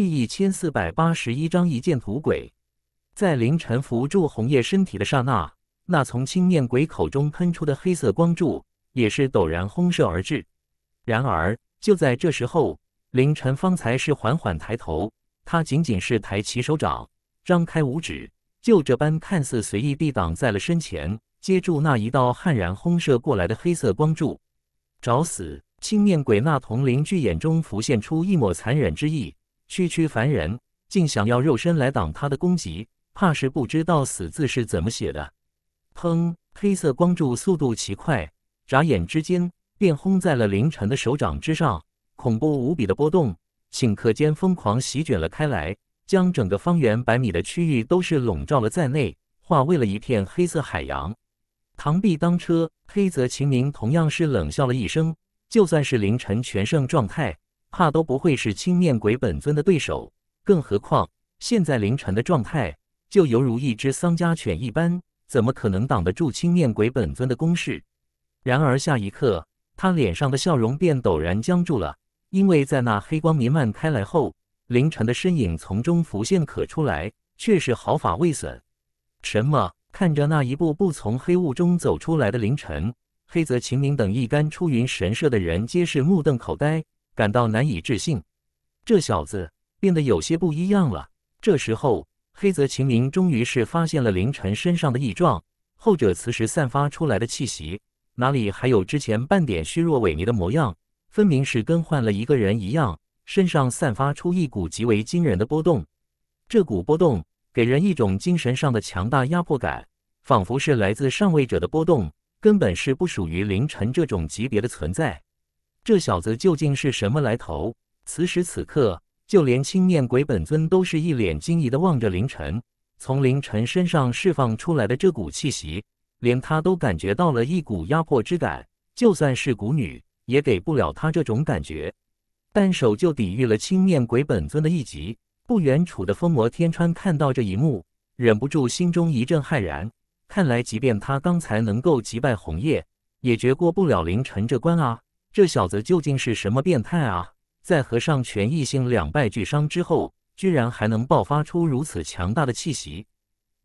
第一千四百八十一章一剑屠鬼。在凌晨扶住红叶身体的刹那，那从青面鬼口中喷出的黑色光柱也是陡然轰射而至。然而，就在这时候，凌晨方才是缓缓抬头，他仅仅是抬起手掌，张开五指，就这般看似随意地挡在了身前，接住那一道悍然轰射过来的黑色光柱。找死！青面鬼那铜铃巨眼中浮现出一抹残忍之意。区区凡人，竟想要肉身来挡他的攻击，怕是不知道死字是怎么写的。砰！黑色光柱速度奇快，眨眼之间便轰在了凌晨的手掌之上，恐怖无比的波动，顷刻间疯狂席卷了开来，将整个方圆百米的区域都是笼罩了在内，化为了一片黑色海洋。螳臂当车，黑泽晴明同样是冷笑了一声，就算是凌晨全盛状态。怕都不会是青面鬼本尊的对手，更何况现在凌晨的状态就犹如一只丧家犬一般，怎么可能挡得住青面鬼本尊的攻势？然而下一刻，他脸上的笑容便陡然僵住了，因为在那黑光弥漫开来后，凌晨的身影从中浮现可出来，却是毫发未损。什么？看着那一步步从黑雾中走出来的凌晨，黑泽秦明等一干出云神社的人皆是目瞪口呆。感到难以置信，这小子变得有些不一样了。这时候，黑泽秦明终于是发现了凌晨身上的异状。后者此时散发出来的气息，哪里还有之前半点虚弱萎靡的模样？分明是跟换了一个人一样，身上散发出一股极为惊人的波动。这股波动给人一种精神上的强大压迫感，仿佛是来自上位者的波动，根本是不属于凌晨这种级别的存在。这小子究竟是什么来头？此时此刻，就连青面鬼本尊都是一脸惊疑的望着凌晨。从凌晨身上释放出来的这股气息，连他都感觉到了一股压迫之感。就算是古女，也给不了他这种感觉。单手就抵御了青面鬼本尊的一击。不远处的风魔天川看到这一幕，忍不住心中一阵骇然。看来，即便他刚才能够击败红叶，也绝过不了凌晨这关啊！这小子究竟是什么变态啊！在和上权异性两败俱伤之后，居然还能爆发出如此强大的气息，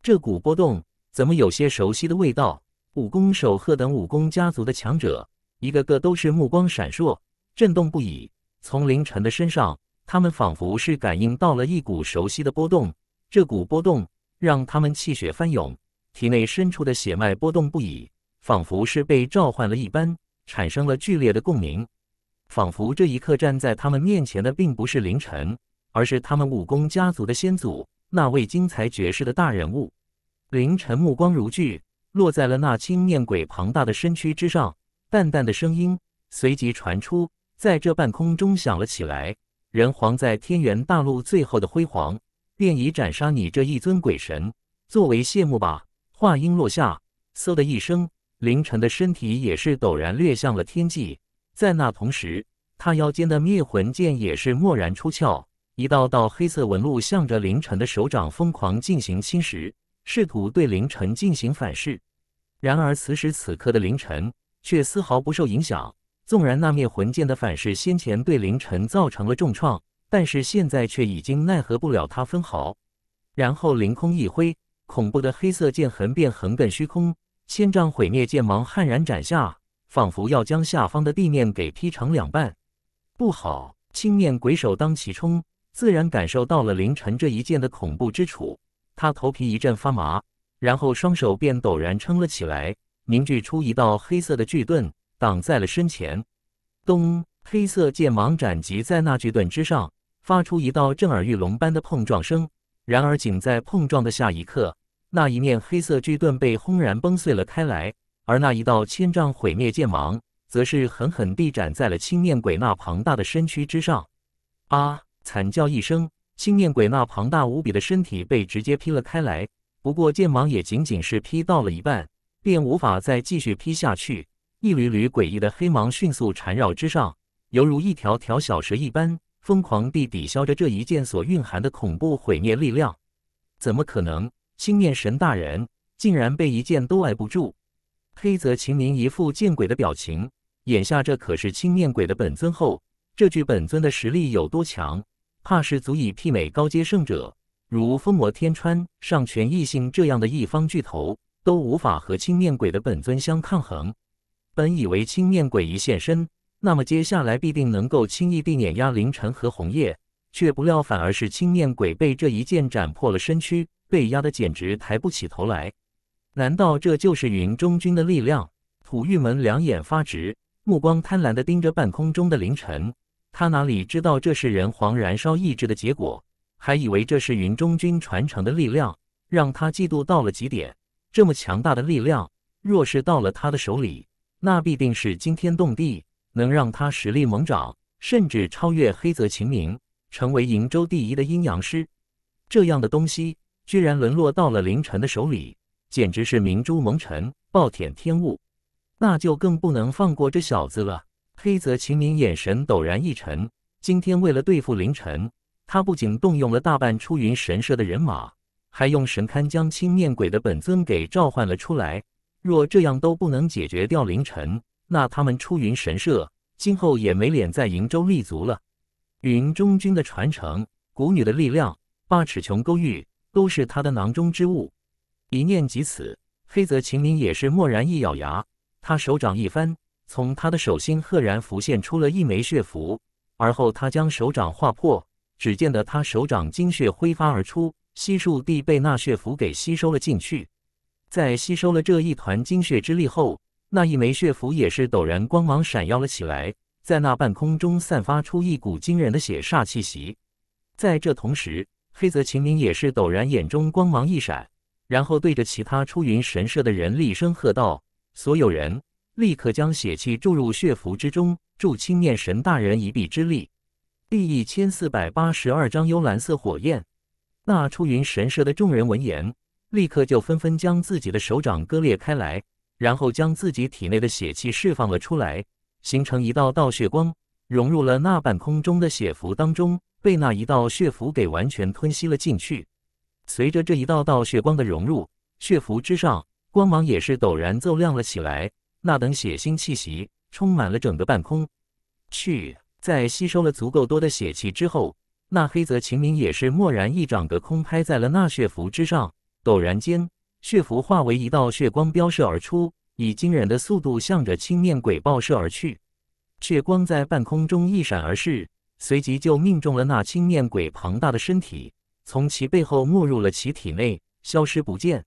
这股波动怎么有些熟悉的味道？武功守鹤等武功家族的强者，一个个都是目光闪烁，震动不已。从凌晨的身上，他们仿佛是感应到了一股熟悉的波动，这股波动让他们气血翻涌，体内深处的血脉波动不已，仿佛是被召唤了一般。产生了剧烈的共鸣，仿佛这一刻站在他们面前的并不是凌晨，而是他们武功家族的先祖，那位精彩绝世的大人物。凌晨目光如炬，落在了那青面鬼庞大的身躯之上，淡淡的声音随即传出，在这半空中响了起来：“人皇在天元大陆最后的辉煌，便以斩杀你这一尊鬼神作为谢幕吧。”话音落下，嗖的一声。凌晨的身体也是陡然掠向了天际，在那同时，他腰间的灭魂剑也是蓦然出鞘，一道道黑色纹路向着凌晨的手掌疯狂进行侵蚀，试图对凌晨进行反噬。然而此时此刻的凌晨却丝毫不受影响，纵然那灭魂剑的反噬先前对凌晨造成了重创，但是现在却已经奈何不了他分毫。然后凌空一挥，恐怖的黑色剑痕便横亘虚空。千丈毁灭剑芒悍然斩下，仿佛要将下方的地面给劈成两半。不好！青面鬼手当其冲，自然感受到了凌晨这一剑的恐怖之处，他头皮一阵发麻，然后双手便陡然撑了起来，凝聚出一道黑色的巨盾挡在了身前。咚！黑色剑芒斩击在那巨盾之上，发出一道震耳欲聋般的碰撞声。然而，仅在碰撞的下一刻。那一面黑色巨盾被轰然崩碎了开来，而那一道千丈毁灭剑芒，则是狠狠地斩在了青面鬼那庞大的身躯之上。啊！惨叫一声，青面鬼那庞大无比的身体被直接劈了开来。不过剑芒也仅仅是劈到了一半，便无法再继续劈下去。一缕缕诡异的黑芒迅速缠绕之上，犹如一条条小蛇一般，疯狂地抵消着这一剑所蕴含的恐怖毁灭力量。怎么可能？青面神大人竟然被一剑都挨不住，黑泽晴明一副见鬼的表情。眼下这可是青面鬼的本尊后，这具本尊的实力有多强，怕是足以媲美高阶圣者，如风魔天川上泉异性这样的一方巨头都无法和青面鬼的本尊相抗衡。本以为青面鬼一现身，那么接下来必定能够轻易地碾压凌晨和红叶，却不料反而是青面鬼被这一剑斩破了身躯。被压得简直抬不起头来，难道这就是云中君的力量？土玉门两眼发直，目光贪婪地盯着半空中的凌晨。他哪里知道这是人皇燃烧意志的结果，还以为这是云中君传承的力量，让他嫉妒到了极点。这么强大的力量，若是到了他的手里，那必定是惊天动地，能让他实力猛涨，甚至超越黑泽晴明，成为瀛洲第一的阴阳师。这样的东西。居然沦落到了凌晨的手里，简直是明珠蒙尘，暴殄天物。那就更不能放过这小子了。黑泽秦明眼神陡然一沉。今天为了对付凌晨，他不仅动用了大半出云神社的人马，还用神龛将青面鬼的本尊给召唤了出来。若这样都不能解决掉凌晨，那他们出云神社今后也没脸在瀛州立足了。云中君的传承，古女的力量，八尺琼勾玉。都是他的囊中之物，一念及此，黑泽秦明也是蓦然一咬牙，他手掌一翻，从他的手心赫然浮现出了一枚血符，而后他将手掌划破，只见得他手掌精血挥发而出，悉数地被那血符给吸收了进去。在吸收了这一团精血之力后，那一枚血符也是陡然光芒闪耀了起来，在那半空中散发出一股惊人的血煞气息。在这同时，黑泽秦明也是陡然眼中光芒一闪，然后对着其他出云神社的人厉声喝道：“所有人，立刻将血气注入血符之中，助青面神大人一臂之力！”第一千四百八十二章幽蓝色火焰。那出云神社的众人闻言，立刻就纷纷将自己的手掌割裂开来，然后将自己体内的血气释放了出来，形成一道道血光，融入了那半空中的血符当中。被那一道血符给完全吞吸了进去，随着这一道道血光的融入，血符之上光芒也是陡然骤亮了起来。那等血腥气息充满了整个半空。去，在吸收了足够多的血气之后，那黑泽晴明也是蓦然一掌隔空拍在了那血符之上，陡然间，血符化为一道血光飙射而出，以惊人的速度向着青面鬼爆射而去。血光在半空中一闪而逝。随即就命中了那青面鬼庞大的身体，从其背后没入了其体内，消失不见。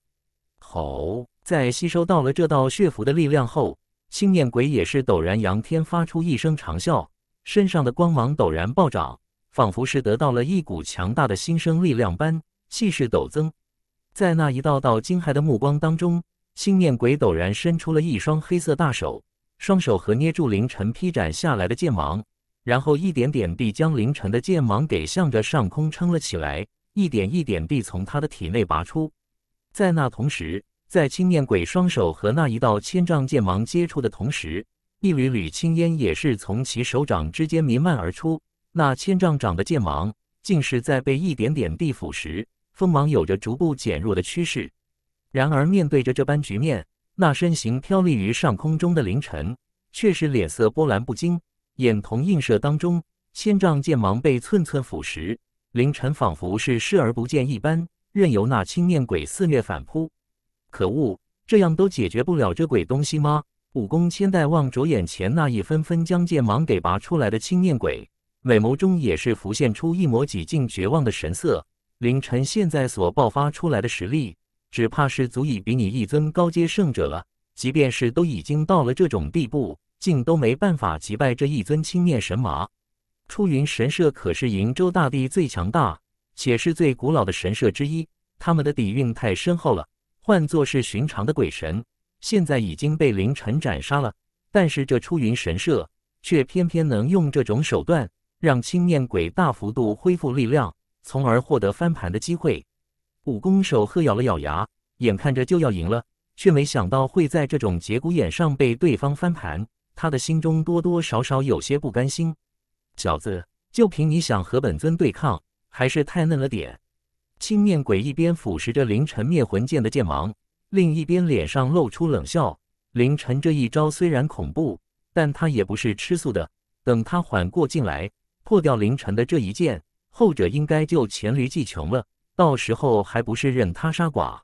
吼！在吸收到了这道血符的力量后，青面鬼也是陡然仰天发出一声长啸，身上的光芒陡然暴涨，仿佛是得到了一股强大的新生力量般，气势陡增。在那一道道惊骇的目光当中，青面鬼陡然伸出了一双黑色大手，双手和捏住凌晨劈斩下来的剑芒。然后一点点地将凌晨的剑芒给向着上空撑了起来，一点一点地从他的体内拔出。在那同时，在青面鬼双手和那一道千丈剑芒接触的同时，一缕缕青烟也是从其手掌之间弥漫而出。那千丈长的剑芒，竟是在被一点点地腐蚀，锋芒有着逐步减弱的趋势。然而，面对着这般局面，那身形飘立于上空中的凌晨，却是脸色波澜不惊。眼瞳映射当中，千丈剑芒被寸寸腐蚀。凌晨仿佛是视而不见一般，任由那青面鬼肆虐反扑。可恶，这样都解决不了这鬼东西吗？武功千代望着眼前那一分分将剑芒给拔出来的青面鬼，美眸中也是浮现出一抹几近绝望的神色。凌晨现在所爆发出来的实力，只怕是足以比拟一尊高阶圣者了。即便是都已经到了这种地步。竟都没办法击败这一尊青面神马。出云神社可是瀛州大地最强大，且是最古老的神社之一。他们的底蕴太深厚了，换作是寻常的鬼神，现在已经被凌晨斩杀了。但是这出云神社却偏偏能用这种手段，让青面鬼大幅度恢复力量，从而获得翻盘的机会。武功手鹤咬了咬牙，眼看着就要赢了，却没想到会在这种节骨眼上被对方翻盘。他的心中多多少少有些不甘心。小子，就凭你想和本尊对抗，还是太嫩了点。青面鬼一边腐蚀着凌晨灭魂剑的剑芒，另一边脸上露出冷笑。凌晨这一招虽然恐怖，但他也不是吃素的。等他缓过劲来，破掉凌晨的这一剑，后者应该就黔驴技穷了。到时候还不是任他杀剐？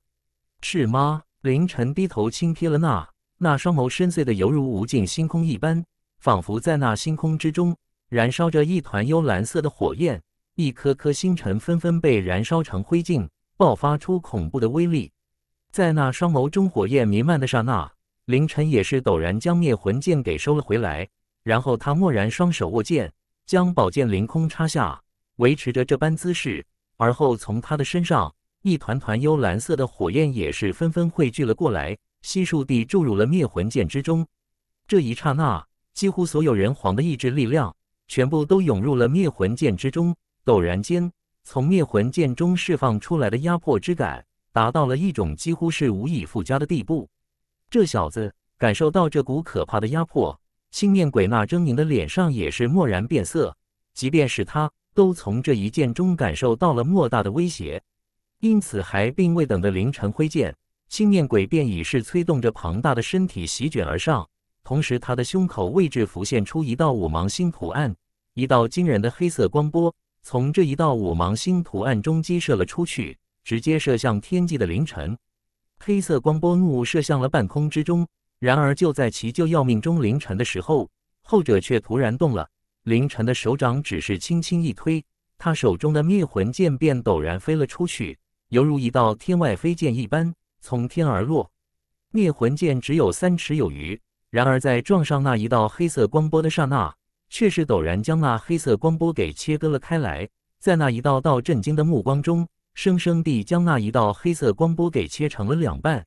是吗？凌晨低头轻瞥了那。那双眸深邃的犹如无尽星空一般，仿佛在那星空之中燃烧着一团幽蓝色的火焰，一颗颗星辰纷纷被燃烧成灰烬，爆发出恐怖的威力。在那双眸中火焰弥漫的刹那，凌晨也是陡然将灭魂剑给收了回来，然后他蓦然双手握剑，将宝剑凌空插下，维持着这般姿势，而后从他的身上，一团团幽蓝色的火焰也是纷纷汇聚了过来。悉数地注入了灭魂剑之中。这一刹那，几乎所有人皇的意志力量全部都涌入了灭魂剑之中。陡然间，从灭魂剑中释放出来的压迫之感，达到了一种几乎是无以复加的地步。这小子感受到这股可怕的压迫，心念鬼那狰狞的脸上也是蓦然变色。即便是他，都从这一剑中感受到了莫大的威胁，因此还并未等到凌晨挥剑。青面鬼便已是催动着庞大的身体席卷而上，同时他的胸口位置浮现出一道五芒星图案，一道惊人的黑色光波从这一道五芒星图案中激射了出去，直接射向天际的凌晨。黑色光波怒射向了半空之中，然而就在其就要命中凌晨的时候，后者却突然动了。凌晨的手掌只是轻轻一推，他手中的灭魂剑便陡然飞了出去，犹如一道天外飞剑一般。从天而落，灭魂剑只有三尺有余。然而在撞上那一道黑色光波的刹那，却是陡然将那黑色光波给切割了开来。在那一道道震惊的目光中，生生地将那一道黑色光波给切成了两半。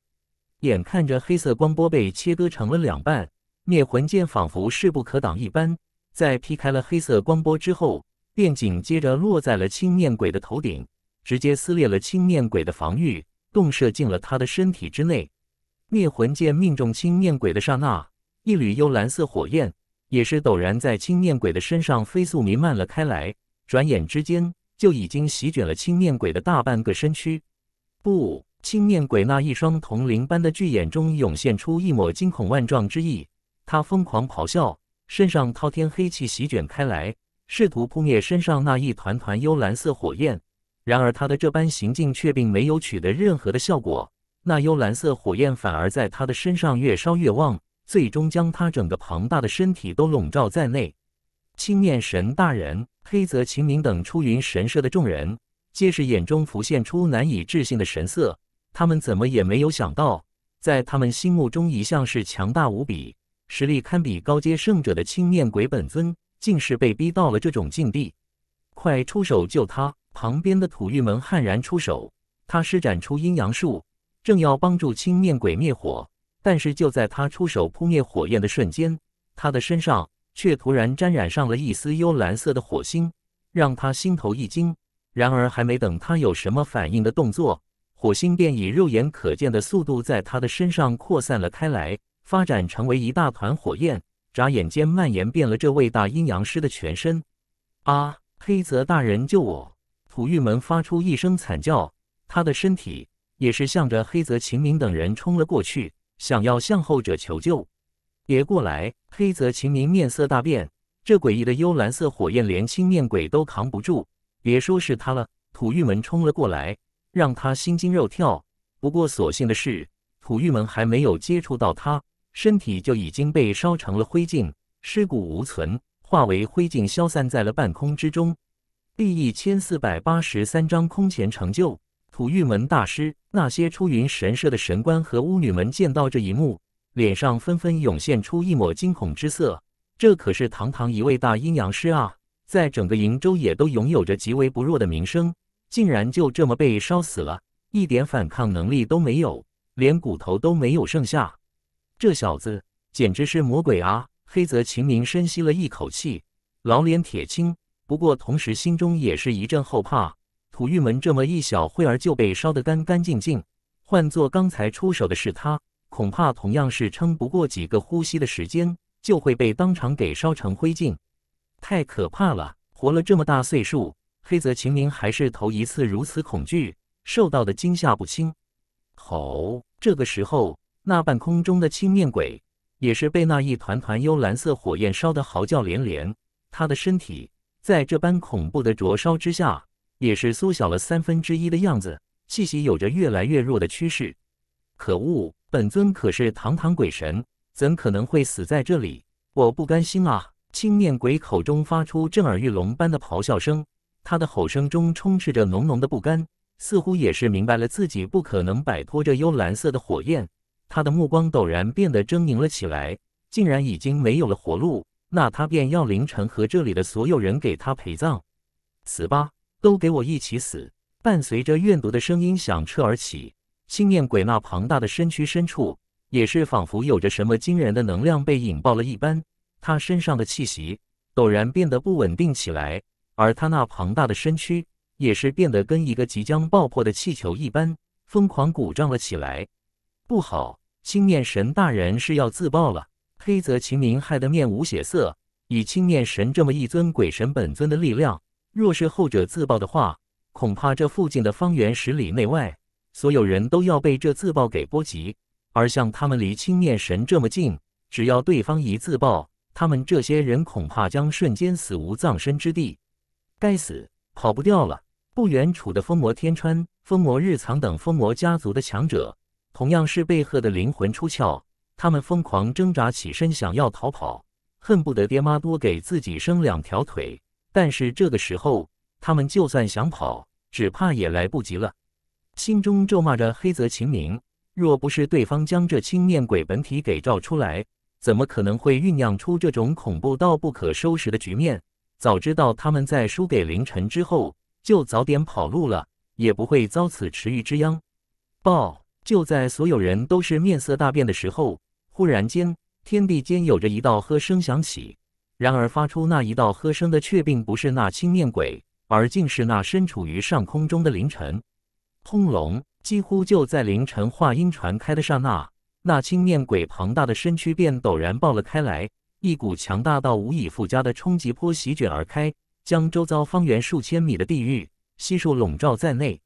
眼看着黑色光波被切割成了两半，灭魂剑仿佛势不可挡一般，在劈开了黑色光波之后，便紧接着落在了青面鬼的头顶，直接撕裂了青面鬼的防御。洞射进了他的身体之内，灭魂剑命中青面鬼的刹那，一缕幽蓝色火焰也是陡然在青面鬼的身上飞速弥漫了开来，转眼之间就已经席卷了青面鬼的大半个身躯。不，青面鬼那一双铜铃般的巨眼中涌现出一抹惊恐万状之意，他疯狂咆哮，身上滔天黑气席卷开来，试图扑灭身上那一团团幽蓝色火焰。然而，他的这般行径却并没有取得任何的效果，那幽蓝色火焰反而在他的身上越烧越旺，最终将他整个庞大的身体都笼罩在内。青面神大人、黑泽晴明等出云神社的众人，皆是眼中浮现出难以置信的神色。他们怎么也没有想到，在他们心目中一向是强大无比、实力堪比高阶圣者的青面鬼本尊，竟是被逼到了这种境地！快出手救他！旁边的土御门悍然出手，他施展出阴阳术，正要帮助青面鬼灭火，但是就在他出手扑灭火焰的瞬间，他的身上却突然沾染上了一丝幽蓝色的火星，让他心头一惊。然而还没等他有什么反应的动作，火星便以肉眼可见的速度在他的身上扩散了开来，发展成为一大团火焰，眨眼间蔓延遍了这位大阴阳师的全身。啊，黑泽大人救我！土玉门发出一声惨叫，他的身体也是向着黑泽秦明等人冲了过去，想要向后者求救。别过来！黑泽秦明面色大变，这诡异的幽蓝色火焰连青面鬼都扛不住，别说是他了。土玉门冲了过来，让他心惊肉跳。不过所幸的是，土玉门还没有接触到他，身体就已经被烧成了灰烬，尸骨无存，化为灰烬消散在了半空之中。第一千四百八十三章空前成就。土御门大师，那些出云神社的神官和巫女们见到这一幕，脸上纷纷涌现出一抹惊恐之色。这可是堂堂一位大阴阳师啊，在整个瀛州也都拥有着极为不弱的名声，竟然就这么被烧死了，一点反抗能力都没有，连骨头都没有剩下。这小子简直是魔鬼啊！黑泽晴明深吸了一口气，老脸铁青。不过，同时心中也是一阵后怕。土玉门这么一小会儿就被烧得干干净净，换做刚才出手的是他，恐怕同样是撑不过几个呼吸的时间，就会被当场给烧成灰烬。太可怕了！活了这么大岁数，黑泽秦明还是头一次如此恐惧，受到的惊吓不轻。吼！这个时候，那半空中的青面鬼也是被那一团团幽蓝色火焰烧得嚎叫连连，他的身体。在这般恐怖的灼烧之下，也是缩小了三分之一的样子，气息有着越来越弱的趋势。可恶，本尊可是堂堂鬼神，怎可能会死在这里？我不甘心啊！青面鬼口中发出震耳欲聋般的咆哮声，他的吼声中充斥着浓浓的不甘，似乎也是明白了自己不可能摆脱这幽蓝色的火焰。他的目光陡然变得狰狞了起来，竟然已经没有了活路。那他便要凌晨和这里的所有人给他陪葬，死吧，都给我一起死！伴随着怨毒的声音响彻而起，青念鬼那庞大的身躯深处也是仿佛有着什么惊人的能量被引爆了一般，他身上的气息陡然变得不稳定起来，而他那庞大的身躯也是变得跟一个即将爆破的气球一般疯狂鼓胀了起来。不好，青念神大人是要自爆了！黑泽晴明害得面无血色。以青面神这么一尊鬼神本尊的力量，若是后者自爆的话，恐怕这附近的方圆十里内外，所有人都要被这自爆给波及。而像他们离青面神这么近，只要对方一自爆，他们这些人恐怕将瞬间死无葬身之地。该死，跑不掉了！不远处的风魔天川、风魔日藏等风魔家族的强者，同样是被吓得灵魂出窍。他们疯狂挣扎起身，想要逃跑，恨不得爹妈多给自己生两条腿。但是这个时候，他们就算想跑，只怕也来不及了。心中咒骂着黑泽晴明，若不是对方将这青面鬼本体给照出来，怎么可能会酝酿出这种恐怖到不可收拾的局面？早知道他们在输给凌晨之后就早点跑路了，也不会遭此池鱼之殃。报！就在所有人都是面色大变的时候。忽然间，天地间有着一道喝声响起。然而发出那一道喝声的却并不是那青面鬼，而竟是那身处于上空中的凌晨。轰隆！几乎就在凌晨话音传开的刹那，那青面鬼庞大的身躯便陡然爆了开来，一股强大到无以复加的冲击波席卷而开，将周遭方圆数千米的地域悉数笼罩在内。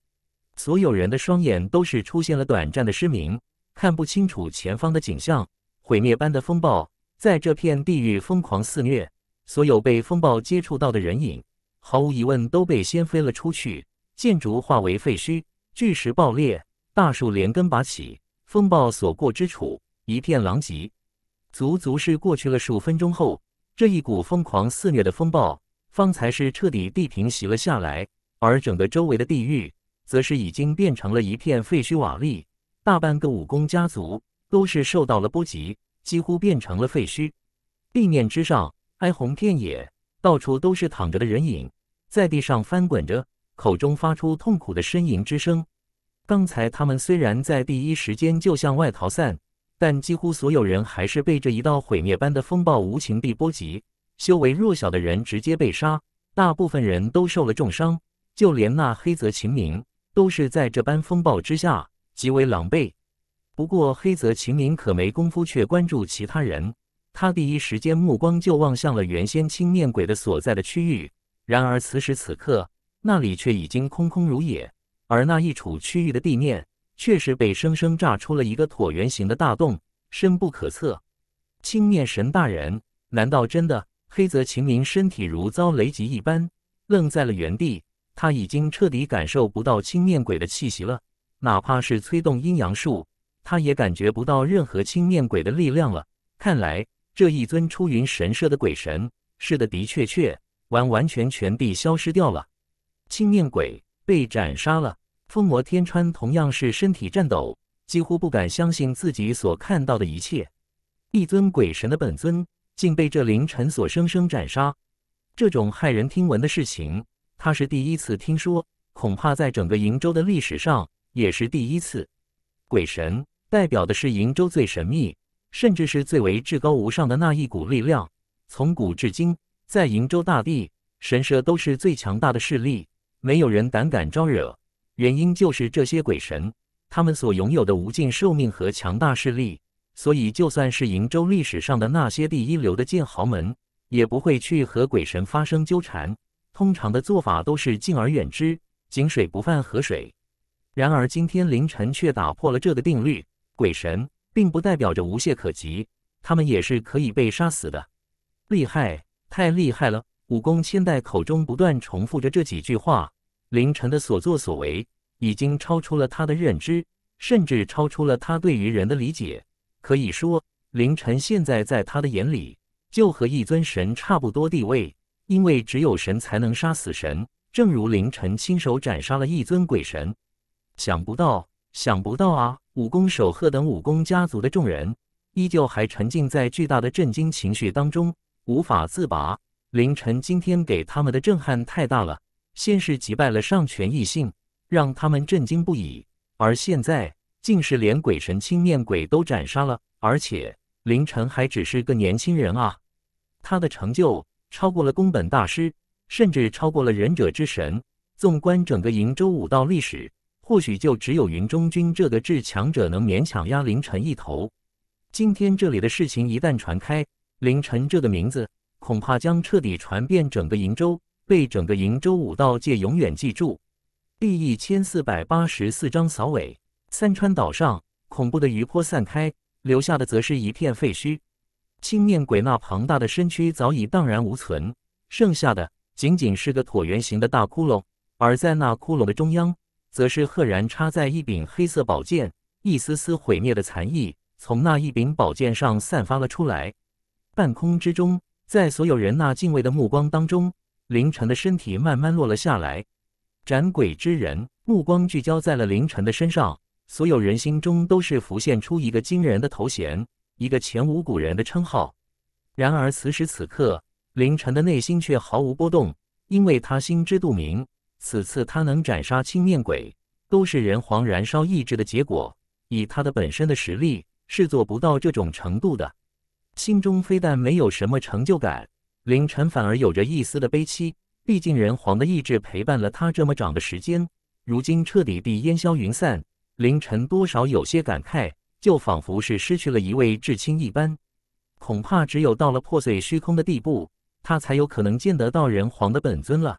所有人的双眼都是出现了短暂的失明，看不清楚前方的景象。毁灭般的风暴在这片地域疯狂肆虐，所有被风暴接触到的人影，毫无疑问都被掀飞了出去。建筑化为废墟，巨石爆裂，大树连根拔起。风暴所过之处，一片狼藉。足足是过去了数分钟后，这一股疯狂肆虐的风暴方才是彻底地平息了下来，而整个周围的地域，则是已经变成了一片废墟瓦砾。大半个武功家族。都是受到了波及，几乎变成了废墟。地面之上哀鸿遍野，到处都是躺着的人影，在地上翻滚着，口中发出痛苦的呻吟之声。刚才他们虽然在第一时间就向外逃散，但几乎所有人还是被这一道毁灭般的风暴无情地波及。修为弱小的人直接被杀，大部分人都受了重伤。就连那黑泽晴明，都是在这般风暴之下极为狼狈。不过，黑泽秦明可没工夫去关注其他人。他第一时间目光就望向了原先青面鬼的所在的区域。然而，此时此刻，那里却已经空空如也。而那一处区域的地面，却是被生生炸出了一个椭圆形的大洞，深不可测。青面神大人，难道真的……黑泽秦明身体如遭雷击一般，愣在了原地。他已经彻底感受不到青面鬼的气息了，哪怕是催动阴阳术。他也感觉不到任何青面鬼的力量了。看来这一尊出云神社的鬼神，是的，的确确完完全全地消失掉了。青面鬼被斩杀了。风魔天川同样是身体颤抖，几乎不敢相信自己所看到的一切。一尊鬼神的本尊竟被这凌尘所生生斩杀，这种骇人听闻的事情，他是第一次听说，恐怕在整个瀛州的历史上也是第一次。鬼神。代表的是瀛洲最神秘，甚至是最为至高无上的那一股力量。从古至今，在瀛洲大地，神蛇都是最强大的势力，没有人胆敢招惹。原因就是这些鬼神，他们所拥有的无尽寿命和强大势力。所以，就算是瀛洲历史上的那些第一流的剑豪门，也不会去和鬼神发生纠缠。通常的做法都是敬而远之，井水不犯河水。然而，今天凌晨却打破了这个定律。鬼神并不代表着无懈可击，他们也是可以被杀死的。厉害，太厉害了！武功千代口中不断重复着这几句话。凌晨的所作所为已经超出了他的认知，甚至超出了他对于人的理解。可以说，凌晨现在在他的眼里就和一尊神差不多地位，因为只有神才能杀死神。正如凌晨亲手斩杀了一尊鬼神，想不到。想不到啊！武功守鹤等武功家族的众人依旧还沉浸在巨大的震惊情绪当中，无法自拔。凌晨今天给他们的震撼太大了，先是击败了上泉异性，让他们震惊不已，而现在竟是连鬼神青面鬼都斩杀了，而且凌晨还只是个年轻人啊！他的成就超过了宫本大师，甚至超过了忍者之神。纵观整个瀛州武道历史。或许就只有云中君这个至强者能勉强压凌晨一头。今天这里的事情一旦传开，凌晨这个名字恐怕将彻底传遍整个瀛州，被整个瀛州武道界永远记住。第一千四百八十四章扫尾。三川岛上，恐怖的余波散开，留下的则是一片废墟。青面鬼那庞大的身躯早已荡然无存，剩下的仅仅是个椭圆形的大窟窿，而在那窟窿的中央。则是赫然插在一柄黑色宝剑，一丝丝毁灭的残意从那一柄宝剑上散发了出来。半空之中，在所有人那敬畏的目光当中，凌晨的身体慢慢落了下来。斩鬼之人目光聚焦在了凌晨的身上，所有人心中都是浮现出一个惊人的头衔，一个前无古人的称号。然而此时此刻，凌晨的内心却毫无波动，因为他心知肚明。此次他能斩杀青面鬼，都是人皇燃烧意志的结果。以他的本身的实力，是做不到这种程度的。心中非但没有什么成就感，凌晨反而有着一丝的悲戚。毕竟人皇的意志陪伴了他这么长的时间，如今彻底地烟消云散。凌晨多少有些感慨，就仿佛是失去了一位至亲一般。恐怕只有到了破碎虚空的地步，他才有可能见得到人皇的本尊了。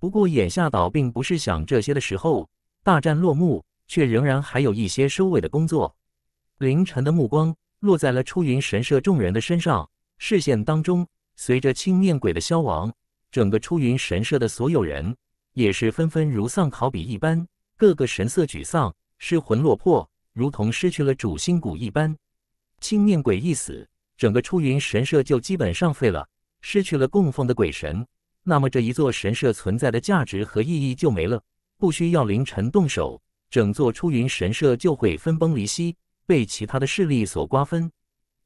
不过眼下倒并不是想这些的时候，大战落幕，却仍然还有一些收尾的工作。凌晨的目光落在了出云神社众人的身上，视线当中，随着青面鬼的消亡，整个出云神社的所有人也是纷纷如丧考妣一般，个个神色沮丧、失魂落魄，如同失去了主心骨一般。青面鬼一死，整个出云神社就基本上废了，失去了供奉的鬼神。那么这一座神社存在的价值和意义就没了，不需要凌晨动手，整座出云神社就会分崩离析，被其他的势力所瓜分。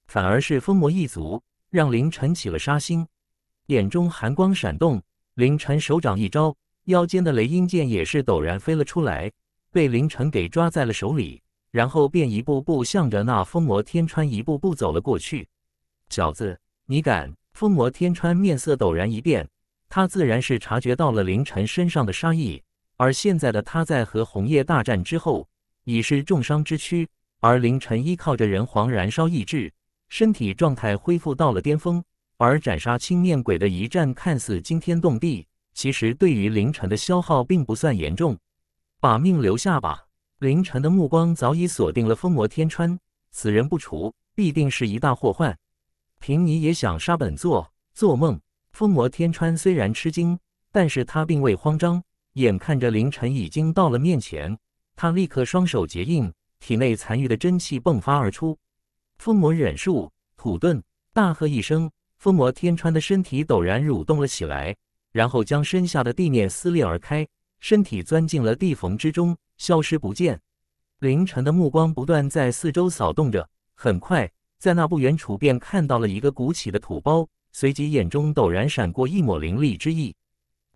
反而是风魔一族让凌晨起了杀心，眼中寒光闪动。凌晨手掌一招，腰间的雷音剑也是陡然飞了出来，被凌晨给抓在了手里，然后便一步步向着那风魔天川一步步走了过去。小子，你敢！风魔天川面色陡然一变。他自然是察觉到了凌晨身上的杀意，而现在的他在和红叶大战之后已是重伤之躯，而凌晨依靠着人皇燃烧意志，身体状态恢复到了巅峰。而斩杀青面鬼的一战看似惊天动地，其实对于凌晨的消耗并不算严重。把命留下吧！凌晨的目光早已锁定了风魔天川，此人不除，必定是一大祸患。凭你也想杀本座？做梦！风魔天川虽然吃惊，但是他并未慌张。眼看着凌晨已经到了面前，他立刻双手结印，体内残余的真气迸发而出。风魔忍术土遁，大喝一声，风魔天川的身体陡然蠕动了起来，然后将身下的地面撕裂而开，身体钻进了地缝之中，消失不见。凌晨的目光不断在四周扫动着，很快，在那不远处便看到了一个鼓起的土包。随即，眼中陡然闪过一抹凌厉之意。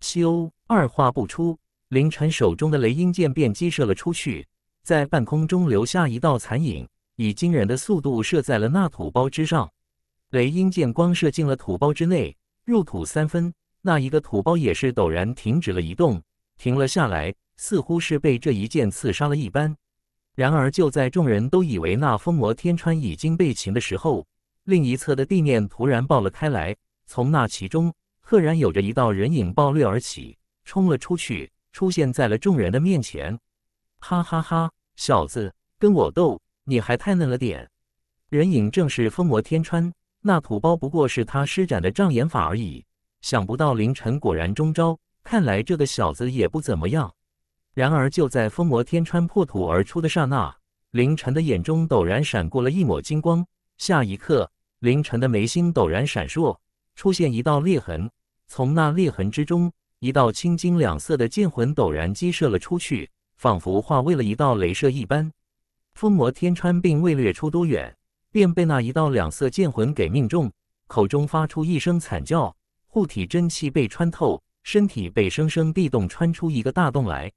咻！二话不出，凌晨手中的雷音剑便激射了出去，在半空中留下一道残影，以惊人的速度射在了那土包之上。雷音剑光射进了土包之内，入土三分。那一个土包也是陡然停止了移动，停了下来，似乎是被这一剑刺杀了一般。然而，就在众人都以为那风魔天川已经被擒的时候，另一侧的地面突然爆了开来，从那其中赫然有着一道人影暴掠而起，冲了出去，出现在了众人的面前。哈哈哈，小子，跟我斗，你还太嫩了点。人影正是风魔天川，那土包不过是他施展的障眼法而已。想不到凌晨果然中招，看来这个小子也不怎么样。然而就在风魔天川破土而出的刹那，凌晨的眼中陡然闪过了一抹金光，下一刻。凌晨的眉心陡然闪烁，出现一道裂痕。从那裂痕之中，一道青金两色的剑魂陡然激射了出去，仿佛化为了一道镭射一般。风魔天川并未掠出多远，便被那一道两色剑魂给命中，口中发出一声惨叫，护体真气被穿透，身体被生生地洞穿出一个大洞来。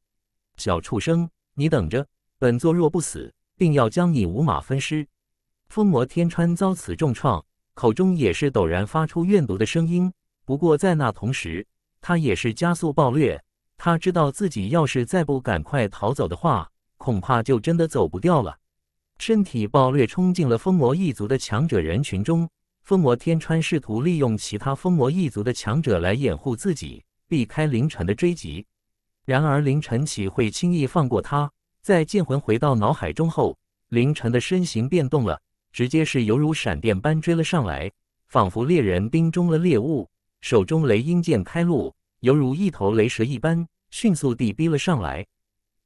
小畜生，你等着，本座若不死，定要将你五马分尸。疯魔天川遭此重创，口中也是陡然发出怨毒的声音。不过在那同时，他也是加速暴掠。他知道自己要是再不赶快逃走的话，恐怕就真的走不掉了。身体暴掠冲进了疯魔一族的强者人群中，疯魔天川试图利用其他疯魔一族的强者来掩护自己，避开凌晨的追击。然而凌晨岂会轻易放过他？在剑魂回到脑海中后，凌晨的身形变动了。直接是犹如闪电般追了上来，仿佛猎人盯中了猎物，手中雷鹰剑开路，犹如一头雷蛇一般，迅速地逼了上来。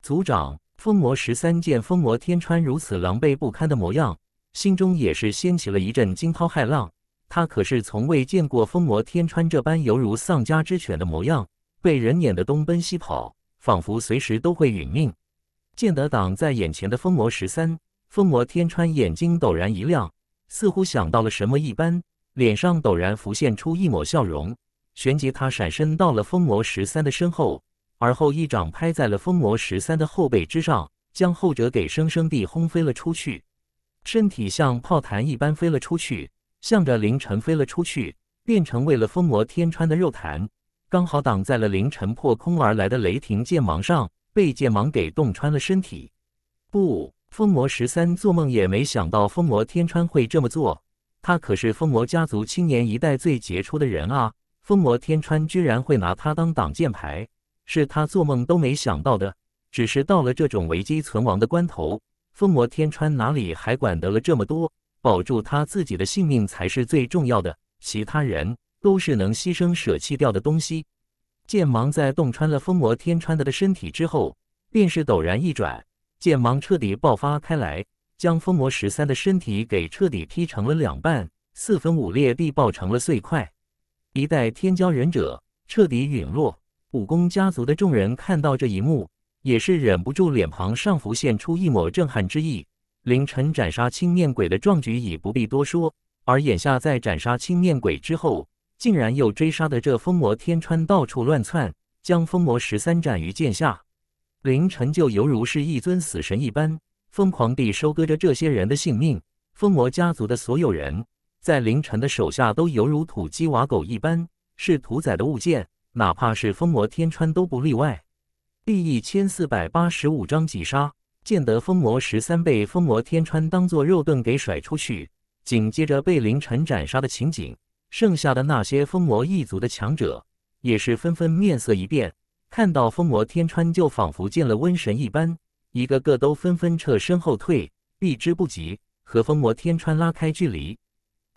族长风魔十三见风魔天川如此狼狈不堪的模样，心中也是掀起了一阵惊涛骇浪。他可是从未见过风魔天川这般犹如丧家之犬的模样，被人撵得东奔西跑，仿佛随时都会殒命。见得挡在眼前的风魔十三。风魔天川眼睛陡然一亮，似乎想到了什么一般，脸上陡然浮现出一抹笑容。旋即，他闪身到了风魔十三的身后，而后一掌拍在了风魔十三的后背之上，将后者给生生地轰飞了出去，身体像炮弹一般飞了出去，向着凌晨飞了出去，变成为了风魔天川的肉弹，刚好挡在了凌晨破空而来的雷霆剑芒上，被剑芒给洞穿了身体。不。风魔十三做梦也没想到风魔天川会这么做，他可是风魔家族青年一代最杰出的人啊！风魔天川居然会拿他当挡箭牌，是他做梦都没想到的。只是到了这种危机存亡的关头，风魔天川哪里还管得了这么多？保住他自己的性命才是最重要的，其他人都是能牺牲舍弃掉的东西。剑芒在洞穿了风魔天川的身体之后，便是陡然一转。剑芒彻底爆发开来，将封魔十三的身体给彻底劈成了两半，四分五裂地爆成了碎块。一代天骄忍者彻底陨落。武功家族的众人看到这一幕，也是忍不住脸庞上浮现出一抹震撼之意。凌晨斩杀青面鬼的壮举已不必多说，而眼下在斩杀青面鬼之后，竟然又追杀的这封魔天川到处乱窜，将封魔十三斩于剑下。凌晨就犹如是一尊死神一般，疯狂地收割着这些人的性命。风魔家族的所有人在凌晨的手下都犹如土鸡瓦狗一般，是屠宰的物件，哪怕是风魔天川都不例外。第一千四百八十五章击杀，见得风魔十三被风魔天川当做肉盾给甩出去，紧接着被凌晨斩杀的情景，剩下的那些风魔一族的强者也是纷纷面色一变。看到风魔天川，就仿佛见了瘟神一般，一个个都纷纷撤身后退，避之不及，和风魔天川拉开距离。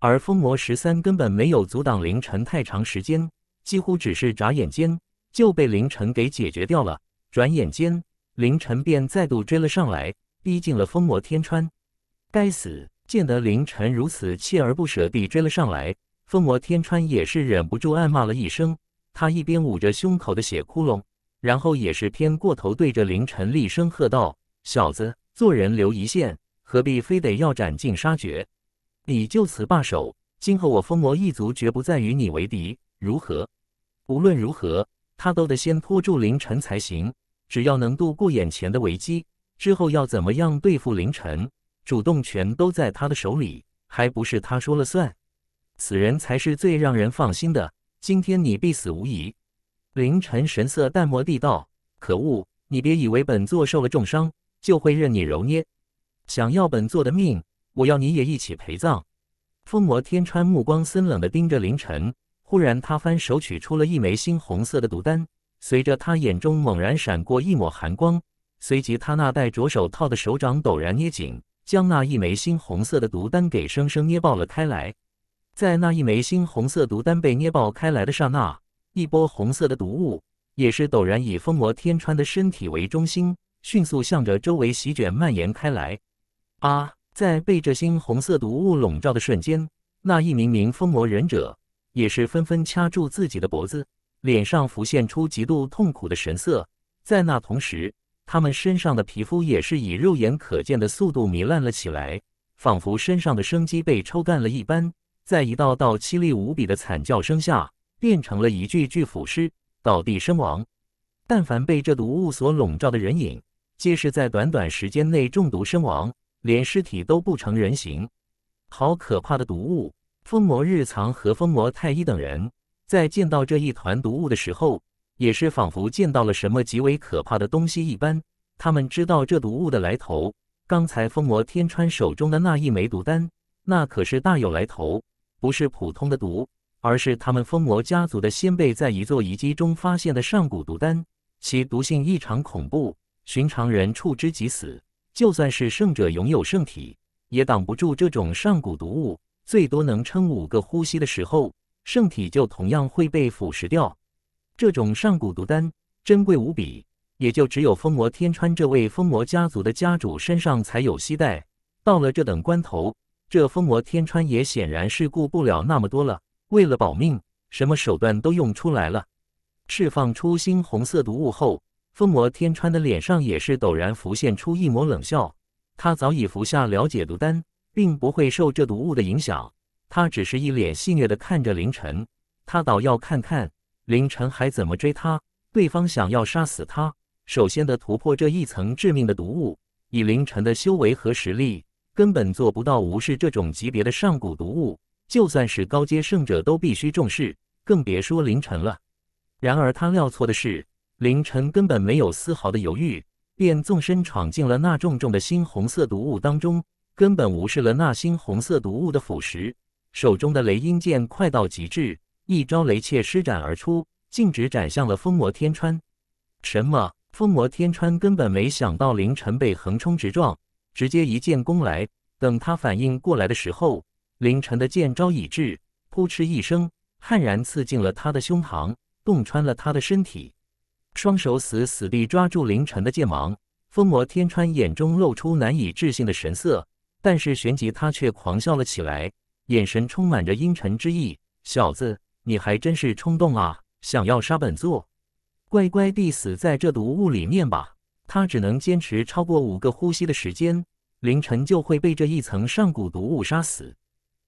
而风魔十三根本没有阻挡凌晨太长时间，几乎只是眨眼间就被凌晨给解决掉了。转眼间，凌晨便再度追了上来，逼近了风魔天川。该死！见得凌晨如此锲而不舍地追了上来，风魔天川也是忍不住暗骂了一声。他一边捂着胸口的血窟窿，然后也是偏过头，对着凌晨厉声喝道：“小子，做人留一线，何必非得要斩尽杀绝？你就此罢手，今后我风魔一族绝不再与你为敌，如何？”无论如何，他都得先拖住凌晨才行。只要能度过眼前的危机，之后要怎么样对付凌晨，主动权都在他的手里，还不是他说了算？此人才是最让人放心的。今天你必死无疑！凌晨神色淡漠地道：“可恶，你别以为本座受了重伤就会任你揉捏，想要本座的命，我要你也一起陪葬。”疯魔天川目光森冷地盯着凌晨，忽然他翻手取出了一枚猩红色的毒丹，随着他眼中猛然闪过一抹寒光，随即他那戴着手套的手掌陡然捏紧，将那一枚猩红色的毒丹给生生捏爆了开来。在那一枚猩红色毒丹被捏爆开来的刹那，一波红色的毒雾也是陡然以风魔天川的身体为中心，迅速向着周围席卷蔓延开来。啊！在被这猩红色毒雾笼罩的瞬间，那一名名风魔忍者也是纷纷掐住自己的脖子，脸上浮现出极度痛苦的神色。在那同时，他们身上的皮肤也是以肉眼可见的速度糜烂了起来，仿佛身上的生机被抽干了一般。在一道道凄厉无比的惨叫声下，变成了一具具腐尸，倒地身亡。但凡被这毒雾所笼罩的人影，皆是在短短时间内中毒身亡，连尸体都不成人形。好可怕的毒雾！风魔日藏和风魔太一等人在见到这一团毒雾的时候，也是仿佛见到了什么极为可怕的东西一般。他们知道这毒雾的来头，刚才风魔天川手中的那一枚毒丹，那可是大有来头。不是普通的毒，而是他们封魔家族的先辈在一座遗迹中发现的上古毒丹，其毒性异常恐怖，寻常人触之即死。就算是圣者拥有圣体，也挡不住这种上古毒物，最多能撑五个呼吸的时候，圣体就同样会被腐蚀掉。这种上古毒丹珍贵无比，也就只有封魔天川这位封魔家族的家主身上才有携带。到了这等关头。这风魔天川也显然是顾不了那么多了，为了保命，什么手段都用出来了。释放出猩红色毒雾后，风魔天川的脸上也是陡然浮现出一抹冷笑。他早已服下了解毒丹，并不会受这毒雾的影响。他只是一脸戏谑的看着凌晨，他倒要看看凌晨还怎么追他。对方想要杀死他，首先得突破这一层致命的毒雾。以凌晨的修为和实力。根本做不到无视这种级别的上古毒物，就算是高阶圣者都必须重视，更别说凌晨了。然而他料错的是，凌晨根本没有丝毫的犹豫，便纵身闯进了那重重的猩红色毒物当中，根本无视了那猩红色毒物的腐蚀。手中的雷音剑快到极致，一招雷切施展而出，径直斩向了风魔天川。什么？风魔天川根本没想到凌晨被横冲直撞。直接一剑攻来，等他反应过来的时候，凌晨的剑招已至，扑哧一声，悍然刺进了他的胸膛，洞穿了他的身体。双手死死地抓住凌晨的剑芒，风魔天川眼中露出难以置信的神色，但是旋即他却狂笑了起来，眼神充满着阴沉之意：“小子，你还真是冲动啊！想要杀本座，乖乖地死在这毒雾里面吧！”他只能坚持超过五个呼吸的时间，凌晨就会被这一层上古毒雾杀死。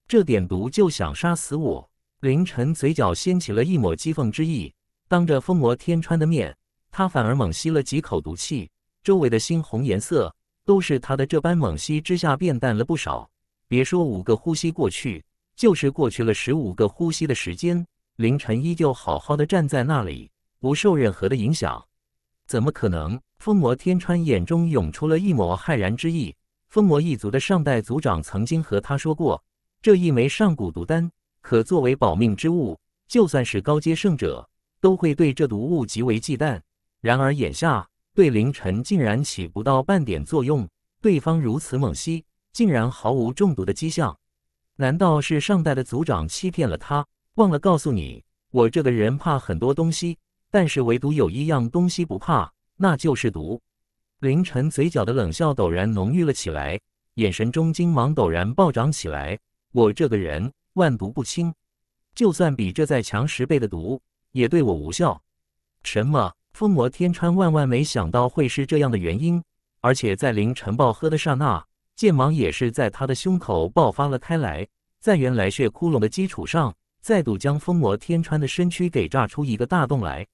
这点毒就想杀死我？凌晨嘴角掀起了一抹讥讽之意。当着风魔天川的面，他反而猛吸了几口毒气，周围的猩红颜色都是他的这般猛吸之下变淡了不少。别说五个呼吸过去，就是过去了十五个呼吸的时间，凌晨依旧好好的站在那里，不受任何的影响。怎么可能？疯魔天川眼中涌出了一抹骇然之意。疯魔一族的上代族长曾经和他说过，这一枚上古毒丹可作为保命之物，就算是高阶圣者都会对这毒物极为忌惮。然而眼下对凌晨竟然起不到半点作用，对方如此猛吸，竟然毫无中毒的迹象。难道是上代的族长欺骗了他？忘了告诉你，我这个人怕很多东西，但是唯独有一样东西不怕。那就是毒，凌晨嘴角的冷笑陡然浓郁了起来，眼神中惊芒陡然暴涨起来。我这个人万毒不侵，就算比这再强十倍的毒也对我无效。什么？风魔天川万万没想到会是这样的原因，而且在凌晨暴喝的刹那，剑芒也是在他的胸口爆发了开来，在原来血窟窿的基础上，再度将风魔天川的身躯给炸出一个大洞来。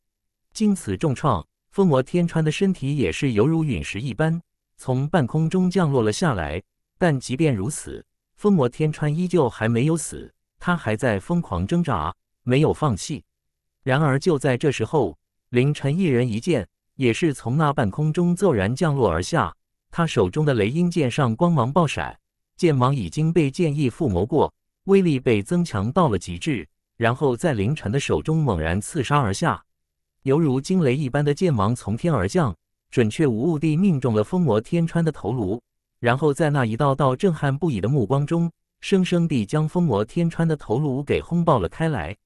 经此重创。风魔天川的身体也是犹如陨石一般从半空中降落了下来，但即便如此，风魔天川依旧还没有死，他还在疯狂挣扎，没有放弃。然而就在这时候，凌晨一人一剑也是从那半空中骤然降落而下，他手中的雷音剑上光芒爆闪，剑芒已经被剑意附魔过，威力被增强到了极致，然后在凌晨的手中猛然刺杀而下。犹如惊雷一般的剑芒从天而降，准确无误地命中了风魔天川的头颅，然后在那一道道震撼不已的目光中，生生地将风魔天川的头颅给轰爆了开来。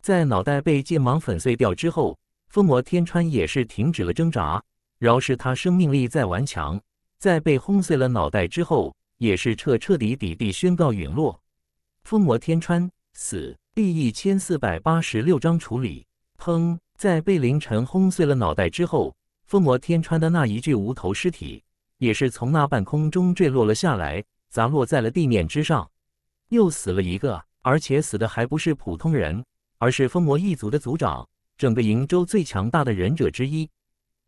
在脑袋被剑芒粉碎掉之后，风魔天川也是停止了挣扎。饶是他生命力再顽强，在被轰碎了脑袋之后，也是彻彻底底地宣告陨落。风魔天川死。第一千四百八十六章处理。砰。在被凌晨轰碎了脑袋之后，风魔天川的那一具无头尸体也是从那半空中坠落了下来，砸落在了地面之上，又死了一个。而且死的还不是普通人，而是风魔一族的族长，整个瀛州最强大的忍者之一。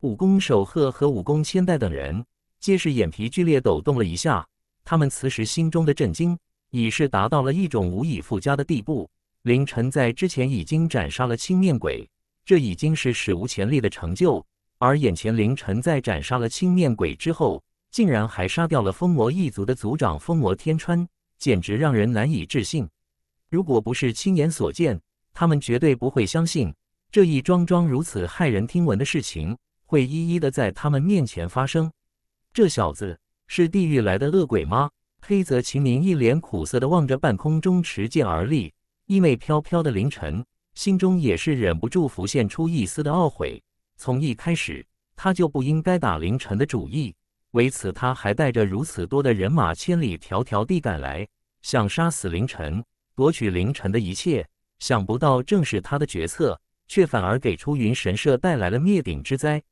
武功守鹤和武功千代等人皆是眼皮剧烈抖动了一下，他们此时心中的震惊已是达到了一种无以复加的地步。凌晨在之前已经斩杀了青面鬼。这已经是史无前例的成就，而眼前凌晨在斩杀了青面鬼之后，竟然还杀掉了风魔一族的族长风魔天川，简直让人难以置信。如果不是亲眼所见，他们绝对不会相信这一桩桩如此骇人听闻的事情会一一的在他们面前发生。这小子是地狱来的恶鬼吗？黑泽晴明一脸苦涩的望着半空中持剑而立、衣袂飘飘的凌晨。心中也是忍不住浮现出一丝的懊悔。从一开始，他就不应该打凌晨的主意，为此他还带着如此多的人马千里迢迢地赶来，想杀死凌晨，夺取凌晨的一切。想不到，正是他的决策，却反而给出云神社带来了灭顶之灾。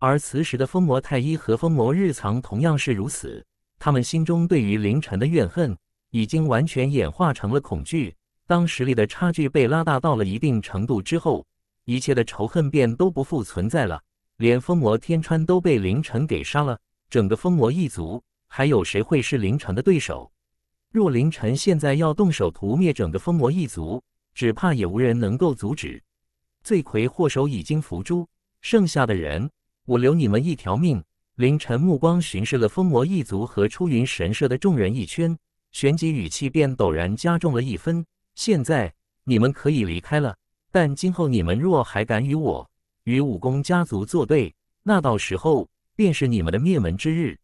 而此时的风魔太一和风魔日藏同样是如此，他们心中对于凌晨的怨恨已经完全演化成了恐惧。当实力的差距被拉大到了一定程度之后，一切的仇恨便都不复存在了。连风魔天川都被凌晨给杀了，整个风魔一族还有谁会是凌晨的对手？若凌晨现在要动手屠灭整个风魔一族，只怕也无人能够阻止。罪魁祸首已经伏诛，剩下的人我留你们一条命。凌晨目光巡视了风魔一族和出云神社的众人一圈，旋即语气便陡然加重了一分。现在你们可以离开了，但今后你们若还敢与我与武功家族作对，那到时候便是你们的灭门之日。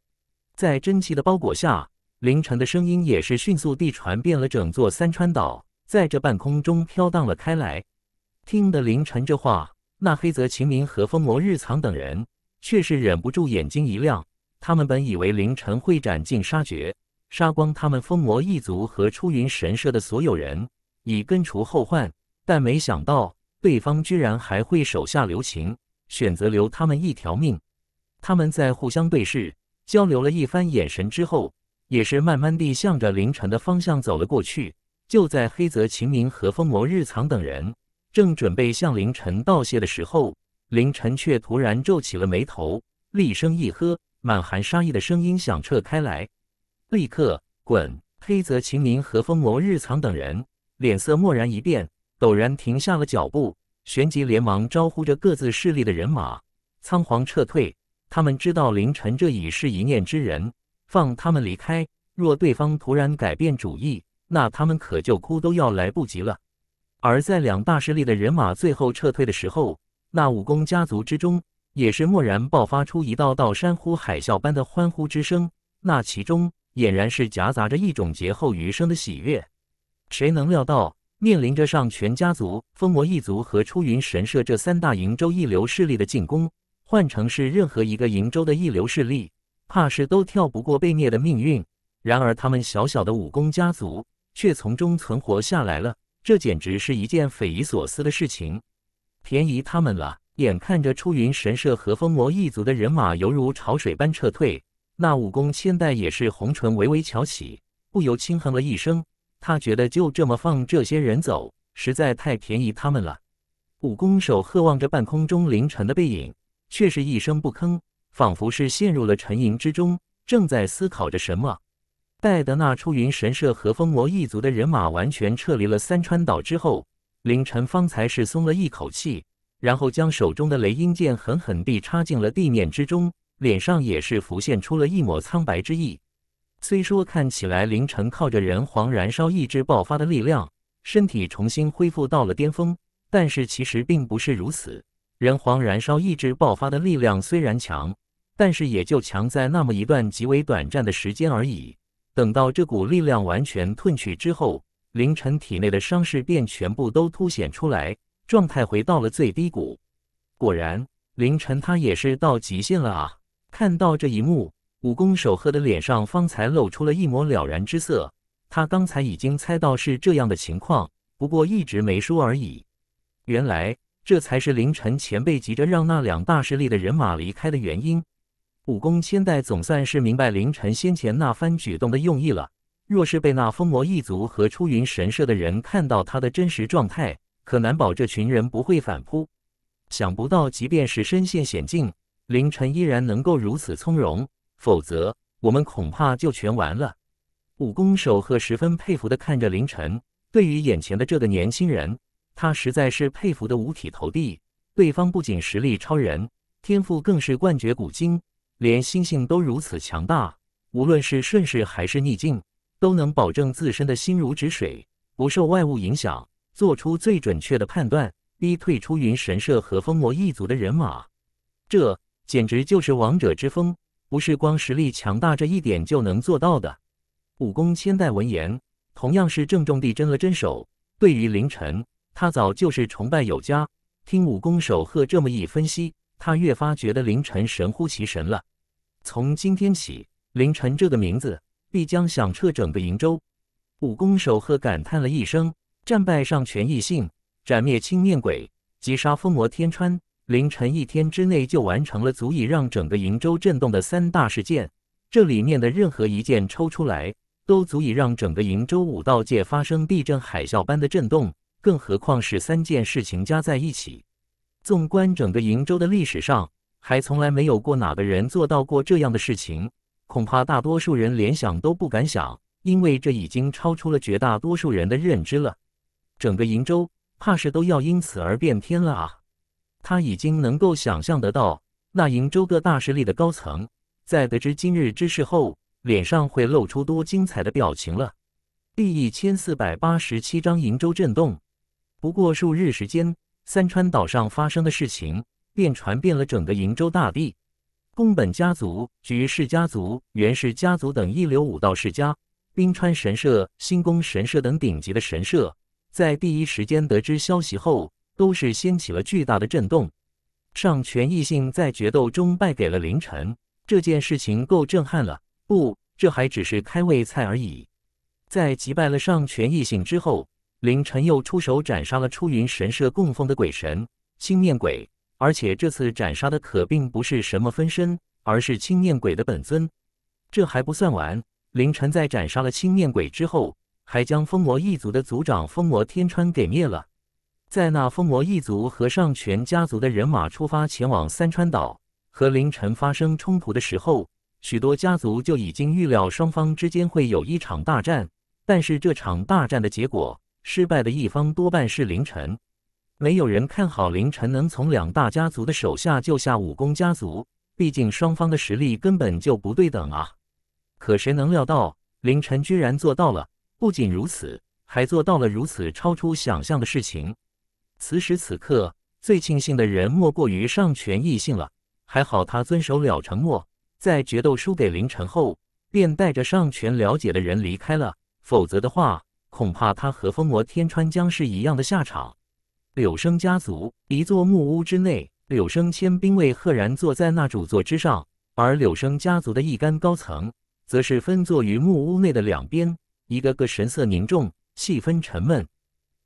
在真气的包裹下，凌晨的声音也是迅速地传遍了整座三川岛，在这半空中飘荡了开来。听得凌晨这话，那黑泽晴明和风魔日藏等人却是忍不住眼睛一亮。他们本以为凌晨会斩尽杀绝，杀光他们风魔一族和出云神社的所有人。以根除后患，但没想到对方居然还会手下留情，选择留他们一条命。他们在互相对视、交流了一番眼神之后，也是慢慢地向着凌晨的方向走了过去。就在黑泽晴明和风魔日藏等人正准备向凌晨道谢的时候，凌晨却突然皱起了眉头，厉声一喝，满含杀意的声音响彻开来：“立刻滚！”黑泽晴明和风魔日藏等人。脸色蓦然一变，陡然停下了脚步，旋即连忙招呼着各自势力的人马，仓皇撤退。他们知道凌晨这已是一念之人，放他们离开。若对方突然改变主意，那他们可就哭都要来不及了。而在两大势力的人马最后撤退的时候，那武功家族之中也是蓦然爆发出一道道山呼海啸般的欢呼之声，那其中俨然是夹杂着一种劫后余生的喜悦。谁能料到，面临着上泉家族、风魔一族和出云神社这三大瀛州一流势力的进攻，换成是任何一个瀛州的一流势力，怕是都跳不过被灭的命运。然而，他们小小的武功家族却从中存活下来了，这简直是一件匪夷所思的事情，便宜他们了。眼看着出云神社和风魔一族的人马犹如潮水般撤退，那武功千代也是红唇微微翘起，不由轻哼了一声。他觉得就这么放这些人走，实在太便宜他们了。武功手贺望着半空中凌晨的背影，却是一声不吭，仿佛是陷入了沉吟之中，正在思考着什么。待得那出云神社和风魔一族的人马完全撤离了三川岛之后，凌晨方才是松了一口气，然后将手中的雷音剑狠狠地插进了地面之中，脸上也是浮现出了一抹苍白之意。虽说看起来凌晨靠着人皇燃烧意志爆发的力量，身体重新恢复到了巅峰，但是其实并不是如此。人皇燃烧意志爆发的力量虽然强，但是也就强在那么一段极为短暂的时间而已。等到这股力量完全褪去之后，凌晨体内的伤势便全部都凸显出来，状态回到了最低谷。果然，凌晨他也是到极限了啊！看到这一幕。武功守鹤的脸上方才露出了一抹了然之色，他刚才已经猜到是这样的情况，不过一直没说而已。原来这才是凌晨前辈急着让那两大势力的人马离开的原因。武功千代总算是明白凌晨先前那番举动的用意了。若是被那风魔一族和出云神社的人看到他的真实状态，可难保这群人不会反扑。想不到，即便是身陷险境，凌晨依然能够如此从容。否则，我们恐怕就全完了。武功守鹤十分佩服的看着凌晨，对于眼前的这个年轻人，他实在是佩服的五体投地。对方不仅实力超人，天赋更是冠绝古今，连心性都如此强大。无论是顺势还是逆境，都能保证自身的心如止水，不受外物影响，做出最准确的判断，逼退出云神社和风魔一族的人马。这简直就是王者之风。不是光实力强大这一点就能做到的。武功千代闻言，同样是郑重地斟了斟手。对于凌晨，他早就是崇拜有加。听武功守鹤这么一分析，他越发觉得凌晨神乎其神了。从今天起，凌晨这个名字必将响彻整个瀛州。武功守鹤感叹了一声：“战败上全异信，斩灭青面鬼，击杀封魔天川。”凌晨一天之内就完成了足以让整个瀛洲震动的三大事件，这里面的任何一件抽出来，都足以让整个瀛洲武道界发生地震海啸般的震动。更何况是三件事情加在一起。纵观整个瀛洲的历史上，还从来没有过哪个人做到过这样的事情。恐怕大多数人连想都不敢想，因为这已经超出了绝大多数人的认知了。整个瀛洲怕是都要因此而变天了啊！他已经能够想象得到，那瀛州各大势力的高层在得知今日之事后，脸上会露出多精彩的表情了。第一千四百八十七章：瀛州震动。不过数日时间，三川岛上发生的事情便传遍了整个瀛州大地。宫本家族、菊氏家族、源氏家族等一流武道世家，冰川神社、新宫神社等顶级的神社，在第一时间得知消息后。都是掀起了巨大的震动。上泉异性在决斗中败给了凌晨，这件事情够震撼了。不，这还只是开胃菜而已。在击败了上泉异性之后，凌晨又出手斩杀了出云神社供奉的鬼神青面鬼，而且这次斩杀的可并不是什么分身，而是青面鬼的本尊。这还不算完，凌晨在斩杀了青面鬼之后，还将封魔一族的族长封魔天川给灭了。在那风魔一族和上泉家族的人马出发前往三川岛和凌晨发生冲突的时候，许多家族就已经预料双方之间会有一场大战。但是这场大战的结果，失败的一方多半是凌晨。没有人看好凌晨能从两大家族的手下救下武功家族，毕竟双方的实力根本就不对等啊。可谁能料到，凌晨居然做到了。不仅如此，还做到了如此超出想象的事情。此时此刻，最庆幸的人莫过于上泉义信了。还好他遵守了承诺，在决斗输给凌晨后，便带着上泉了解的人离开了。否则的话，恐怕他和风魔天川将是一样的下场。柳生家族一座木屋之内，柳生千兵卫赫然坐在那主座之上，而柳生家族的一干高层则是分坐于木屋内的两边，一个个神色凝重，气氛沉闷。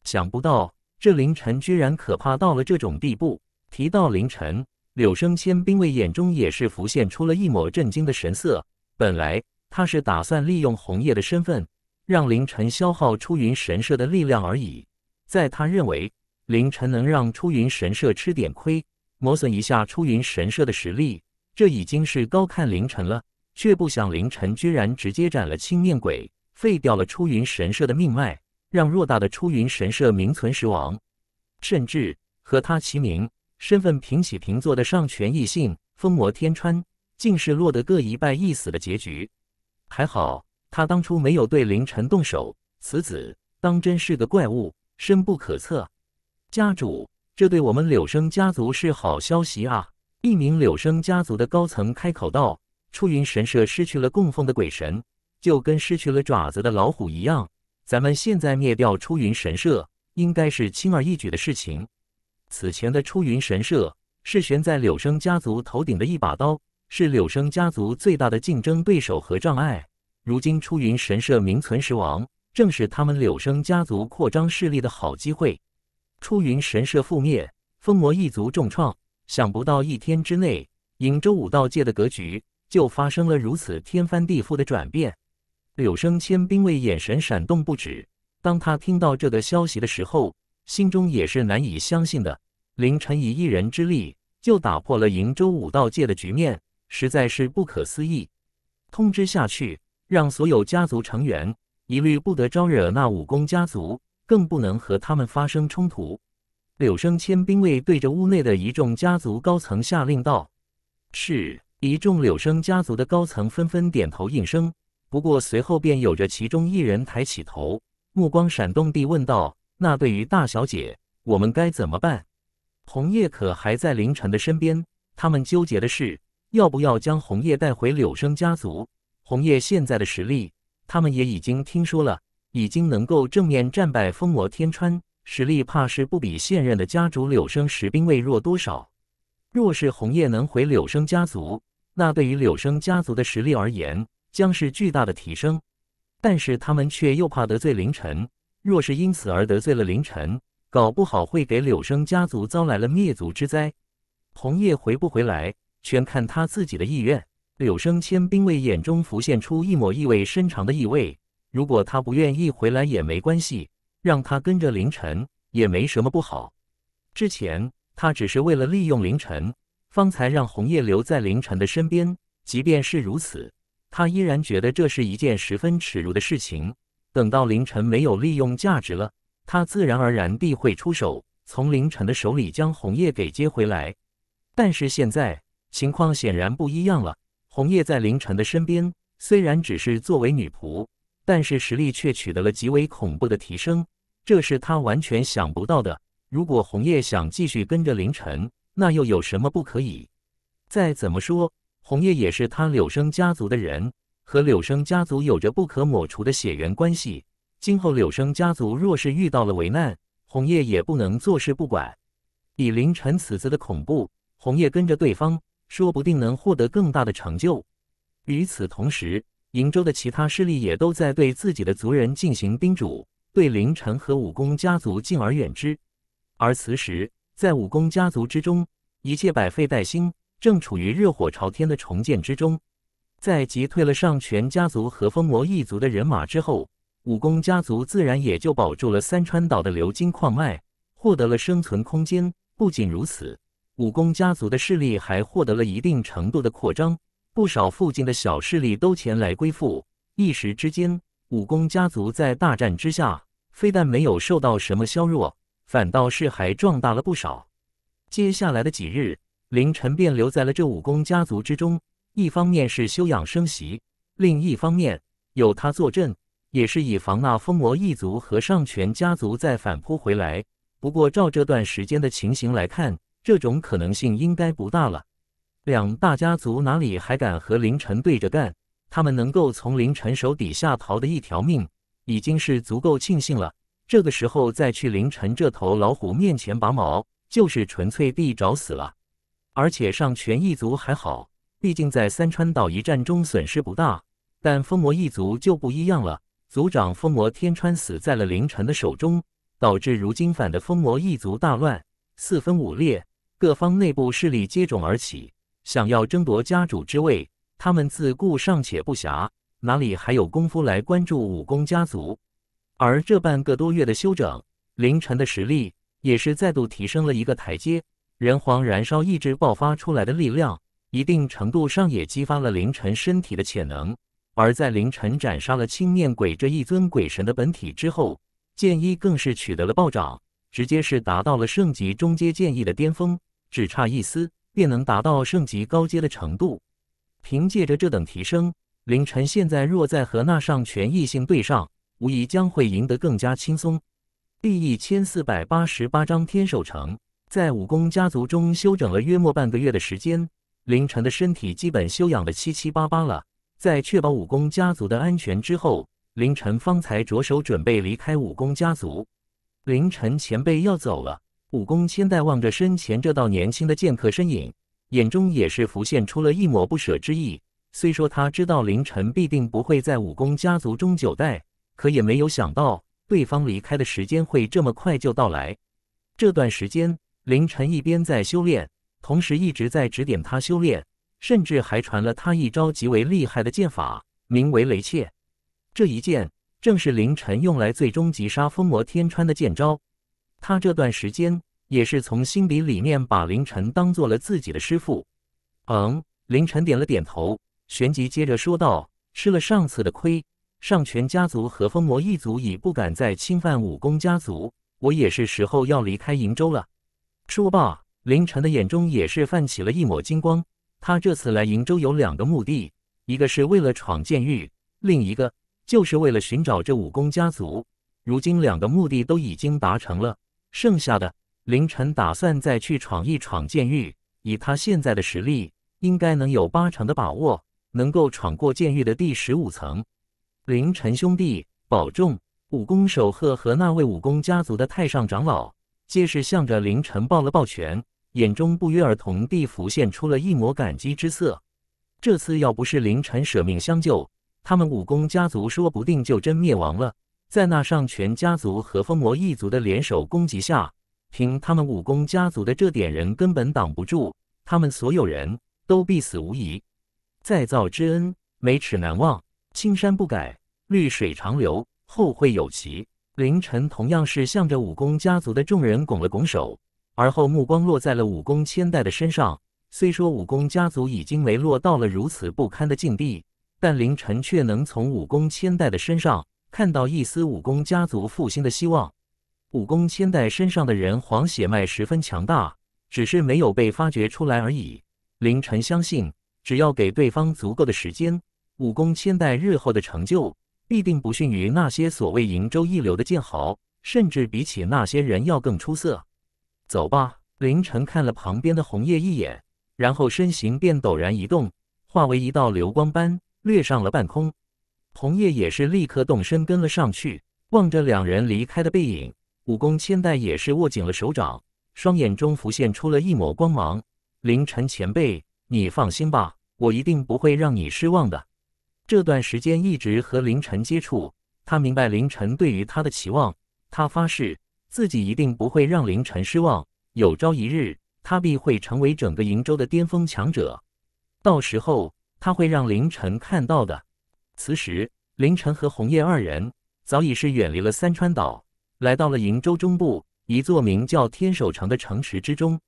想不到。这凌晨居然可怕到了这种地步！提到凌晨，柳生仙兵卫眼中也是浮现出了一抹震惊的神色。本来他是打算利用红叶的身份，让凌晨消耗出云神社的力量而已。在他认为，凌晨能让出云神社吃点亏，磨损一下出云神社的实力，这已经是高看凌晨了。却不想凌晨居然直接斩了青面鬼，废掉了出云神社的命脉。让偌大的出云神社名存实亡，甚至和他齐名、身份平起平坐的上权异姓风魔天川，竟是落得各一败一死的结局。还好他当初没有对凌晨动手，此子当真是个怪物，深不可测。家主，这对我们柳生家族是好消息啊！一名柳生家族的高层开口道：“出云神社失去了供奉的鬼神，就跟失去了爪子的老虎一样。”咱们现在灭掉出云神社，应该是轻而易举的事情。此前的出云神社是悬在柳生家族头顶的一把刀，是柳生家族最大的竞争对手和障碍。如今出云神社名存实亡，正是他们柳生家族扩张势力的好机会。出云神社覆灭，封魔一族重创，想不到一天之内，瀛州武道界的格局就发生了如此天翻地覆的转变。柳生千兵卫眼神闪动不止。当他听到这个消息的时候，心中也是难以相信的。凌晨以一人之力就打破了瀛州武道界的局面，实在是不可思议。通知下去，让所有家族成员一律不得招惹那武功家族，更不能和他们发生冲突。柳生千兵卫对着屋内的一众家族高层下令道：“是！”一众柳生家族的高层纷纷点头应声。不过随后便有着其中一人抬起头，目光闪动地问道：“那对于大小姐，我们该怎么办？”红叶可还在凌晨的身边，他们纠结的是要不要将红叶带回柳生家族。红叶现在的实力，他们也已经听说了，已经能够正面战败风魔天川，实力怕是不比现任的家主柳生石兵卫弱多少。若是红叶能回柳生家族，那对于柳生家族的实力而言，将是巨大的提升，但是他们却又怕得罪凌晨。若是因此而得罪了凌晨，搞不好会给柳生家族遭来了灭族之灾。红叶回不回来，全看他自己的意愿。柳生千兵卫眼中浮现出一抹意味深长的意味。如果他不愿意回来也没关系，让他跟着凌晨也没什么不好。之前他只是为了利用凌晨，方才让红叶留在凌晨的身边。即便是如此。他依然觉得这是一件十分耻辱的事情。等到凌晨没有利用价值了，他自然而然地会出手，从凌晨的手里将红叶给接回来。但是现在情况显然不一样了。红叶在凌晨的身边，虽然只是作为女仆，但是实力却取得了极为恐怖的提升，这是他完全想不到的。如果红叶想继续跟着凌晨，那又有什么不可以？再怎么说。红叶也是他柳生家族的人，和柳生家族有着不可抹除的血缘关系。今后柳生家族若是遇到了危难，红叶也不能坐视不管。以凌晨此子的恐怖，红叶跟着对方，说不定能获得更大的成就。与此同时，瀛州的其他势力也都在对自己的族人进行叮嘱，对凌晨和武功家族敬而远之。而此时，在武功家族之中，一切百废待兴。正处于热火朝天的重建之中，在击退了上泉家族和风魔一族的人马之后，武功家族自然也就保住了三川岛的流金矿脉，获得了生存空间。不仅如此，武功家族的势力还获得了一定程度的扩张，不少附近的小势力都前来归附。一时之间，武功家族在大战之下，非但没有受到什么削弱，反倒是还壮大了不少。接下来的几日。凌晨便留在了这武功家族之中，一方面是休养生息，另一方面有他坐镇，也是以防那疯魔一族和上泉家族再反扑回来。不过照这段时间的情形来看，这种可能性应该不大了。两大家族哪里还敢和凌晨对着干？他们能够从凌晨手底下逃的一条命，已经是足够庆幸了。这个时候再去凌晨这头老虎面前拔毛，就是纯粹地找死了。而且上泉一族还好，毕竟在三川岛一战中损失不大。但风魔一族就不一样了，族长风魔天川死在了凌晨的手中，导致如今反的风魔一族大乱，四分五裂，各方内部势力接踵而起，想要争夺家主之位，他们自顾尚且不暇，哪里还有功夫来关注武功家族？而这半个多月的休整，凌晨的实力也是再度提升了一个台阶。人皇燃烧意志爆发出来的力量，一定程度上也激发了凌晨身体的潜能。而在凌晨斩杀了青面鬼这一尊鬼神的本体之后，剑意更是取得了暴涨，直接是达到了圣级中阶剑意的巅峰，只差一丝便能达到圣级高阶的程度。凭借着这等提升，凌晨现在若再和那上全异性对上，无疑将会赢得更加轻松。第一千四百八十八章天守城。在武功家族中休整了约莫半个月的时间，凌晨的身体基本修养的七七八八了。在确保武功家族的安全之后，凌晨方才着手准备离开武功家族。凌晨前辈要走了，武功千代望着身前这道年轻的剑客身影，眼中也是浮现出了一抹不舍之意。虽说他知道凌晨必定不会在武功家族中久待，可也没有想到对方离开的时间会这么快就到来。这段时间。凌晨一边在修炼，同时一直在指点他修炼，甚至还传了他一招极为厉害的剑法，名为雷切。这一剑正是凌晨用来最终击杀风魔天川的剑招。他这段时间也是从心底里面把凌晨当做了自己的师父。嗯，凌晨点了点头，旋即接着说道：“吃了上次的亏，上泉家族和风魔一族已不敢再侵犯武功家族，我也是时候要离开瀛州了。”说罢，凌晨的眼中也是泛起了一抹金光。他这次来瀛州有两个目的，一个是为了闯监狱，另一个就是为了寻找这武功家族。如今两个目的都已经达成了，剩下的凌晨打算再去闯一闯监狱。以他现在的实力，应该能有八成的把握，能够闯过监狱的第十五层。凌晨兄弟，保重！武功守鹤和那位武功家族的太上长老。皆是向着凌晨抱了抱拳，眼中不约而同地浮现出了一抹感激之色。这次要不是凌晨舍命相救，他们武功家族说不定就真灭亡了。在那上泉家族和风魔一族的联手攻击下，凭他们武功家族的这点人，根本挡不住，他们所有人都必死无疑。再造之恩，没齿难忘。青山不改，绿水长流，后会有期。凌晨同样是向着武功家族的众人拱了拱手，而后目光落在了武功千代的身上。虽说武功家族已经没落到了如此不堪的境地，但凌晨却能从武功千代的身上看到一丝武功家族复兴的希望。武功千代身上的人皇血脉十分强大，只是没有被发掘出来而已。凌晨相信，只要给对方足够的时间，武功千代日后的成就。必定不逊于那些所谓瀛州一流的剑豪，甚至比起那些人要更出色。走吧！凌晨看了旁边的红叶一眼，然后身形便陡然移动，化为一道流光般掠上了半空。红叶也是立刻动身跟了上去。望着两人离开的背影，武功千代也是握紧了手掌，双眼中浮现出了一抹光芒。凌晨前辈，你放心吧，我一定不会让你失望的。这段时间一直和凌晨接触，他明白凌晨对于他的期望。他发誓自己一定不会让凌晨失望。有朝一日，他必会成为整个瀛州的巅峰强者。到时候，他会让凌晨看到的。此时，凌晨和红叶二人早已是远离了三川岛，来到了瀛州中部一座名叫天守城的城池之中。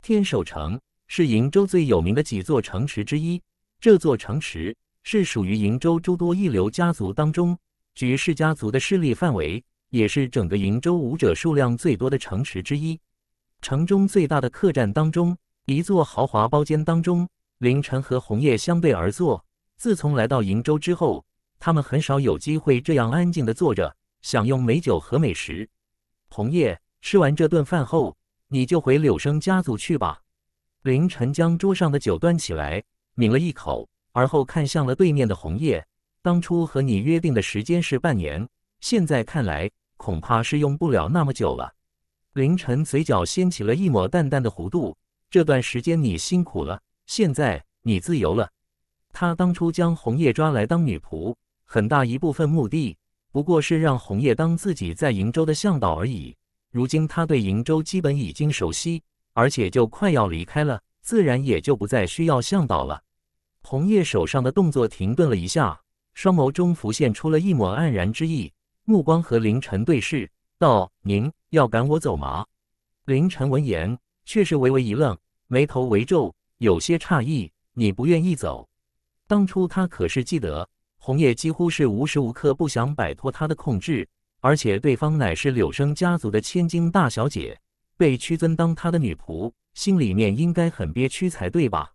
天守城是瀛州最有名的几座城池之一。这座城池。是属于瀛州诸多一流家族当中举世家族的势力范围，也是整个瀛州武者数量最多的城池之一。城中最大的客栈当中，一座豪华包间当中，凌晨和红叶相对而坐。自从来到瀛州之后，他们很少有机会这样安静的坐着，享用美酒和美食。红叶，吃完这顿饭后，你就回柳生家族去吧。凌晨将桌上的酒端起来，抿了一口。而后看向了对面的红叶，当初和你约定的时间是半年，现在看来恐怕是用不了那么久了。凌晨嘴角掀起了一抹淡淡的弧度，这段时间你辛苦了，现在你自由了。他当初将红叶抓来当女仆，很大一部分目的不过是让红叶当自己在瀛州的向导而已。如今他对瀛州基本已经熟悉，而且就快要离开了，自然也就不再需要向导了。红叶手上的动作停顿了一下，双眸中浮现出了一抹黯然之意，目光和凌晨对视，道：“您要赶我走吗？”凌晨闻言却是微微一愣，眉头微皱，有些诧异：“你不愿意走？当初他可是记得，红叶几乎是无时无刻不想摆脱他的控制，而且对方乃是柳生家族的千金大小姐，被屈尊当他的女仆，心里面应该很憋屈才对吧？”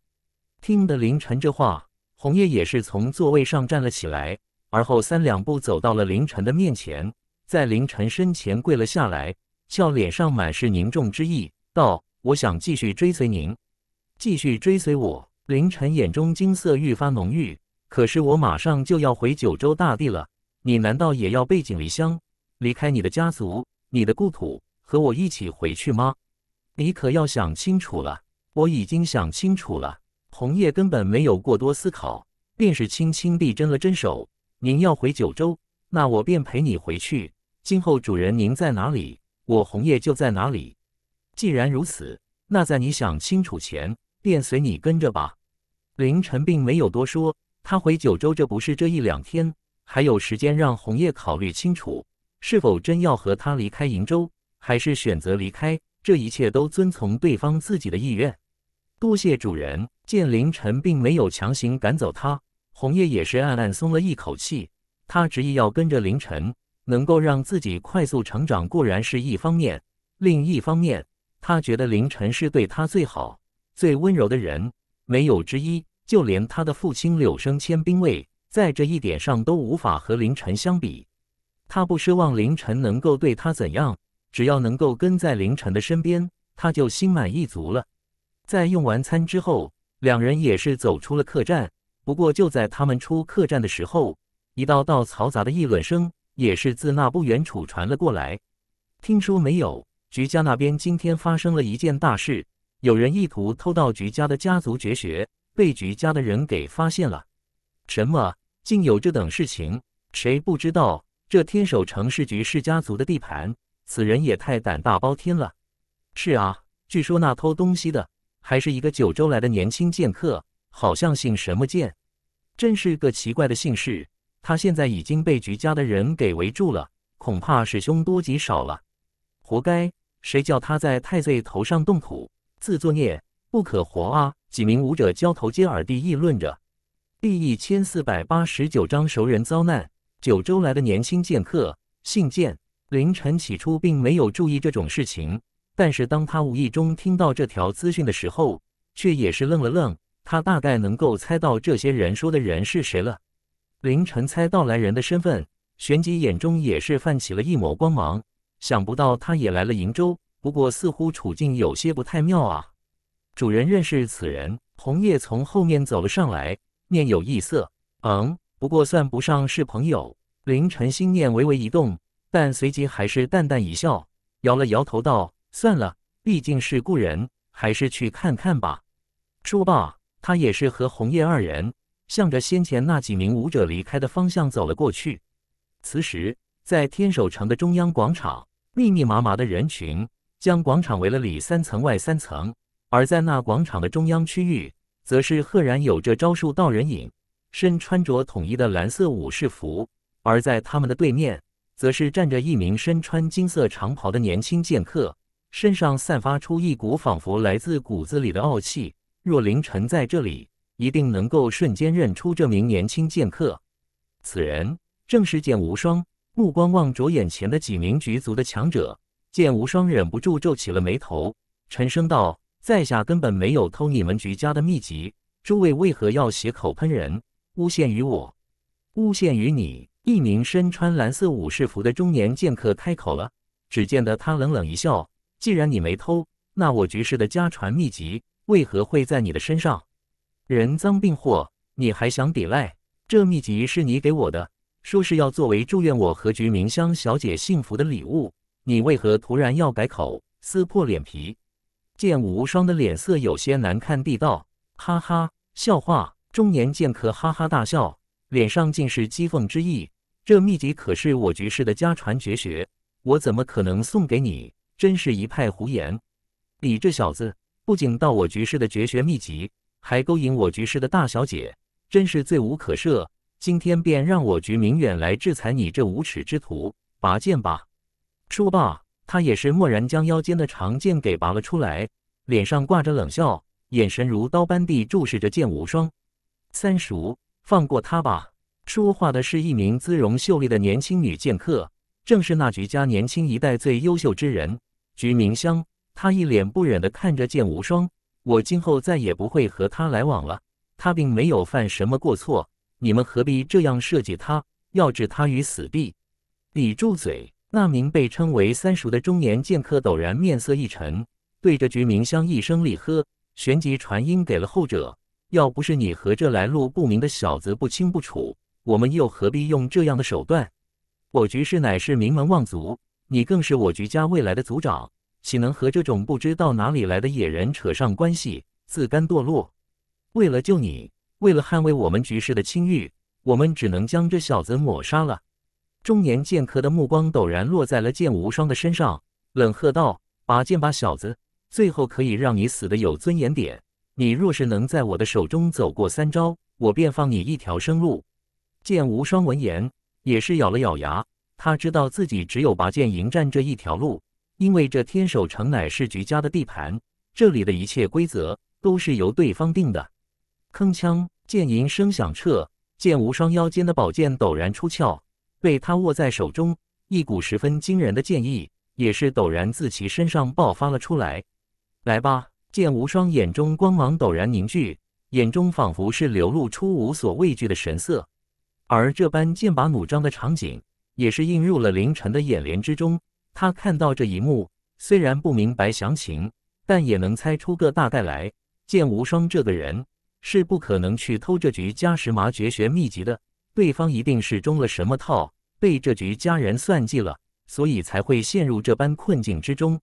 听得凌晨这话，红叶也是从座位上站了起来，而后三两步走到了凌晨的面前，在凌晨身前跪了下来，俏脸上满是凝重之意，道：“我想继续追随您，继续追随我。”凌晨眼中金色愈发浓郁。可是我马上就要回九州大地了，你难道也要背井离乡，离开你的家族、你的故土，和我一起回去吗？你可要想清楚了。我已经想清楚了。红叶根本没有过多思考，便是轻轻地真了真手。您要回九州，那我便陪你回去。今后主人您在哪里，我红叶就在哪里。既然如此，那在你想清楚前，便随你跟着吧。凌晨并没有多说，他回九州这不是这一两天，还有时间让红叶考虑清楚，是否真要和他离开瀛州，还是选择离开。这一切都遵从对方自己的意愿。多谢主人。见凌晨并没有强行赶走他，红叶也是暗暗松了一口气。他执意要跟着凌晨，能够让自己快速成长固然是一方面，另一方面，他觉得凌晨是对他最好、最温柔的人，没有之一。就连他的父亲柳生千兵卫，在这一点上都无法和凌晨相比。他不奢望凌晨能够对他怎样，只要能够跟在凌晨的身边，他就心满意足了。在用完餐之后，两人也是走出了客栈。不过就在他们出客栈的时候，一道道嘈杂的议论声也是自那不远处传了过来。听说没有？菊家那边今天发生了一件大事，有人意图偷盗菊家的家族绝学，被菊家的人给发现了。什么？竟有这等事情？谁不知道这天守城是局氏家族的地盘？此人也太胆大包天了。是啊，据说那偷东西的。还是一个九州来的年轻剑客，好像姓什么剑，真是个奇怪的姓氏。他现在已经被菊家的人给围住了，恐怕是凶多吉少了。活该，谁叫他在太岁头上动土，自作孽不可活啊！几名武者交头接耳地议论着。第一千四百八十九章熟人遭难。九州来的年轻剑客姓剑。凌晨起初并没有注意这种事情。但是当他无意中听到这条资讯的时候，却也是愣了愣。他大概能够猜到这些人说的人是谁了。凌晨猜到来人的身份，旋即眼中也是泛起了一抹光芒。想不到他也来了瀛州，不过似乎处境有些不太妙啊。主人认识此人？红叶从后面走了上来，面有异色。嗯，不过算不上是朋友。凌晨心念微微一动，但随即还是淡淡一笑，摇了摇头道。算了，毕竟是故人，还是去看看吧。说罢，他也是和红叶二人，向着先前那几名武者离开的方向走了过去。此时，在天守城的中央广场，密密麻麻的人群将广场围了里三层外三层，而在那广场的中央区域，则是赫然有着招数道人影，身穿着统一的蓝色武士服；而在他们的对面，则是站着一名身穿金色长袍的年轻剑客。身上散发出一股仿佛来自骨子里的傲气，若凌晨在这里，一定能够瞬间认出这名年轻剑客。此人正是剑无双。目光望着眼前的几名局族的强者，剑无双忍不住皱起了眉头，沉声道：“在下根本没有偷你们菊家的秘籍，诸位为何要血口喷人，诬陷于我？诬陷于你？”一名身穿蓝色武士服的中年剑客开口了，只见得他冷冷一笑。既然你没偷，那我局势的家传秘籍为何会在你的身上？人赃并获，你还想抵赖？这秘籍是你给我的，说是要作为祝愿我和菊明香小姐幸福的礼物，你为何突然要改口，撕破脸皮？见无双的脸色有些难看，地道：“哈哈，笑话！”中年剑客哈哈大笑，脸上尽是讥讽之意。这秘籍可是我局势的家传绝学，我怎么可能送给你？真是一派胡言！你这小子不仅盗我局势的绝学秘籍，还勾引我局势的大小姐，真是罪无可赦！今天便让我局明远来制裁你这无耻之徒！拔剑吧！说罢，他也是蓦然将腰间的长剑给拔了出来，脸上挂着冷笑，眼神如刀般地注视着剑无双。三叔，放过他吧！说话的是一名姿容秀丽的年轻女剑客。正是那菊家年轻一代最优秀之人，菊明香。他一脸不忍地看着剑无双，我今后再也不会和他来往了。他并没有犯什么过错，你们何必这样设计他，要置他于死地？你住嘴！那名被称为三叔的中年剑客陡然面色一沉，对着菊明香一声厉喝，旋即传音给了后者：要不是你和这来路不明的小子不清不楚，我们又何必用这样的手段？我局势乃是名门望族，你更是我局家未来的族长，岂能和这种不知道哪里来的野人扯上关系，自甘堕落？为了救你，为了捍卫我们局势的清誉，我们只能将这小子抹杀了。中年剑客的目光陡然落在了剑无双的身上，冷喝道：“拔剑吧，小子！最后可以让你死的有尊严点。你若是能在我的手中走过三招，我便放你一条生路。”剑无双闻言。也是咬了咬牙，他知道自己只有拔剑迎战这一条路，因为这天守城乃是局家的地盘，这里的一切规则都是由对方定的。铿锵，剑吟声响彻，剑无双腰间的宝剑陡然出鞘，被他握在手中，一股十分惊人的剑意也是陡然自其身上爆发了出来。来吧，剑无双眼中光芒陡然凝聚，眼中仿佛是流露出无所畏惧的神色。而这般剑拔弩张的场景，也是映入了凌晨的眼帘之中。他看到这一幕，虽然不明白详情，但也能猜出个大概来。剑无双这个人是不可能去偷这局加时麻绝学秘籍的，对方一定是中了什么套，被这局家人算计了，所以才会陷入这般困境之中。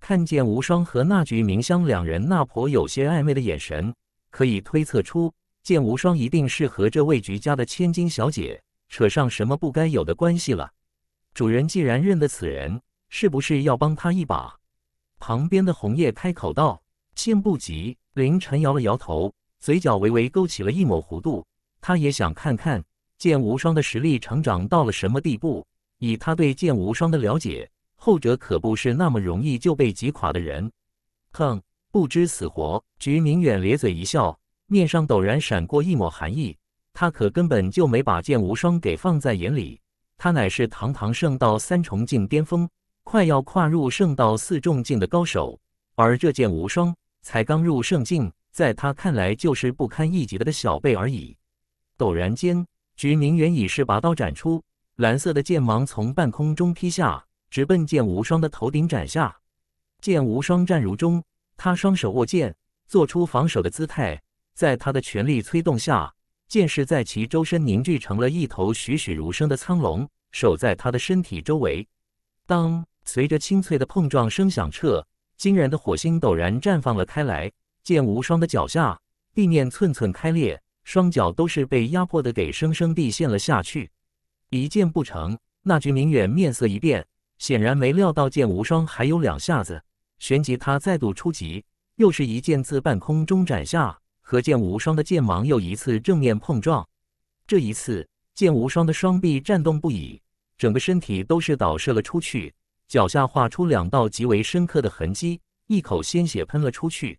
看见无双和那局明香两人那颇有些暧昧的眼神，可以推测出。剑无双一定是和这位菊家的千金小姐扯上什么不该有的关系了。主人既然认得此人，是不是要帮他一把？旁边的红叶开口道：“先不急。”凌晨摇了摇头，嘴角微微勾起了一抹弧度。他也想看看剑无双的实力成长到了什么地步。以他对剑无双的了解，后者可不是那么容易就被击垮的人。哼，不知死活！菊明远咧嘴一笑。面上陡然闪过一抹寒意，他可根本就没把剑无双给放在眼里。他乃是堂堂圣道三重境巅峰，快要跨入圣道四重境的高手，而这剑无双才刚入圣境，在他看来就是不堪一击的小辈而已。陡然间，菊明远已是拔刀斩出，蓝色的剑芒从半空中劈下，直奔剑无双的头顶斩下。剑无双站如钟，他双手握剑，做出防守的姿态。在他的全力催动下，剑士在其周身凝聚成了一头栩栩如生的苍龙，守在他的身体周围。当随着清脆的碰撞声响彻，惊人的火星陡然绽放了开来。剑无双的脚下地面寸寸开裂，双脚都是被压迫的给生生地陷了下去。一剑不成，那句明远面色一变，显然没料到剑无双还有两下子。旋即他再度出击，又是一剑自半空中斩下。可见无双的剑芒又一次正面碰撞，这一次剑无双的双臂颤动不已，整个身体都是倒射了出去，脚下画出两道极为深刻的痕迹，一口鲜血喷了出去。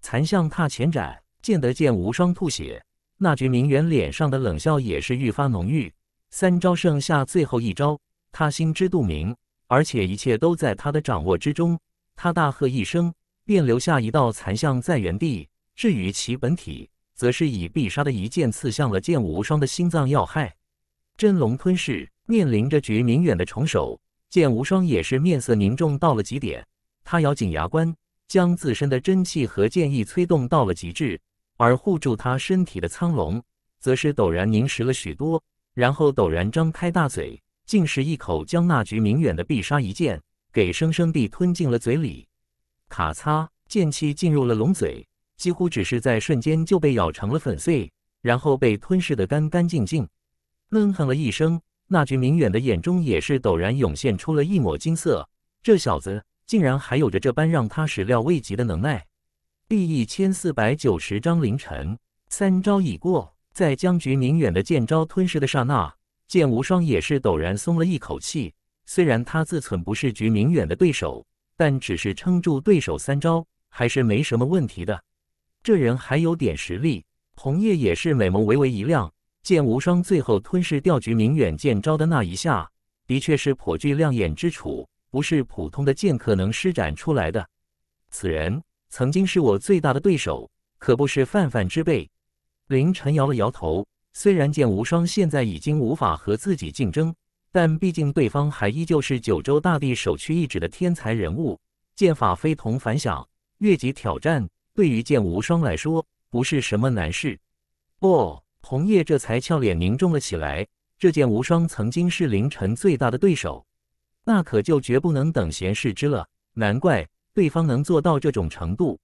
残象踏前斩，见得剑无双吐血，那绝明媛脸上的冷笑也是愈发浓郁。三招剩下最后一招，他心知肚明，而且一切都在他的掌握之中。他大喝一声，便留下一道残像在原地。至于其本体，则是以必杀的一剑刺向了剑无双的心脏要害。真龙吞噬面临着绝明远的重手，剑无双也是面色凝重到了极点。他咬紧牙关，将自身的真气和剑意催动到了极致，而护住他身体的苍龙，则是陡然凝实了许多，然后陡然张开大嘴，竟是一口将那局明远的必杀一剑给生生地吞进了嘴里。卡嚓，剑气进入了龙嘴。几乎只是在瞬间就被咬成了粉碎，然后被吞噬的干干净净。闷哼了一声，那局明远的眼中也是陡然涌现出了一抹金色。这小子竟然还有着这般让他始料未及的能耐。第一千四百九十章凌晨，三招已过，在将局明远的剑招吞噬的刹那，剑无双也是陡然松了一口气。虽然他自忖不是局明远的对手，但只是撑住对手三招还是没什么问题的。这人还有点实力，红叶也是美眸微微一亮。剑无双最后吞噬掉局明远剑招的那一下，的确是颇具亮眼之处，不是普通的剑客能施展出来的。此人曾经是我最大的对手，可不是泛泛之辈。林晨摇了摇头，虽然剑无双现在已经无法和自己竞争，但毕竟对方还依旧是九州大地首屈一指的天才人物，剑法非同凡响，越级挑战。对于剑无双来说，不是什么难事。哦，红叶这才俏脸凝重了起来。这剑无双曾经是凌晨最大的对手，那可就绝不能等闲视之了。难怪对方能做到这种程度，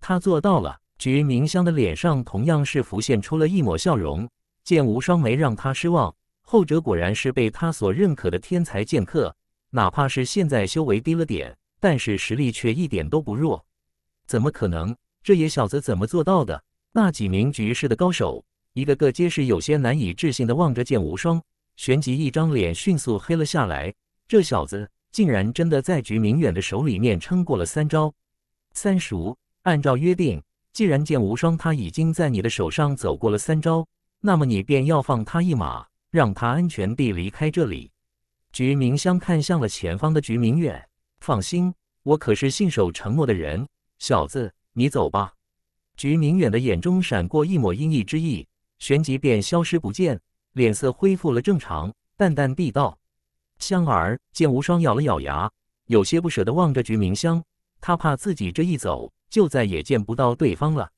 他做到了。菊明香的脸上同样是浮现出了一抹笑容。剑无双没让他失望，后者果然是被他所认可的天才剑客。哪怕是现在修为低了点，但是实力却一点都不弱。怎么可能？这野小子怎么做到的？那几名局势的高手，一个个皆是有些难以置信的望着剑无双，旋即一张脸迅速黑了下来。这小子竟然真的在局明远的手里面撑过了三招！三叔，按照约定，既然剑无双他已经在你的手上走过了三招，那么你便要放他一马，让他安全地离开这里。局明香看向了前方的局明远，放心，我可是信守承诺的人，小子。你走吧，菊明远的眼中闪过一抹阴翳之意，旋即便消失不见，脸色恢复了正常，淡淡地道：“香儿。”见无双咬了咬牙，有些不舍地望着菊明香，他怕自己这一走就再也见不到对方了。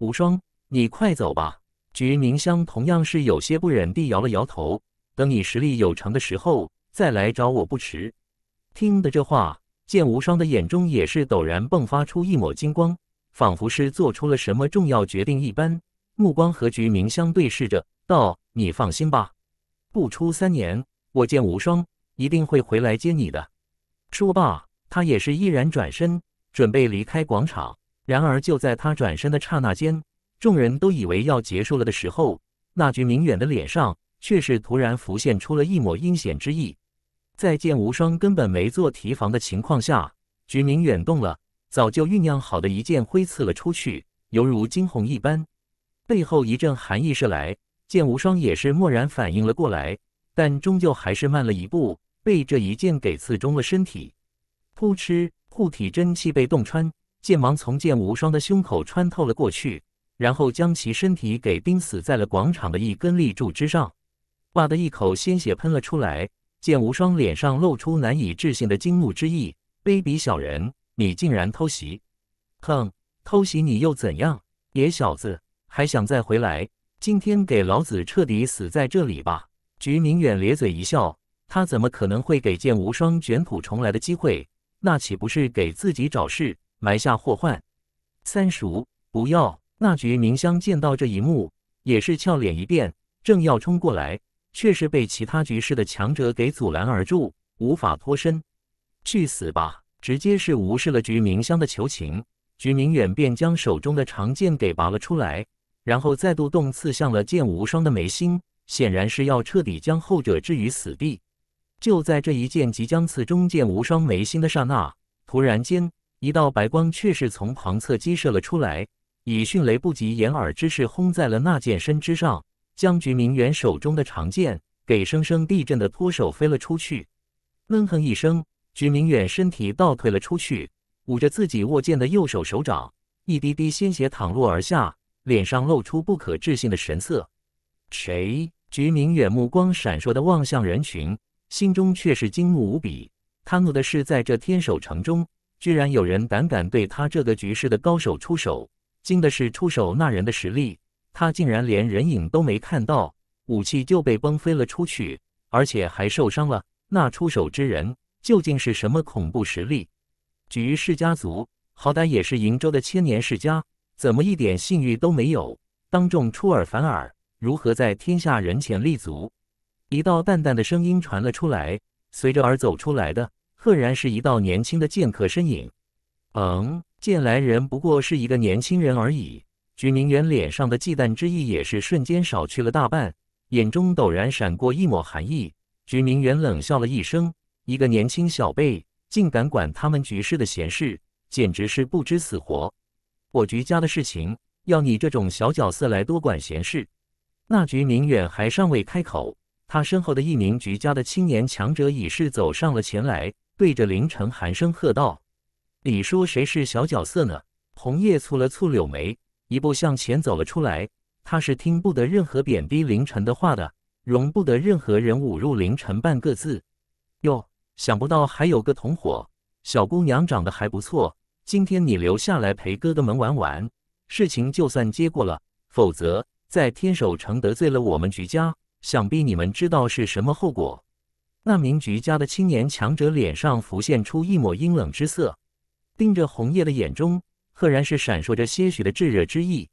无双，你快走吧。菊明香同样是有些不忍地摇了摇头，等你实力有成的时候再来找我不迟。听得这话，见无双的眼中也是陡然迸发出一抹金光。仿佛是做出了什么重要决定一般，目光和菊明相对视着，道：“你放心吧，不出三年，我见无双一定会回来接你的。”说罢，他也是毅然转身，准备离开广场。然而就在他转身的刹那间，众人都以为要结束了的时候，那菊明远的脸上却是突然浮现出了一抹阴险之意。在见无双根本没做提防的情况下，菊明远动了。早就酝酿好的一剑挥刺了出去，犹如惊鸿一般。背后一阵寒意射来，剑无双也是蓦然反应了过来，但终究还是慢了一步，被这一剑给刺中了身体。扑哧，护体真气被洞穿，剑芒从剑无双的胸口穿透了过去，然后将其身体给钉死在了广场的一根立柱之上，哇的一口鲜血喷了出来。剑无双脸上露出难以置信的惊怒之意，卑鄙小人！你竟然偷袭！哼，偷袭你又怎样？野小子，还想再回来？今天给老子彻底死在这里吧！菊明远咧嘴一笑，他怎么可能会给剑无双卷土重来的机会？那岂不是给自己找事，埋下祸患？三叔，不要！那菊明香见到这一幕，也是俏脸一变，正要冲过来，却是被其他局势的强者给阻拦而住，无法脱身。去死吧！直接是无视了菊明香的求情，菊明远便将手中的长剑给拔了出来，然后再度动刺向了剑无双的眉心，显然是要彻底将后者置于死地。就在这一剑即将刺中剑无双眉心的刹那，突然间一道白光却是从旁侧激射了出来，以迅雷不及掩耳之势轰在了那剑身之上，将菊明远手中的长剑给生生地震的脱手飞了出去，闷哼一声。鞠明远身体倒退了出去，捂着自己握剑的右手手掌，一滴滴鲜血淌落而下，脸上露出不可置信的神色。谁？鞠明远目光闪烁地望向人群，心中却是惊怒无比。他怒的是在这天守城中，居然有人胆敢对他这个绝世的高手出手；惊的是出手那人的实力，他竟然连人影都没看到，武器就被崩飞了出去，而且还受伤了。那出手之人。究竟是什么恐怖实力？菊氏家族好歹也是瀛州的千年世家，怎么一点信誉都没有，当众出尔反尔，如何在天下人前立足？一道淡淡的声音传了出来，随着而走出来的，赫然是一道年轻的剑客身影。嗯，见来人不过是一个年轻人而已，菊明远脸上的忌惮之意也是瞬间少去了大半，眼中陡然闪过一抹寒意。菊明远冷笑了一声。一个年轻小辈竟敢管他们局势的闲事，简直是不知死活！我局家的事情，要你这种小角色来多管闲事？那局明远还尚未开口，他身后的一名局家的青年强者已是走上了前来，对着凌晨寒声喝道：“你说谁是小角色呢？”红叶蹙了蹙柳眉，一步向前走了出来。他是听不得任何贬低凌晨的话的，容不得任何人侮辱凌晨半个字。哟。想不到还有个同伙，小姑娘长得还不错。今天你留下来陪哥哥们玩玩，事情就算接过了。否则在天守城得罪了我们菊家，想必你们知道是什么后果。那名菊家的青年强者脸上浮现出一抹阴冷之色，盯着红叶的眼中，赫然是闪烁着些许的炙热之意。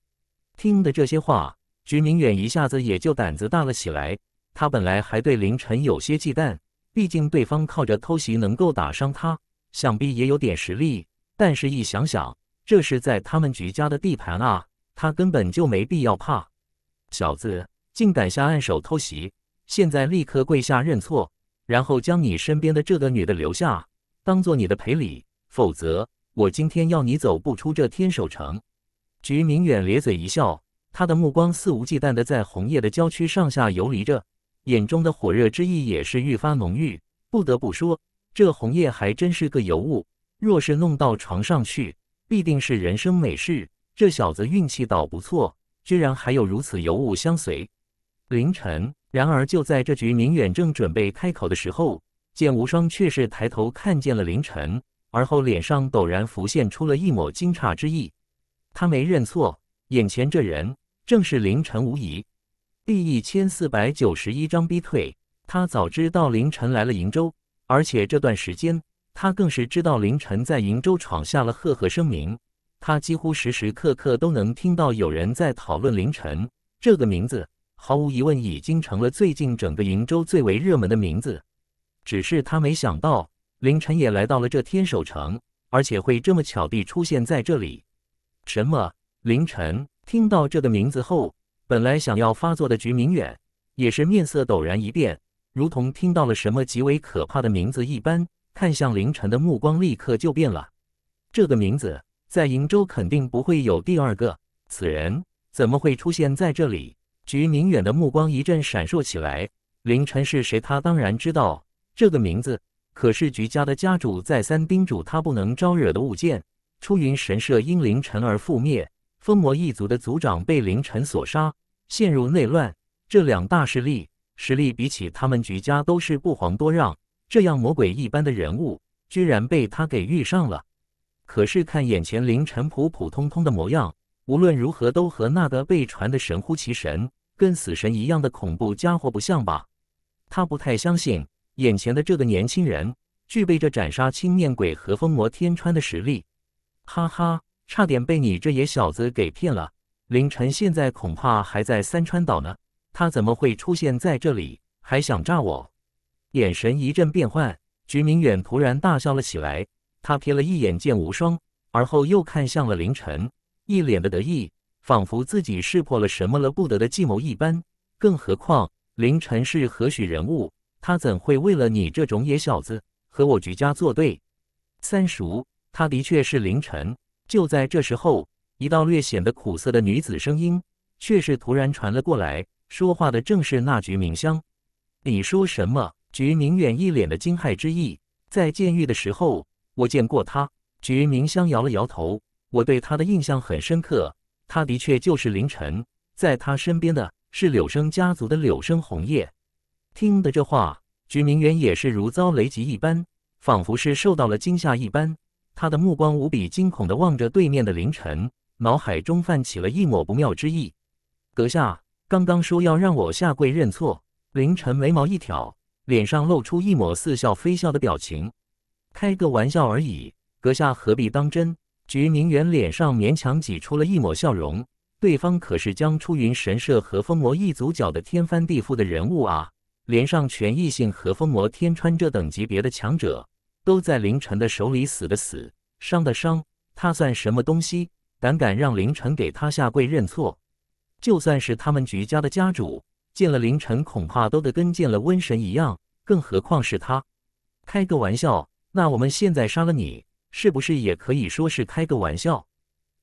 听的这些话，菊明远一下子也就胆子大了起来。他本来还对凌晨有些忌惮。毕竟对方靠着偷袭能够打伤他，想必也有点实力。但是，一想想，这是在他们局家的地盘啊，他根本就没必要怕。小子，竟敢下暗手偷袭！现在立刻跪下认错，然后将你身边的这个女的留下，当做你的赔礼。否则，我今天要你走不出这天守城。徐明远咧嘴一笑，他的目光肆无忌惮的在红叶的郊区上下游离着。眼中的火热之意也是愈发浓郁。不得不说，这红叶还真是个尤物。若是弄到床上去，必定是人生美事。这小子运气倒不错，居然还有如此尤物相随。凌晨。然而就在这局，明远正准备开口的时候，见无双却是抬头看见了凌晨，而后脸上陡然浮现出了一抹惊诧之意。他没认错，眼前这人正是凌晨无疑。第一千四百九十一章逼退。他早知道凌晨来了瀛州，而且这段时间他更是知道凌晨在瀛州闯下了赫赫声名。他几乎时时刻刻都能听到有人在讨论凌晨这个名字，毫无疑问已经成了最近整个瀛州最为热门的名字。只是他没想到，凌晨也来到了这天守城，而且会这么巧地出现在这里。什么？凌晨听到这个名字后。本来想要发作的菊明远，也是面色陡然一变，如同听到了什么极为可怕的名字一般，看向凌晨的目光立刻就变了。这个名字在瀛州肯定不会有第二个，此人怎么会出现在这里？菊明远的目光一阵闪烁起来。凌晨是谁？他当然知道这个名字，可是菊家的家主再三叮嘱他不能招惹的物件，出云神社因凌晨而覆灭。风魔一族的族长被凌晨所杀，陷入内乱。这两大势力实力比起他们局家都是不遑多让。这样魔鬼一般的人物，居然被他给遇上了。可是看眼前凌晨普普通通的模样，无论如何都和那个被传的神乎其神、跟死神一样的恐怖家伙不像吧？他不太相信眼前的这个年轻人具备着斩杀青面鬼和风魔天川的实力。哈哈。差点被你这野小子给骗了！凌晨现在恐怕还在三川岛呢，他怎么会出现在这里？还想炸我？眼神一阵变幻，徐明远突然大笑了起来。他瞥了一眼剑无双，而后又看向了凌晨，一脸的得意，仿佛自己识破了什么了不得的计谋一般。更何况凌晨是何许人物，他怎会为了你这种野小子和我徐家作对？三叔，他的确是凌晨。就在这时候，一道略显得苦涩的女子声音却是突然传了过来。说话的正是那菊明香。你说什么？菊明远一脸的惊骇之意。在监狱的时候，我见过他。菊明香摇了摇头，我对他的印象很深刻。他的确就是凌晨，在他身边的是柳生家族的柳生红叶。听的这话，菊明远也是如遭雷击一般，仿佛是受到了惊吓一般。他的目光无比惊恐地望着对面的凌晨，脑海中泛起了一抹不妙之意。阁下刚刚说要让我下跪认错，凌晨眉毛一挑，脸上露出一抹似笑非笑的表情。开个玩笑而已，阁下何必当真？菊明远脸上勉强挤出了一抹笑容。对方可是将出云神社和风魔一族搅得天翻地覆的人物啊，连上权异性和风魔天川这等级别的强者。都在凌晨的手里死的死伤的伤，他算什么东西？胆敢让凌晨给他下跪认错？就算是他们局家的家主见了凌晨，恐怕都得跟见了瘟神一样，更何况是他？开个玩笑？那我们现在杀了你，是不是也可以说是开个玩笑？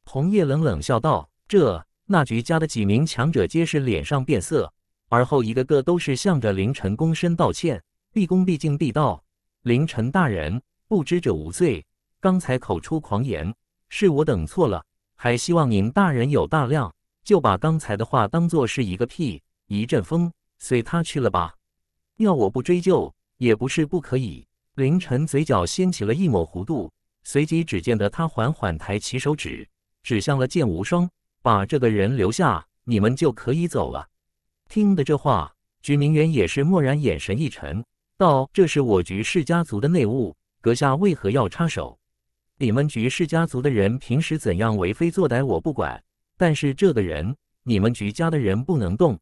红叶冷冷笑道。这那局家的几名强者皆是脸上变色，而后一个个都是向着凌晨躬身道歉，毕恭毕敬地道。凌晨大人，不知者无罪。刚才口出狂言，是我等错了，还希望您大人有大量，就把刚才的话当做是一个屁，一阵风，随他去了吧。要我不追究，也不是不可以。凌晨嘴角掀起了一抹弧度，随即只见得他缓缓抬起手指，指向了剑无双，把这个人留下，你们就可以走了。听得这话，举明远也是蓦然眼神一沉。道：“这是我局氏家族的内务，阁下为何要插手？你们局氏家族的人平时怎样为非作歹，我不管。但是这个人，你们局家的人不能动。”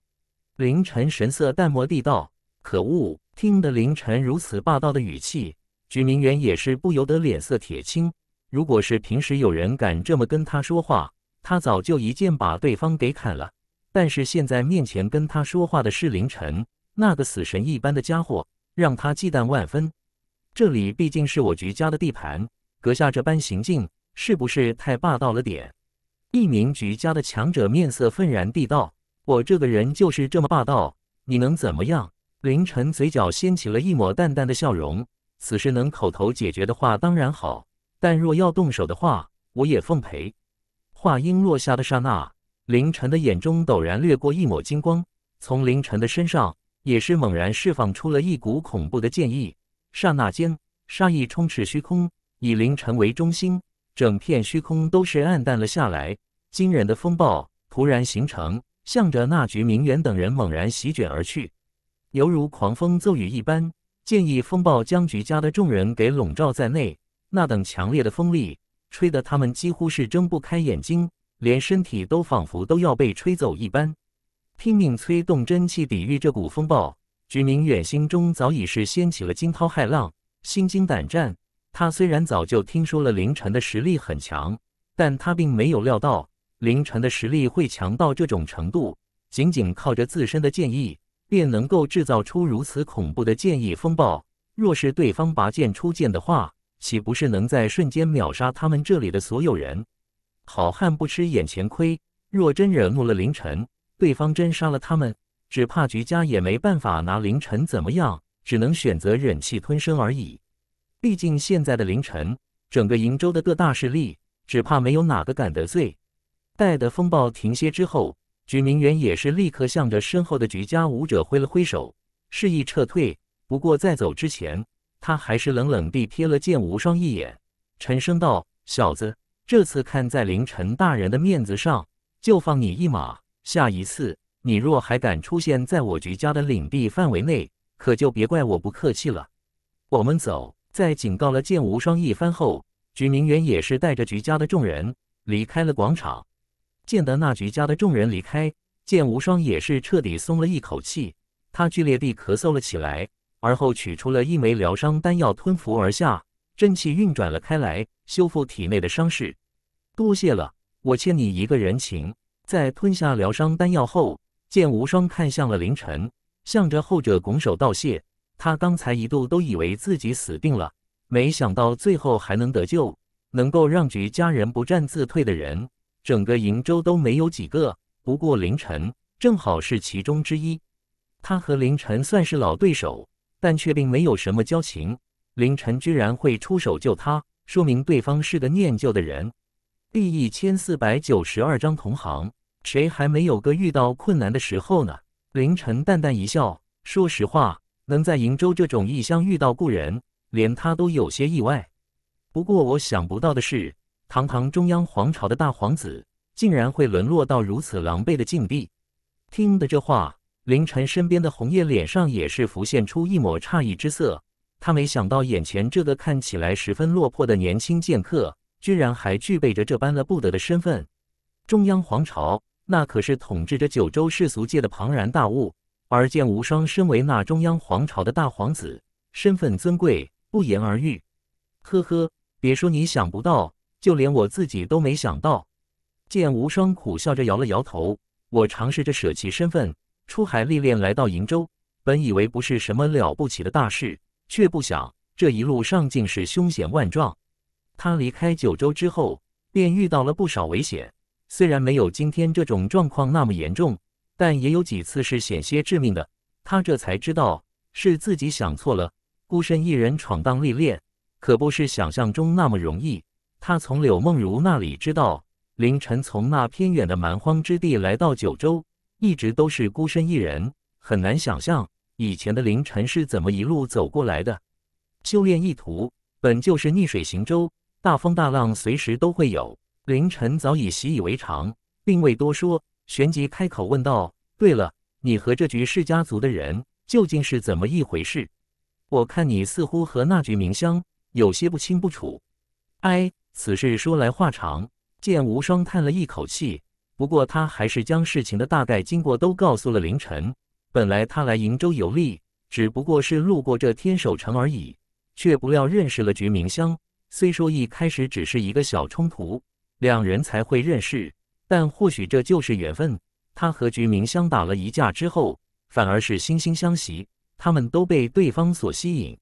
凌晨神色淡漠地道：“可恶！”听得凌晨如此霸道的语气，菊明远也是不由得脸色铁青。如果是平时有人敢这么跟他说话，他早就一剑把对方给砍了。但是现在面前跟他说话的是凌晨，那个死神一般的家伙。让他忌惮万分。这里毕竟是我局家的地盘，阁下这般行径是不是太霸道了点？一名局家的强者面色愤然地道：“我这个人就是这么霸道，你能怎么样？”凌晨嘴角掀起了一抹淡淡的笑容。此事能口头解决的话，当然好；但若要动手的话，我也奉陪。话音落下的刹那，凌晨的眼中陡然掠过一抹金光，从凌晨的身上。也是猛然释放出了一股恐怖的剑意，刹那间，杀意充斥虚空，以凌晨为中心，整片虚空都是暗淡了下来。惊人的风暴突然形成，向着那局明远等人猛然席卷而去，犹如狂风骤雨一般。剑意风暴将局家的众人给笼罩在内，那等强烈的风力，吹得他们几乎是睁不开眼睛，连身体都仿佛都要被吹走一般。拼命催动真气抵御这股风暴，许明远心中早已是掀起了惊涛骇浪，心惊胆战。他虽然早就听说了凌晨的实力很强，但他并没有料到凌晨的实力会强到这种程度，仅仅靠着自身的剑意便能够制造出如此恐怖的剑意风暴。若是对方拔剑出剑的话，岂不是能在瞬间秒杀他们这里的所有人？好汉不吃眼前亏，若真惹怒了凌晨。对方真杀了他们，只怕菊家也没办法拿凌晨怎么样，只能选择忍气吞声而已。毕竟现在的凌晨，整个瀛州的各大势力，只怕没有哪个敢得罪。待的风暴停歇之后，菊明远也是立刻向着身后的菊家武者挥了挥手，示意撤退。不过在走之前，他还是冷冷地瞥了剑无双一眼，沉声道：“小子，这次看在凌晨大人的面子上，就放你一马。”下一次你若还敢出现在我举家的领地范围内，可就别怪我不客气了。我们走。在警告了剑无双一番后，举明远也是带着举家的众人离开了广场。见得那举家的众人离开，剑无双也是彻底松了一口气，他剧烈地咳嗽了起来，而后取出了一枚疗伤丹药吞服而下，真气运转了开来，修复体内的伤势。多谢了，我欠你一个人情。在吞下疗伤丹药后，剑无双看向了凌晨，向着后者拱手道谢。他刚才一度都以为自己死定了，没想到最后还能得救。能够让菊家人不战自退的人，整个瀛州都没有几个。不过凌晨正好是其中之一。他和凌晨算是老对手，但却并没有什么交情。凌晨居然会出手救他，说明对方是个念旧的人。第一千四百九十二章同行。谁还没有个遇到困难的时候呢？凌晨淡淡一笑，说实话，能在瀛州这种异乡遇到故人，连他都有些意外。不过我想不到的是，堂堂中央皇朝的大皇子，竟然会沦落到如此狼狈的境地。听的这话，凌晨身边的红叶脸上也是浮现出一抹诧异之色。他没想到眼前这个看起来十分落魄的年轻剑客，居然还具备着这般了不得的身份——中央皇朝。那可是统治着九州世俗界的庞然大物，而剑无双身为那中央皇朝的大皇子，身份尊贵不言而喻。呵呵，别说你想不到，就连我自己都没想到。剑无双苦笑着摇了摇头。我尝试着舍弃身份，出海历练，来到瀛州，本以为不是什么了不起的大事，却不想这一路上竟是凶险万状。他离开九州之后，便遇到了不少危险。虽然没有今天这种状况那么严重，但也有几次是险些致命的。他这才知道是自己想错了，孤身一人闯荡历练，可不是想象中那么容易。他从柳梦如那里知道，凌晨从那偏远的蛮荒之地来到九州，一直都是孤身一人。很难想象以前的凌晨是怎么一路走过来的。修炼意图本就是逆水行舟，大风大浪随时都会有。凌晨早已习以为常，并未多说，旋即开口问道：“对了，你和这局氏家族的人究竟是怎么一回事？我看你似乎和那菊明香有些不清不楚。”“哎，此事说来话长。”见无双叹了一口气，不过他还是将事情的大概经过都告诉了凌晨。本来他来瀛州游历，只不过是路过这天守城而已，却不料认识了菊明香。虽说一开始只是一个小冲突。两人才会认识，但或许这就是缘分。他和菊明香打了一架之后，反而是惺惺相惜，他们都被对方所吸引。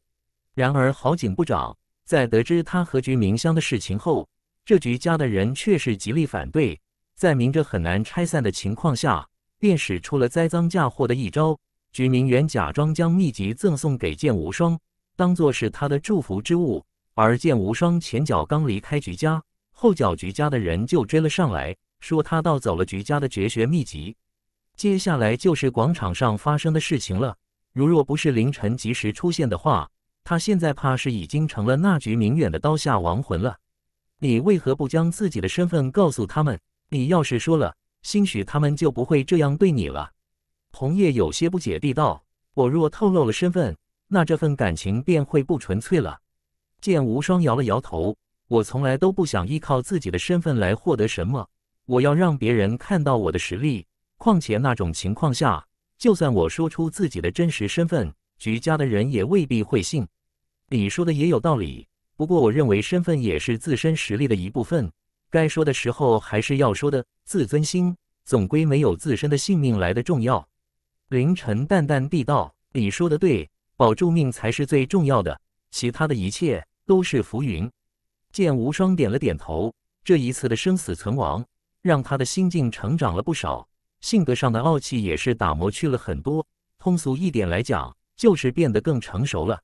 然而好景不长，在得知他和菊明香的事情后，这菊家的人却是极力反对。在明着很难拆散的情况下，便使出了栽赃嫁祸的一招。菊明原假装将秘籍赠送给剑无双，当作是他的祝福之物，而剑无双前脚刚离开菊家。后脚菊家的人就追了上来，说他盗走了菊家的绝学秘籍。接下来就是广场上发生的事情了。如若不是凌晨及时出现的话，他现在怕是已经成了那局明远的刀下亡魂了。你为何不将自己的身份告诉他们？你要是说了，兴许他们就不会这样对你了。红叶有些不解地道：“我若透露了身份，那这份感情便会不纯粹了。”见无双摇了摇头。我从来都不想依靠自己的身份来获得什么，我要让别人看到我的实力。况且那种情况下，就算我说出自己的真实身份，徐家的人也未必会信。你说的也有道理，不过我认为身份也是自身实力的一部分，该说的时候还是要说的。自尊心总归没有自身的性命来的重要。凌晨淡淡地道：“你说的对，保住命才是最重要的，其他的一切都是浮云。”剑无双点了点头。这一次的生死存亡，让他的心境成长了不少，性格上的傲气也是打磨去了很多。通俗一点来讲，就是变得更成熟了。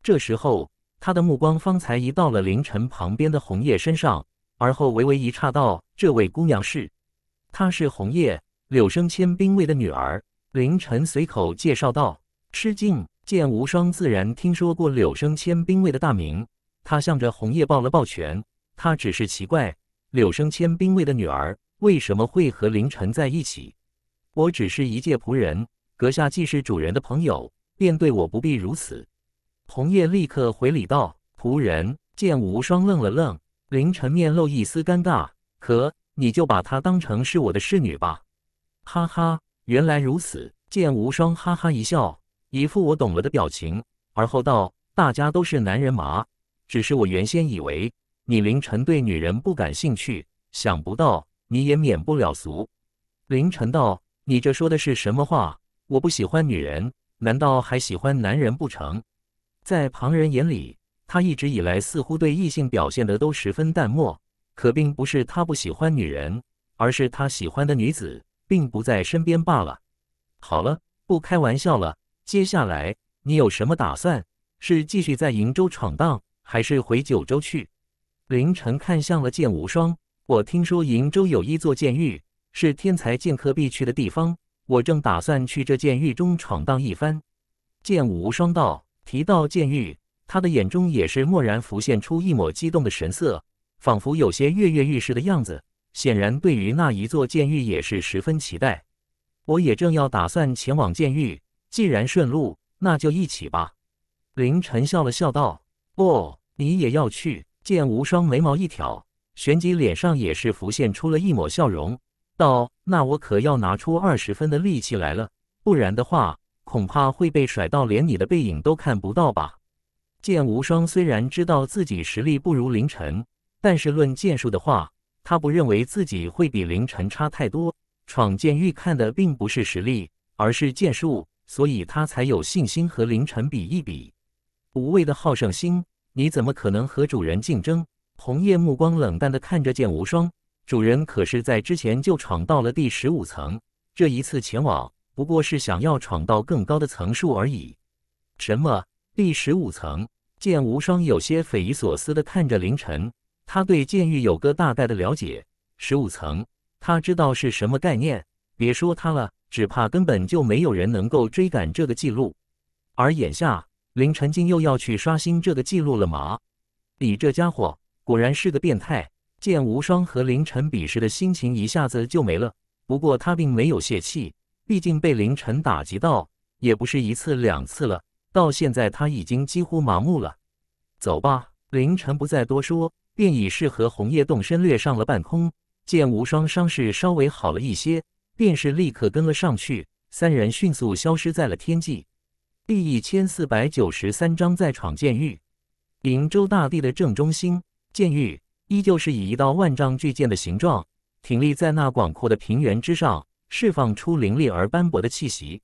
这时候，他的目光方才移到了凌晨旁边的红叶身上，而后微微一诧道：“这位姑娘是？她是红叶，柳生千兵卫的女儿。”凌晨随口介绍道：“吃惊，剑无双自然听说过柳生千兵卫的大名。他向着红叶抱了抱拳，他只是奇怪柳生千兵卫的女儿为什么会和凌晨在一起。我只是一介仆人，阁下既是主人的朋友，便对我不必如此。红叶立刻回礼道：“仆人。”见无双愣了愣，凌晨面露一丝尴尬：“可你就把她当成是我的侍女吧。”哈哈，原来如此。见无双哈哈一笑，一副我懂了的表情，而后道：“大家都是男人嘛。”只是我原先以为你凌晨对女人不感兴趣，想不到你也免不了俗。凌晨道：“你这说的是什么话？我不喜欢女人，难道还喜欢男人不成？”在旁人眼里，他一直以来似乎对异性表现得都十分淡漠，可并不是他不喜欢女人，而是他喜欢的女子并不在身边罢了。好了，不开玩笑了。接下来你有什么打算？是继续在瀛州闯荡？还是回九州去。凌晨看向了剑无双，我听说瀛州有一座监狱，是天才剑客必去的地方。我正打算去这监狱中闯荡一番。剑无双道：“提到监狱，他的眼中也是蓦然浮现出一抹激动的神色，仿佛有些跃跃欲试的样子，显然对于那一座监狱也是十分期待。”我也正要打算前往监狱，既然顺路，那就一起吧。凌晨笑了笑道。哦，你也要去？剑无双眉毛一挑，旋即脸上也是浮现出了一抹笑容，道：“那我可要拿出二十分的力气来了，不然的话，恐怕会被甩到连你的背影都看不到吧。”剑无双虽然知道自己实力不如凌晨，但是论剑术的话，他不认为自己会比凌晨差太多。闯剑域看的并不是实力，而是剑术，所以他才有信心和凌晨比一比。无畏的好胜心，你怎么可能和主人竞争？红叶目光冷淡的看着剑无双，主人可是在之前就闯到了第十五层，这一次前往不过是想要闯到更高的层数而已。什么？第十五层？剑无双有些匪夷所思的看着凌晨，他对剑域有个大概的了解，十五层，他知道是什么概念。别说他了，只怕根本就没有人能够追赶这个记录。而眼下。凌晨竟又要去刷新这个记录了吗？你这家伙果然是个变态！见无双和凌晨比时的心情一下子就没了。不过他并没有泄气，毕竟被凌晨打击到也不是一次两次了。到现在他已经几乎麻木了。走吧，凌晨不再多说，便已是和红叶动身，掠上了半空。见无双伤势稍微好了一些，便是立刻跟了上去。三人迅速消失在了天际。第一千四百九十三章再闯监狱。瀛州大地的正中心，监狱依旧是以一道万丈巨剑的形状挺立在那广阔的平原之上，释放出凌厉而斑驳的气息。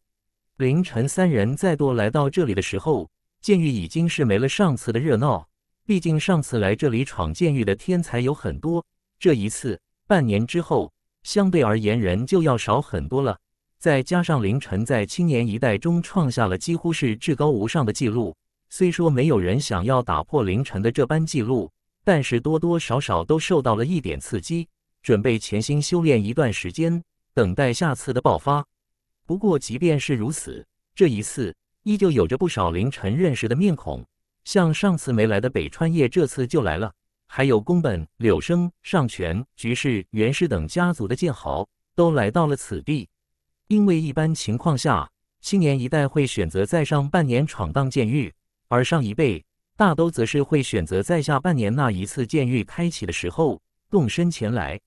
凌晨，三人再度来到这里的时候，监狱已经是没了上次的热闹。毕竟上次来这里闯监狱的天才有很多，这一次半年之后，相对而言人就要少很多了。再加上凌晨在青年一代中创下了几乎是至高无上的记录，虽说没有人想要打破凌晨的这般记录，但是多多少少都受到了一点刺激，准备潜心修炼一段时间，等待下次的爆发。不过即便是如此，这一次依旧有着不少凌晨认识的面孔，像上次没来的北川叶这次就来了，还有宫本、柳生、上泉、菊氏、源氏等家族的剑豪都来到了此地。因为一般情况下，青年一代会选择在上半年闯荡监狱，而上一辈大都则是会选择在下半年那一次监狱开启的时候动身前来。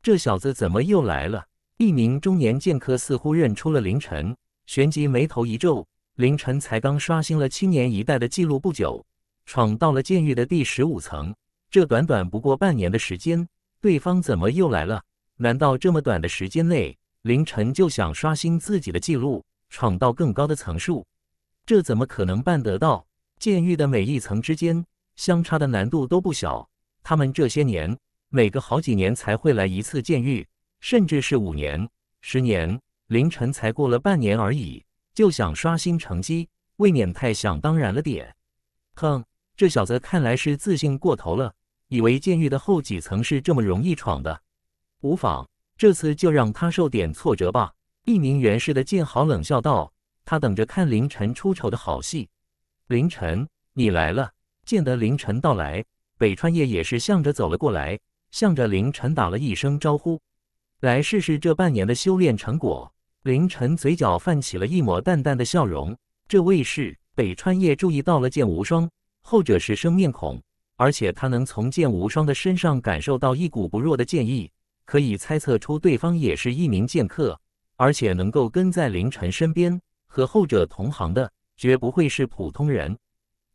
这小子怎么又来了？一名中年剑客似乎认出了凌晨，旋即眉头一皱。凌晨才刚刷新了青年一代的记录不久，闯到了监狱的第十五层。这短短不过半年的时间，对方怎么又来了？难道这么短的时间内？凌晨就想刷新自己的记录，闯到更高的层数，这怎么可能办得到？监狱的每一层之间相差的难度都不小。他们这些年每个好几年才会来一次监狱，甚至是五年、十年。凌晨才过了半年而已，就想刷新成绩，未免太想当然了点。哼，这小子看来是自信过头了，以为监狱的后几层是这么容易闯的。无妨。这次就让他受点挫折吧！一名元氏的剑豪冷笑道：“他等着看凌晨出丑的好戏。”凌晨，你来了。见得凌晨到来，北川叶也是向着走了过来，向着凌晨打了一声招呼：“来试试这半年的修炼成果。”凌晨嘴角泛起了一抹淡淡的笑容。这位是北川叶，注意到了剑无双，后者是生面孔，而且他能从剑无双的身上感受到一股不弱的剑意。可以猜测出对方也是一名剑客，而且能够跟在凌晨身边和后者同行的，绝不会是普通人。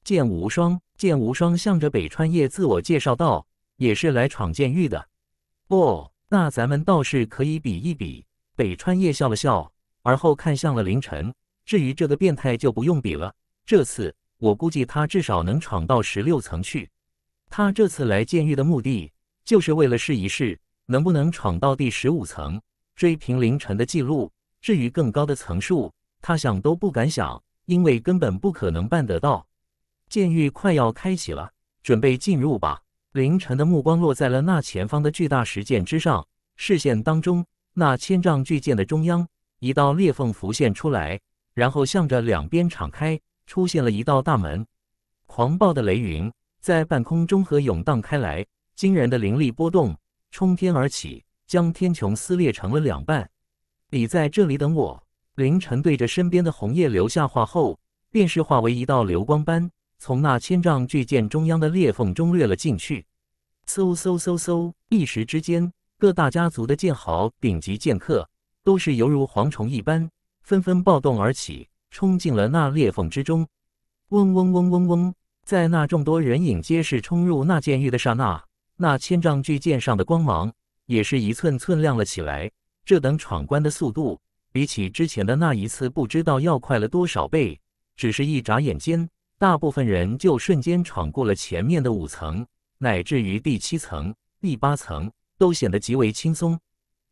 剑无双，剑无双向着北川夜自我介绍道：“也是来闯监狱的。”哦，那咱们倒是可以比一比。北川夜笑了笑，而后看向了凌晨。至于这个变态就不用比了。这次我估计他至少能闯到十六层去。他这次来监狱的目的，就是为了试一试。能不能闯到第十五层，追平凌晨的记录？至于更高的层数，他想都不敢想，因为根本不可能办得到。监狱快要开启了，准备进入吧！凌晨的目光落在了那前方的巨大石剑之上，视线当中，那千丈巨剑的中央，一道裂缝浮现出来，然后向着两边敞开，出现了一道大门。狂暴的雷云在半空中和涌荡开来，惊人的灵力波动。冲天而起，将天穹撕裂成了两半。你在这里等我。凌晨对着身边的红叶留下话后，便是化为一道流光般，从那千丈巨剑中央的裂缝中掠了进去。嗖嗖嗖嗖！一时之间，各大家族的剑豪、顶级剑客，都是犹如蝗虫一般，纷纷暴动而起，冲进了那裂缝之中。嗡嗡嗡嗡嗡！在那众多人影皆是冲入那监狱的刹那。那千丈巨剑上的光芒也是一寸寸亮了起来。这等闯关的速度，比起之前的那一次，不知道要快了多少倍。只是一眨眼间，大部分人就瞬间闯过了前面的五层，乃至于第七层、第八层，都显得极为轻松。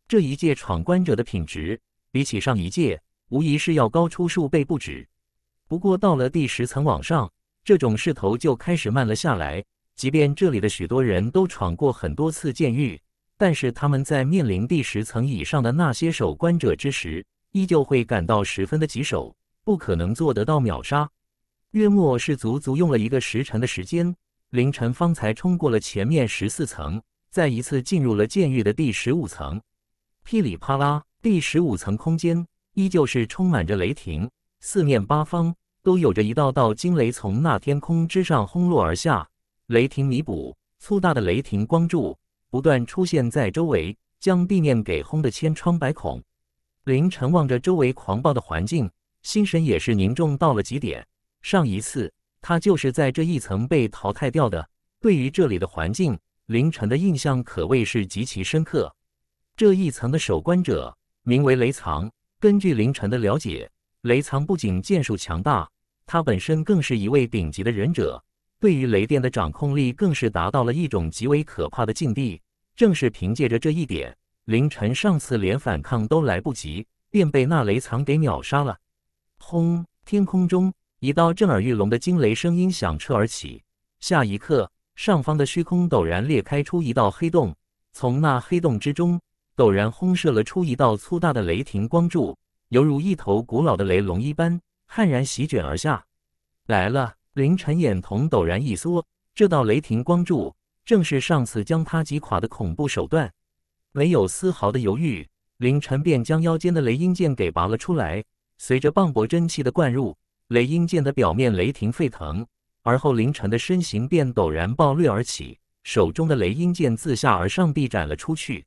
这一届闯关者的品质，比起上一届，无疑是要高出数倍不止。不过到了第十层往上，这种势头就开始慢了下来。即便这里的许多人都闯过很多次监狱，但是他们在面临第十层以上的那些守关者之时，依旧会感到十分的棘手，不可能做得到秒杀。月末是足足用了一个时辰的时间，凌晨方才冲过了前面十四层，再一次进入了监狱的第十五层。噼里啪啦，第十五层空间依旧是充满着雷霆，四面八方都有着一道道惊雷从那天空之上轰落而下。雷霆弥补粗大的雷霆光柱不断出现在周围，将地面给轰得千疮百孔。凌晨望着周围狂暴的环境，心神也是凝重到了极点。上一次他就是在这一层被淘汰掉的。对于这里的环境，凌晨的印象可谓是极其深刻。这一层的守关者名为雷藏，根据凌晨的了解，雷藏不仅剑术强大，他本身更是一位顶级的忍者。对于雷电的掌控力更是达到了一种极为可怕的境地，正是凭借着这一点，凌晨上次连反抗都来不及，便被那雷藏给秒杀了。轰！天空中一道震耳欲聋的惊雷声音响彻而起，下一刻，上方的虚空陡然裂开出一道黑洞，从那黑洞之中，陡然轰射了出一道粗大的雷霆光柱，犹如一头古老的雷龙一般，悍然席卷而下。来了。凌晨眼瞳陡然一缩，这道雷霆光柱正是上次将他击垮的恐怖手段。没有丝毫的犹豫，凌晨便将腰间的雷音剑给拔了出来。随着磅礴真气的灌入，雷音剑的表面雷霆沸腾。而后，凌晨的身形便陡然暴掠而起，手中的雷音剑自下而上地斩了出去。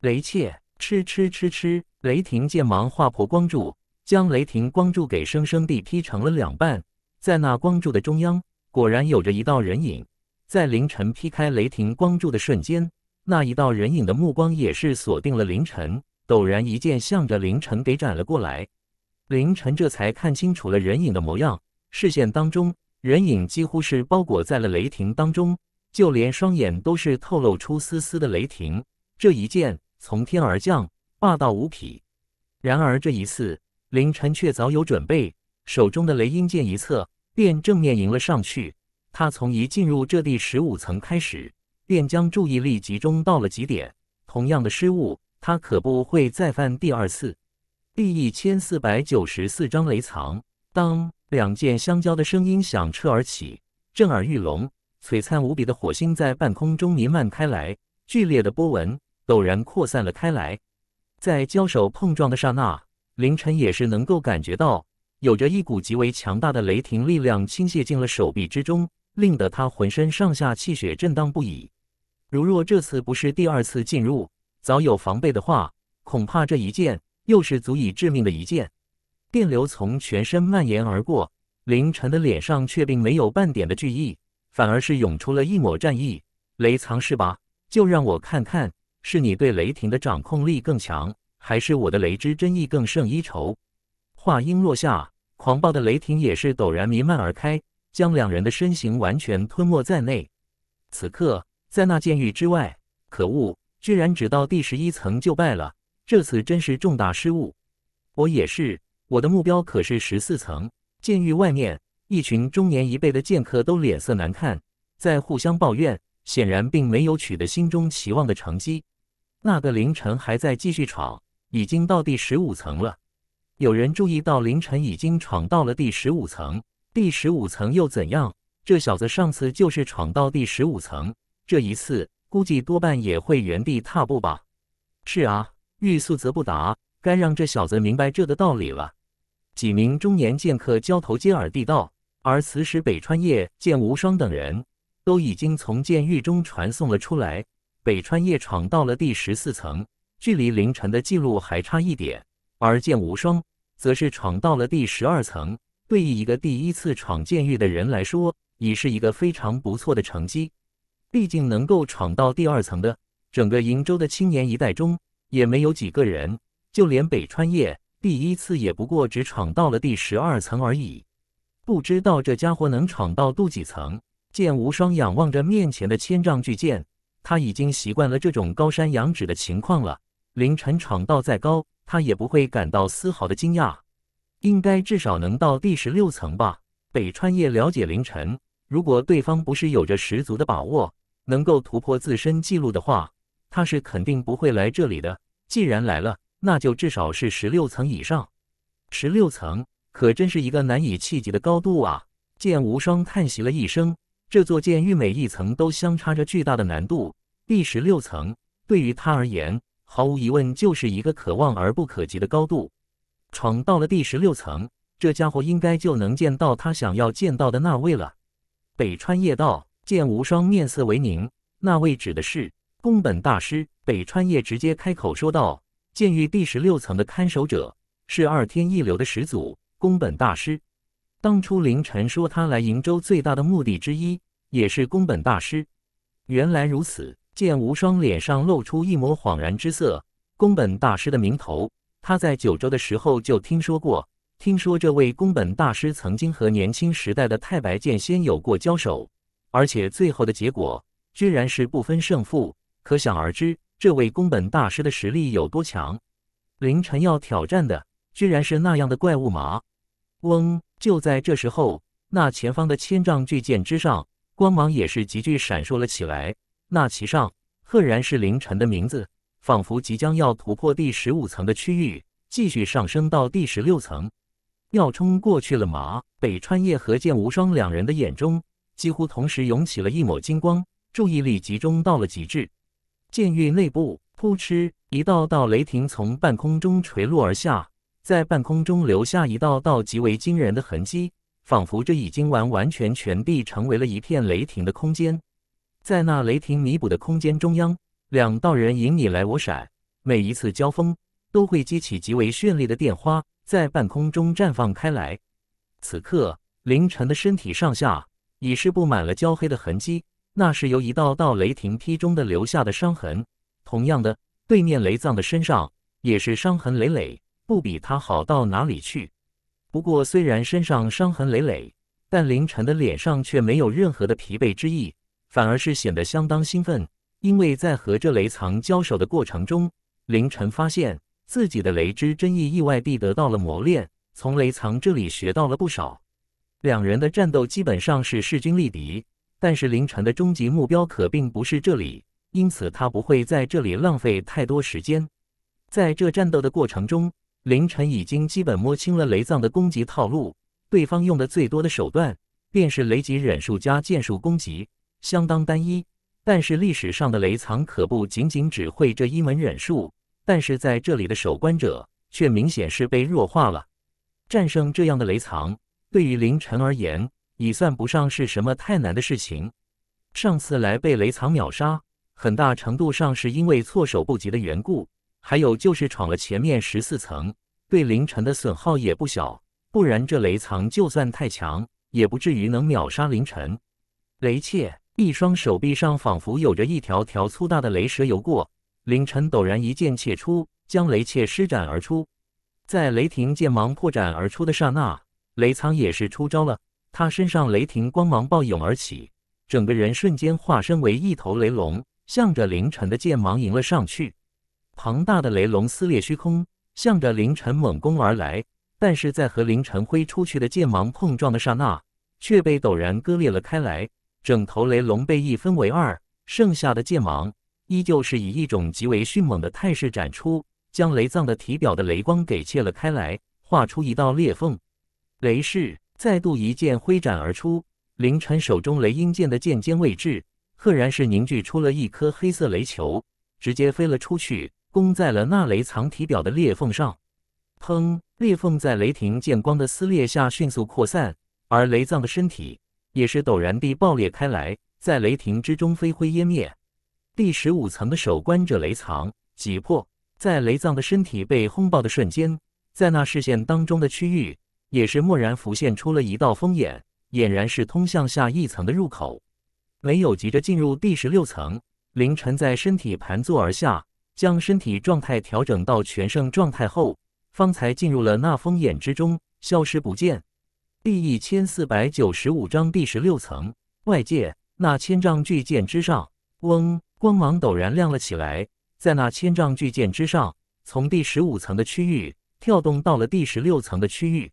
雷切，哧哧哧哧！雷霆剑芒划破光柱，将雷霆光柱给生生地劈成了两半。在那光柱的中央，果然有着一道人影。在凌晨劈开雷霆光柱的瞬间，那一道人影的目光也是锁定了凌晨，陡然一剑向着凌晨给斩了过来。凌晨这才看清楚了人影的模样，视线当中，人影几乎是包裹在了雷霆当中，就连双眼都是透露出丝丝的雷霆。这一剑从天而降，霸道无匹。然而这一次，凌晨却早有准备。手中的雷音剑一侧便正面迎了上去。他从一进入这第十五层开始，便将注意力集中到了极点。同样的失误，他可不会再犯第二次。第一千四百九十四章雷藏。当两剑相交的声音响彻而起，震耳欲聋，璀璨无比的火星在半空中弥漫开来，剧烈的波纹陡然扩散了开来。在交手碰撞的刹那，凌晨也是能够感觉到。有着一股极为强大的雷霆力量倾泻进了手臂之中，令得他浑身上下气血震荡不已。如若这次不是第二次进入，早有防备的话，恐怕这一剑又是足以致命的一剑。电流从全身蔓延而过，凌晨的脸上却并没有半点的惧意，反而是涌出了一抹战意。雷藏是吧？就让我看看，是你对雷霆的掌控力更强，还是我的雷之真意更胜一筹？话音落下，狂暴的雷霆也是陡然弥漫而开，将两人的身形完全吞没在内。此刻，在那监狱之外，可恶，居然只到第十一层就败了，这次真是重大失误。我也是，我的目标可是十四层。监狱外面，一群中年一辈的剑客都脸色难看，在互相抱怨，显然并没有取得心中期望的成绩。那个凌晨还在继续闯，已经到第十五层了。有人注意到凌晨已经闯到了第十五层，第十五层又怎样？这小子上次就是闯到第十五层，这一次估计多半也会原地踏步吧。是啊，欲速则不达，该让这小子明白这的道理了。几名中年剑客交头接耳地道，而此时北川夜、剑无双等人都已经从监狱中传送了出来。北川夜闯到了第十四层，距离凌晨的记录还差一点。而剑无双则是闯到了第十二层，对于一个第一次闯监狱的人来说，已是一个非常不错的成绩。毕竟能够闯到第二层的，整个瀛州的青年一代中也没有几个人。就连北川夜第一次也不过只闯到了第十二层而已。不知道这家伙能闯到第几层？剑无双仰望着面前的千丈巨剑，他已经习惯了这种高山仰止的情况了。凌晨闯到再高。他也不会感到丝毫的惊讶，应该至少能到第十六层吧。北川业了解凌晨，如果对方不是有着十足的把握，能够突破自身记录的话，他是肯定不会来这里的。既然来了，那就至少是十六层以上。十六层，可真是一个难以企及的高度啊！剑无双叹息了一声，这座剑域每一层都相差着巨大的难度。第十六层，对于他而言。毫无疑问，就是一个可望而不可及的高度。闯到了第十六层，这家伙应该就能见到他想要见到的那位了。北川夜道，剑无双面色为凝。那位指的是宫本大师。北川夜直接开口说道：“监狱第十六层的看守者，是二天一流的始祖宫本大师。当初凌晨说他来瀛州最大的目的之一，也是宫本大师。原来如此。”剑无双脸上露出一抹恍然之色。宫本大师的名头，他在九州的时候就听说过。听说这位宫本大师曾经和年轻时代的太白剑仙有过交手，而且最后的结果居然是不分胜负。可想而知，这位宫本大师的实力有多强。凌晨要挑战的居然是那样的怪物吗？嗡！就在这时候，那前方的千丈巨剑之上，光芒也是急剧闪烁了起来。那其上赫然是凌晨的名字，仿佛即将要突破第十五层的区域，继续上升到第十六层，要冲过去了马、北川夜和剑无双两人的眼中几乎同时涌起了一抹金光，注意力集中到了极致。剑域内部，扑哧，一道道雷霆从半空中垂落而下，在半空中留下一道道极为惊人的痕迹，仿佛这已经完完全全地成为了一片雷霆的空间。在那雷霆弥补的空间中央，两道人影你来我闪，每一次交锋都会激起极为绚丽的电花，在半空中绽放开来。此刻，凌晨的身体上下已是布满了焦黑的痕迹，那是由一道道雷霆劈中的留下的伤痕。同样的，对面雷藏的身上也是伤痕累累，不比他好到哪里去。不过，虽然身上伤痕累累，但凌晨的脸上却没有任何的疲惫之意。反而是显得相当兴奋，因为在和这雷藏交手的过程中，凌晨发现自己的雷之真意意外地得到了磨练，从雷藏这里学到了不少。两人的战斗基本上是势均力敌，但是凌晨的终极目标可并不是这里，因此他不会在这里浪费太多时间。在这战斗的过程中，凌晨已经基本摸清了雷藏的攻击套路，对方用的最多的手段便是雷级忍术加剑术攻击。相当单一，但是历史上的雷藏可不仅仅只会这一门忍术，但是在这里的守关者却明显是被弱化了。战胜这样的雷藏，对于凌晨而言已算不上是什么太难的事情。上次来被雷藏秒杀，很大程度上是因为措手不及的缘故，还有就是闯了前面十四层，对凌晨的损耗也不小，不然这雷藏就算太强，也不至于能秒杀凌晨。雷切。一双手臂上仿佛有着一条条粗大的雷蛇游过，凌晨陡然一剑切出，将雷切施展而出。在雷霆剑芒破斩而出的刹那，雷苍也是出招了。他身上雷霆光芒暴涌而起，整个人瞬间化身为一头雷龙，向着凌晨的剑芒迎了上去。庞大的雷龙撕裂虚空，向着凌晨猛攻而来。但是在和凌晨挥出去的剑芒碰撞的刹那，却被陡然割裂了开来。整头雷龙被一分为二，剩下的剑芒依旧是以一种极为迅猛的态势展出，将雷藏的体表的雷光给切了开来，划出一道裂缝。雷势再度一剑挥斩而出，凌晨手中雷鹰剑的剑尖位置，赫然是凝聚出了一颗黑色雷球，直接飞了出去，攻在了那雷藏体表的裂缝上。砰！裂缝在雷霆剑光的撕裂下迅速扩散，而雷藏的身体。也是陡然地爆裂开来，在雷霆之中飞灰烟灭。第十五层的守关者雷藏挤破，在雷藏的身体被轰爆的瞬间，在那视线当中的区域，也是蓦然浮现出了一道风眼，俨然是通向下一层的入口。没有急着进入第十六层，凌晨在身体盘坐而下，将身体状态调整到全盛状态后，方才进入了那风眼之中，消失不见。第一千四百九十五章第十六层。外界那千丈巨剑之上，嗡，光芒陡然亮了起来。在那千丈巨剑之上，从第十五层的区域跳动到了第十六层的区域，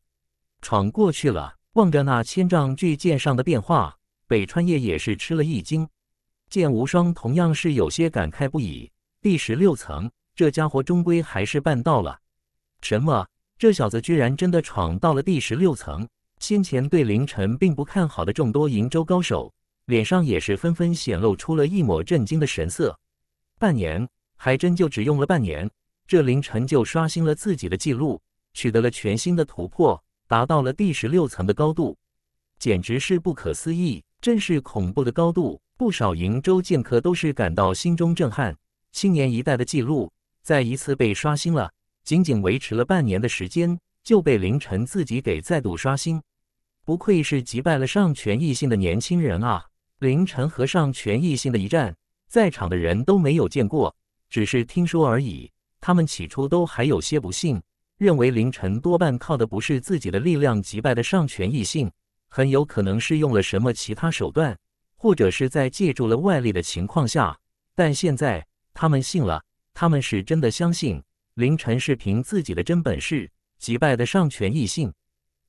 闯过去了。望着那千丈巨剑上的变化，北川夜也是吃了一惊。剑无双同样是有些感慨不已。第十六层，这家伙终归还是办到了。什么？这小子居然真的闯到了第十六层！先前对凌晨并不看好的众多瀛州高手，脸上也是纷纷显露出了一抹震惊的神色。半年，还真就只用了半年，这凌晨就刷新了自己的记录，取得了全新的突破，达到了第十六层的高度，简直是不可思议，真是恐怖的高度！不少瀛州剑客都是感到心中震撼。青年一代的记录再一次被刷新了，仅仅维持了半年的时间。就被凌晨自己给再度刷新，不愧是击败了上全异性的年轻人啊！凌晨和上全异性的一战，在场的人都没有见过，只是听说而已。他们起初都还有些不信，认为凌晨多半靠的不是自己的力量击败的上全异性，很有可能是用了什么其他手段，或者是在借助了外力的情况下。但现在他们信了，他们是真的相信凌晨是凭自己的真本事。击败的上全异性。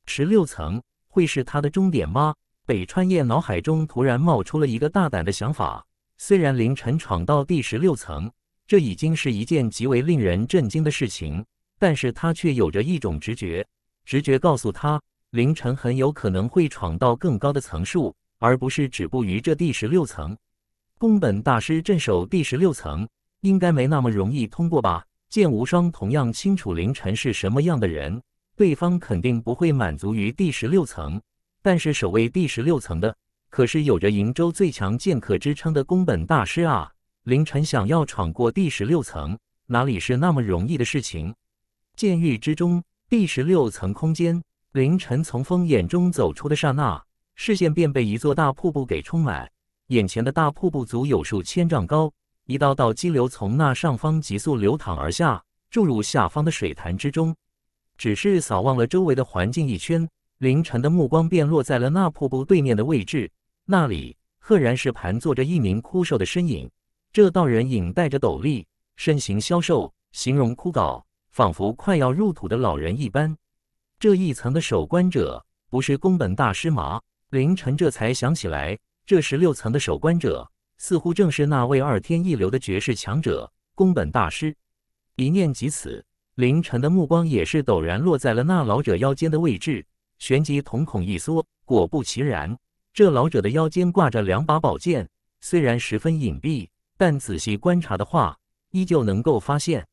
十六层会是他的终点吗？北川夜脑海中突然冒出了一个大胆的想法。虽然凌晨闯到第十六层，这已经是一件极为令人震惊的事情，但是他却有着一种直觉，直觉告诉他，凌晨很有可能会闯到更高的层数，而不是止步于这第十六层。宫本大师镇守第十六层，应该没那么容易通过吧？剑无双同样清楚凌晨是什么样的人，对方肯定不会满足于第十六层，但是守卫第十六层的可是有着瀛州最强剑客之称的宫本大师啊！凌晨想要闯过第十六层，哪里是那么容易的事情？剑狱之中，第十六层空间，凌晨从风眼中走出的刹那，视线便被一座大瀑布给充满，眼前的大瀑布足有数千丈高。一道道激流从那上方急速流淌而下，注入下方的水潭之中。只是扫望了周围的环境一圈，凌晨的目光便落在了那瀑布对面的位置。那里赫然是盘坐着一名枯瘦的身影。这道人影戴着斗笠，身形消瘦，形容枯槁，仿佛快要入土的老人一般。这一层的守关者不是宫本大师吗？凌晨这才想起来，这十六层的守关者。似乎正是那位二天一流的绝世强者宫本大师。一念及此，凌晨的目光也是陡然落在了那老者腰间的位置，旋即瞳孔一缩。果不其然，这老者的腰间挂着两把宝剑，虽然十分隐蔽，但仔细观察的话，依旧能够发现。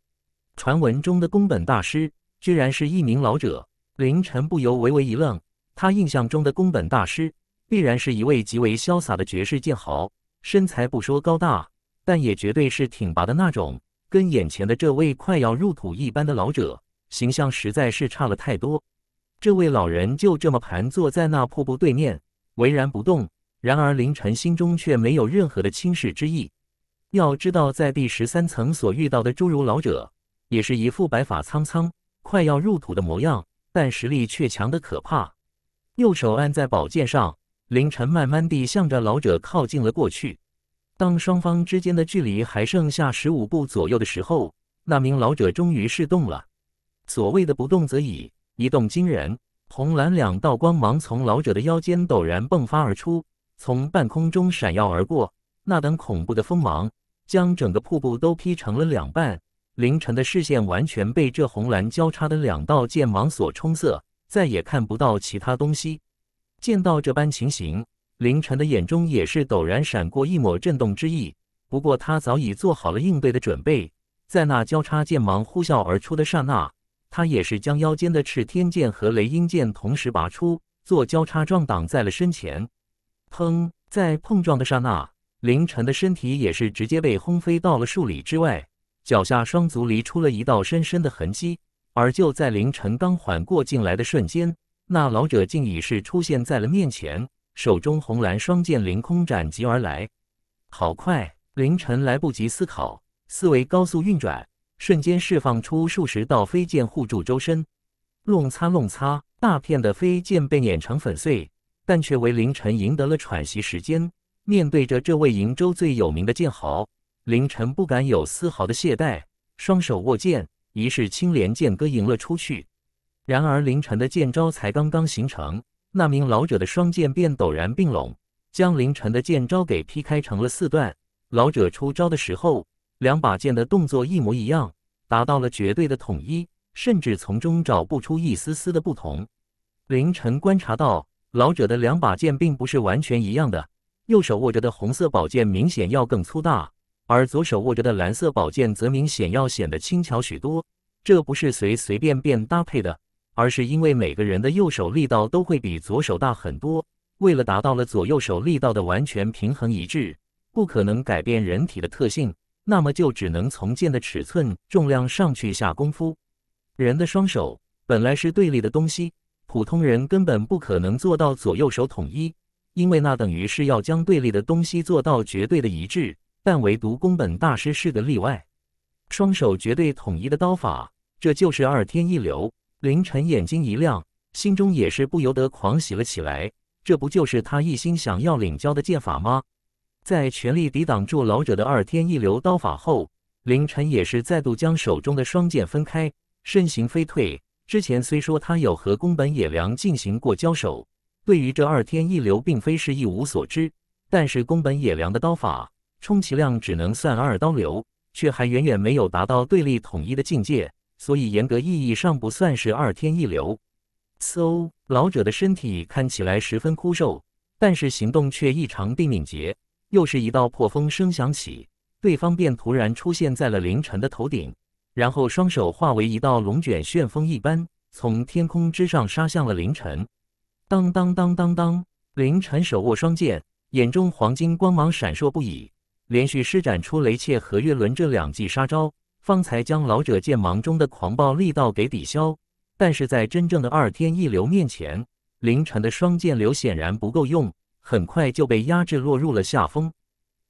传闻中的宫本大师，居然是一名老者。凌晨不由微微一愣，他印象中的宫本大师，必然是一位极为潇洒的绝世剑豪。身材不说高大，但也绝对是挺拔的那种，跟眼前的这位快要入土一般的老者形象实在是差了太多。这位老人就这么盘坐在那瀑布对面，巍然不动。然而凌晨心中却没有任何的轻视之意。要知道，在第十三层所遇到的侏儒老者，也是一副白发苍苍、快要入土的模样，但实力却强的可怕。右手按在宝剑上。凌晨慢慢地向着老者靠近了过去。当双方之间的距离还剩下十五步左右的时候，那名老者终于是动了。所谓的不动则已，一动惊人。红蓝两道光芒从老者的腰间陡然迸发而出，从半空中闪耀而过。那等恐怖的锋芒，将整个瀑布都劈成了两半。凌晨的视线完全被这红蓝交叉的两道剑芒所冲塞，再也看不到其他东西。见到这般情形，凌晨的眼中也是陡然闪过一抹震动之意。不过他早已做好了应对的准备，在那交叉剑芒呼啸而出的刹那，他也是将腰间的赤天剑和雷音剑同时拔出，做交叉状挡在了身前。砰！在碰撞的刹那，凌晨的身体也是直接被轰飞到了数里之外，脚下双足离出了一道深深的痕迹。而就在凌晨刚缓过劲来的瞬间，那老者竟已是出现在了面前，手中红蓝双剑凌空斩击而来，好快！凌晨来不及思考，思维高速运转，瞬间释放出数十道飞剑护住周身。弄擦弄擦，大片的飞剑被碾成粉碎，但却为凌晨赢得了喘息时间。面对着这位瀛州最有名的剑豪，凌晨不敢有丝毫的懈怠，双手握剑，一式青莲剑歌迎了出去。然而，凌晨的剑招才刚刚形成，那名老者的双剑便陡然并拢，将凌晨的剑招给劈开成了四段。老者出招的时候，两把剑的动作一模一样，达到了绝对的统一，甚至从中找不出一丝丝的不同。凌晨观察到，老者的两把剑并不是完全一样的，右手握着的红色宝剑明显要更粗大，而左手握着的蓝色宝剑则明显要显得轻巧许多。这不是随随便便搭配的。而是因为每个人的右手力道都会比左手大很多，为了达到了左右手力道的完全平衡一致，不可能改变人体的特性，那么就只能从剑的尺寸、重量上去下功夫。人的双手本来是对立的东西，普通人根本不可能做到左右手统一，因为那等于是要将对立的东西做到绝对的一致。但唯独宫本大师是个例外，双手绝对统一的刀法，这就是二天一流。凌晨眼睛一亮，心中也是不由得狂喜了起来。这不就是他一心想要领教的剑法吗？在全力抵挡住老者的二天一流刀法后，凌晨也是再度将手中的双剑分开，身形飞退。之前虽说他有和宫本野良进行过交手，对于这二天一流并非是一无所知，但是宫本野良的刀法充其量只能算二刀流，却还远远没有达到对立统一的境界。所以严格意义上不算是二天一流。so 老者的身体看起来十分枯瘦，但是行动却异常的敏捷。又是一道破风声响起，对方便突然出现在了凌晨的头顶，然后双手化为一道龙卷旋风一般，从天空之上杀向了凌晨。当当当当当！凌晨手握双剑，眼中黄金光芒闪烁不已，连续施展出雷切和月轮这两记杀招。方才将老者剑芒中的狂暴力道给抵消，但是在真正的二天一流面前，凌晨的双剑流显然不够用，很快就被压制落入了下风。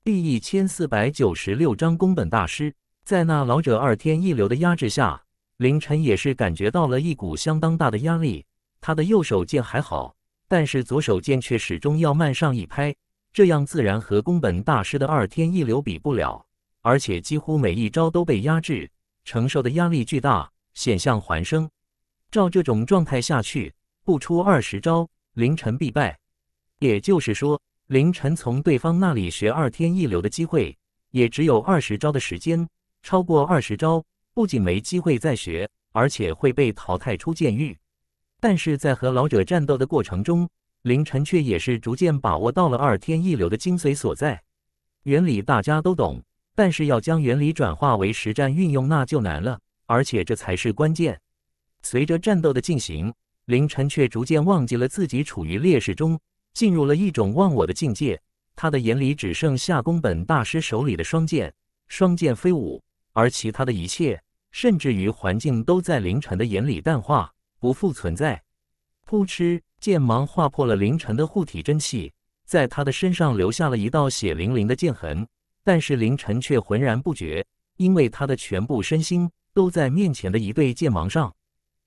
第一千四百九十六章宫本大师在那老者二天一流的压制下，凌晨也是感觉到了一股相当大的压力。他的右手剑还好，但是左手剑却始终要慢上一拍，这样自然和宫本大师的二天一流比不了。而且几乎每一招都被压制，承受的压力巨大，险象环生。照这种状态下去，不出二十招，凌晨必败。也就是说，凌晨从对方那里学二天一流的机会，也只有二十招的时间。超过二十招，不仅没机会再学，而且会被淘汰出监狱。但是在和老者战斗的过程中，凌晨却也是逐渐把握到了二天一流的精髓所在。原理大家都懂。但是要将原理转化为实战运用，那就难了。而且这才是关键。随着战斗的进行，凌晨却逐渐忘记了自己处于劣势中，进入了一种忘我的境界。他的眼里只剩下宫本大师手里的双剑，双剑飞舞，而其他的一切，甚至于环境，都在凌晨的眼里淡化，不复存在。扑哧，剑芒划破了凌晨的护体真气，在他的身上留下了一道血淋淋的剑痕。但是凌晨却浑然不觉，因为他的全部身心都在面前的一对剑芒上。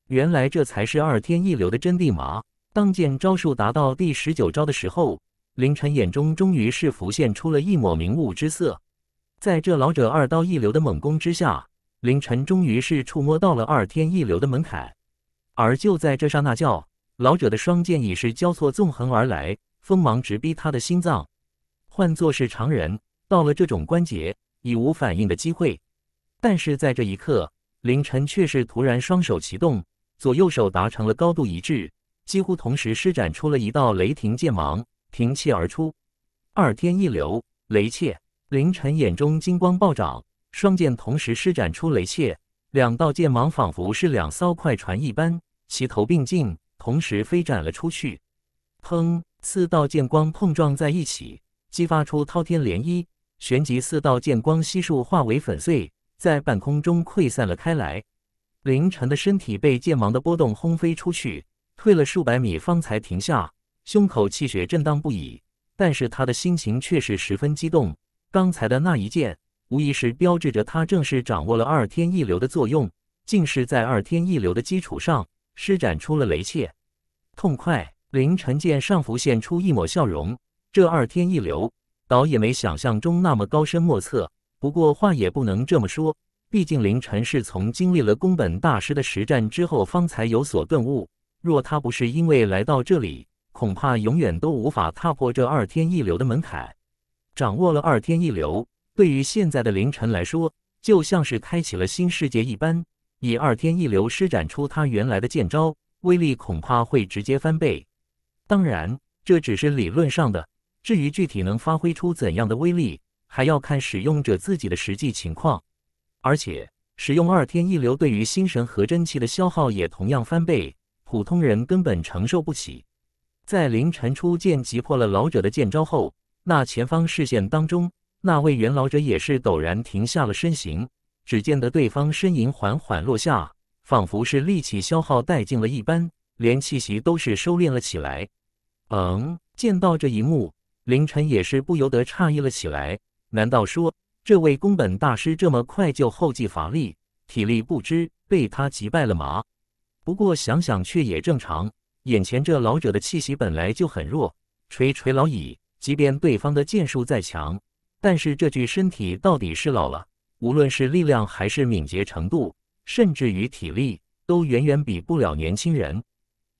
原来这才是二天一流的真谛嘛！当剑招数达到第十九招的时候，凌晨眼中终于是浮现出了一抹明悟之色。在这老者二刀一流的猛攻之下，凌晨终于是触摸到了二天一流的门槛。而就在这刹那间，老者的双剑已是交错纵横而来，锋芒直逼他的心脏。换作是常人，到了这种关节，已无反应的机会，但是在这一刻，凌晨却是突然双手齐动，左右手达成了高度一致，几乎同时施展出了一道雷霆剑芒，平气而出。二天一流雷切，凌晨眼中金光暴涨，双剑同时施展出雷切，两道剑芒仿佛是两艘快船一般齐头并进，同时飞斩了出去。砰！四道剑光碰撞在一起，激发出滔天涟漪。旋即，四道剑光悉数化为粉碎，在半空中溃散了开来。凌晨的身体被剑芒的波动轰飞出去，退了数百米方才停下，胸口气血震荡不已。但是他的心情却是十分激动。刚才的那一剑，无疑是标志着他正式掌握了二天一流的作用，竟是在二天一流的基础上施展出了雷切。痛快！凌晨剑上浮现出一抹笑容。这二天一流。倒也没想象中那么高深莫测，不过话也不能这么说，毕竟凌晨是从经历了宫本大师的实战之后方才有所顿悟。若他不是因为来到这里，恐怕永远都无法踏破这二天一流的门槛。掌握了二天一流，对于现在的凌晨来说，就像是开启了新世界一般。以二天一流施展出他原来的剑招，威力恐怕会直接翻倍。当然，这只是理论上的。至于具体能发挥出怎样的威力，还要看使用者自己的实际情况。而且，使用二天一流对于心神和真气的消耗也同样翻倍，普通人根本承受不起。在凌晨初剑击破了老者的剑招后，那前方视线当中，那位元老者也是陡然停下了身形。只见得对方身影缓缓落下，仿佛是力气消耗殆尽了一般，连气息都是收敛了起来。嗯，见到这一幕。凌晨也是不由得诧异了起来，难道说这位宫本大师这么快就后继乏力、体力不支，被他击败了吗？不过想想却也正常，眼前这老者的气息本来就很弱，垂垂老矣，即便对方的剑术再强，但是这具身体到底是老了，无论是力量还是敏捷程度，甚至于体力，都远远比不了年轻人。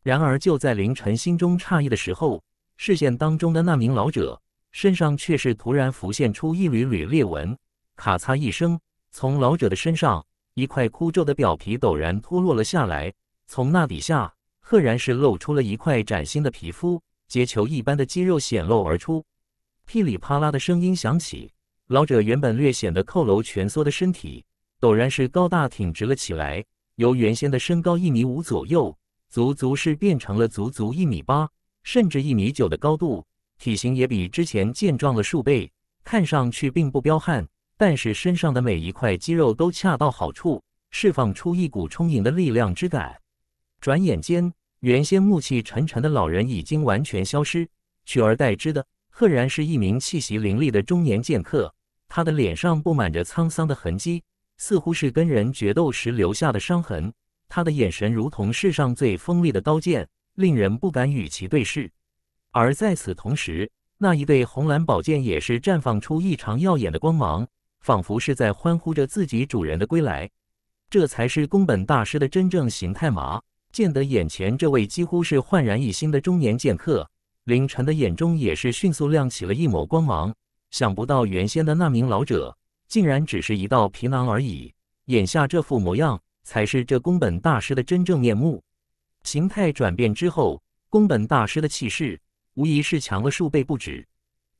然而就在凌晨心中诧异的时候，视线当中的那名老者身上却是突然浮现出一缕缕裂纹，咔嚓一声，从老者的身上一块枯皱的表皮陡然脱落了下来，从那底下赫然是露出了一块崭新的皮肤，结球一般的肌肉显露而出，噼里啪啦的声音响起，老者原本略显得佝偻蜷缩的身体陡然是高大挺直了起来，由原先的身高一米五左右，足足是变成了足足一米八。甚至一米九的高度，体型也比之前健壮了数倍，看上去并不彪悍，但是身上的每一块肌肉都恰到好处，释放出一股充盈的力量之感。转眼间，原先暮气沉沉的老人已经完全消失，取而代之的赫然是一名气息凌厉的中年剑客。他的脸上布满着沧桑的痕迹，似乎是跟人决斗时留下的伤痕。他的眼神如同世上最锋利的刀剑。令人不敢与其对视，而在此同时，那一对红蓝宝剑也是绽放出异常耀眼的光芒，仿佛是在欢呼着自己主人的归来。这才是宫本大师的真正形态吗？见得眼前这位几乎是焕然一新的中年剑客，凌晨的眼中也是迅速亮起了一抹光芒。想不到原先的那名老者，竟然只是一道皮囊而已，眼下这副模样才是这宫本大师的真正面目。形态转变之后，宫本大师的气势无疑是强了数倍不止。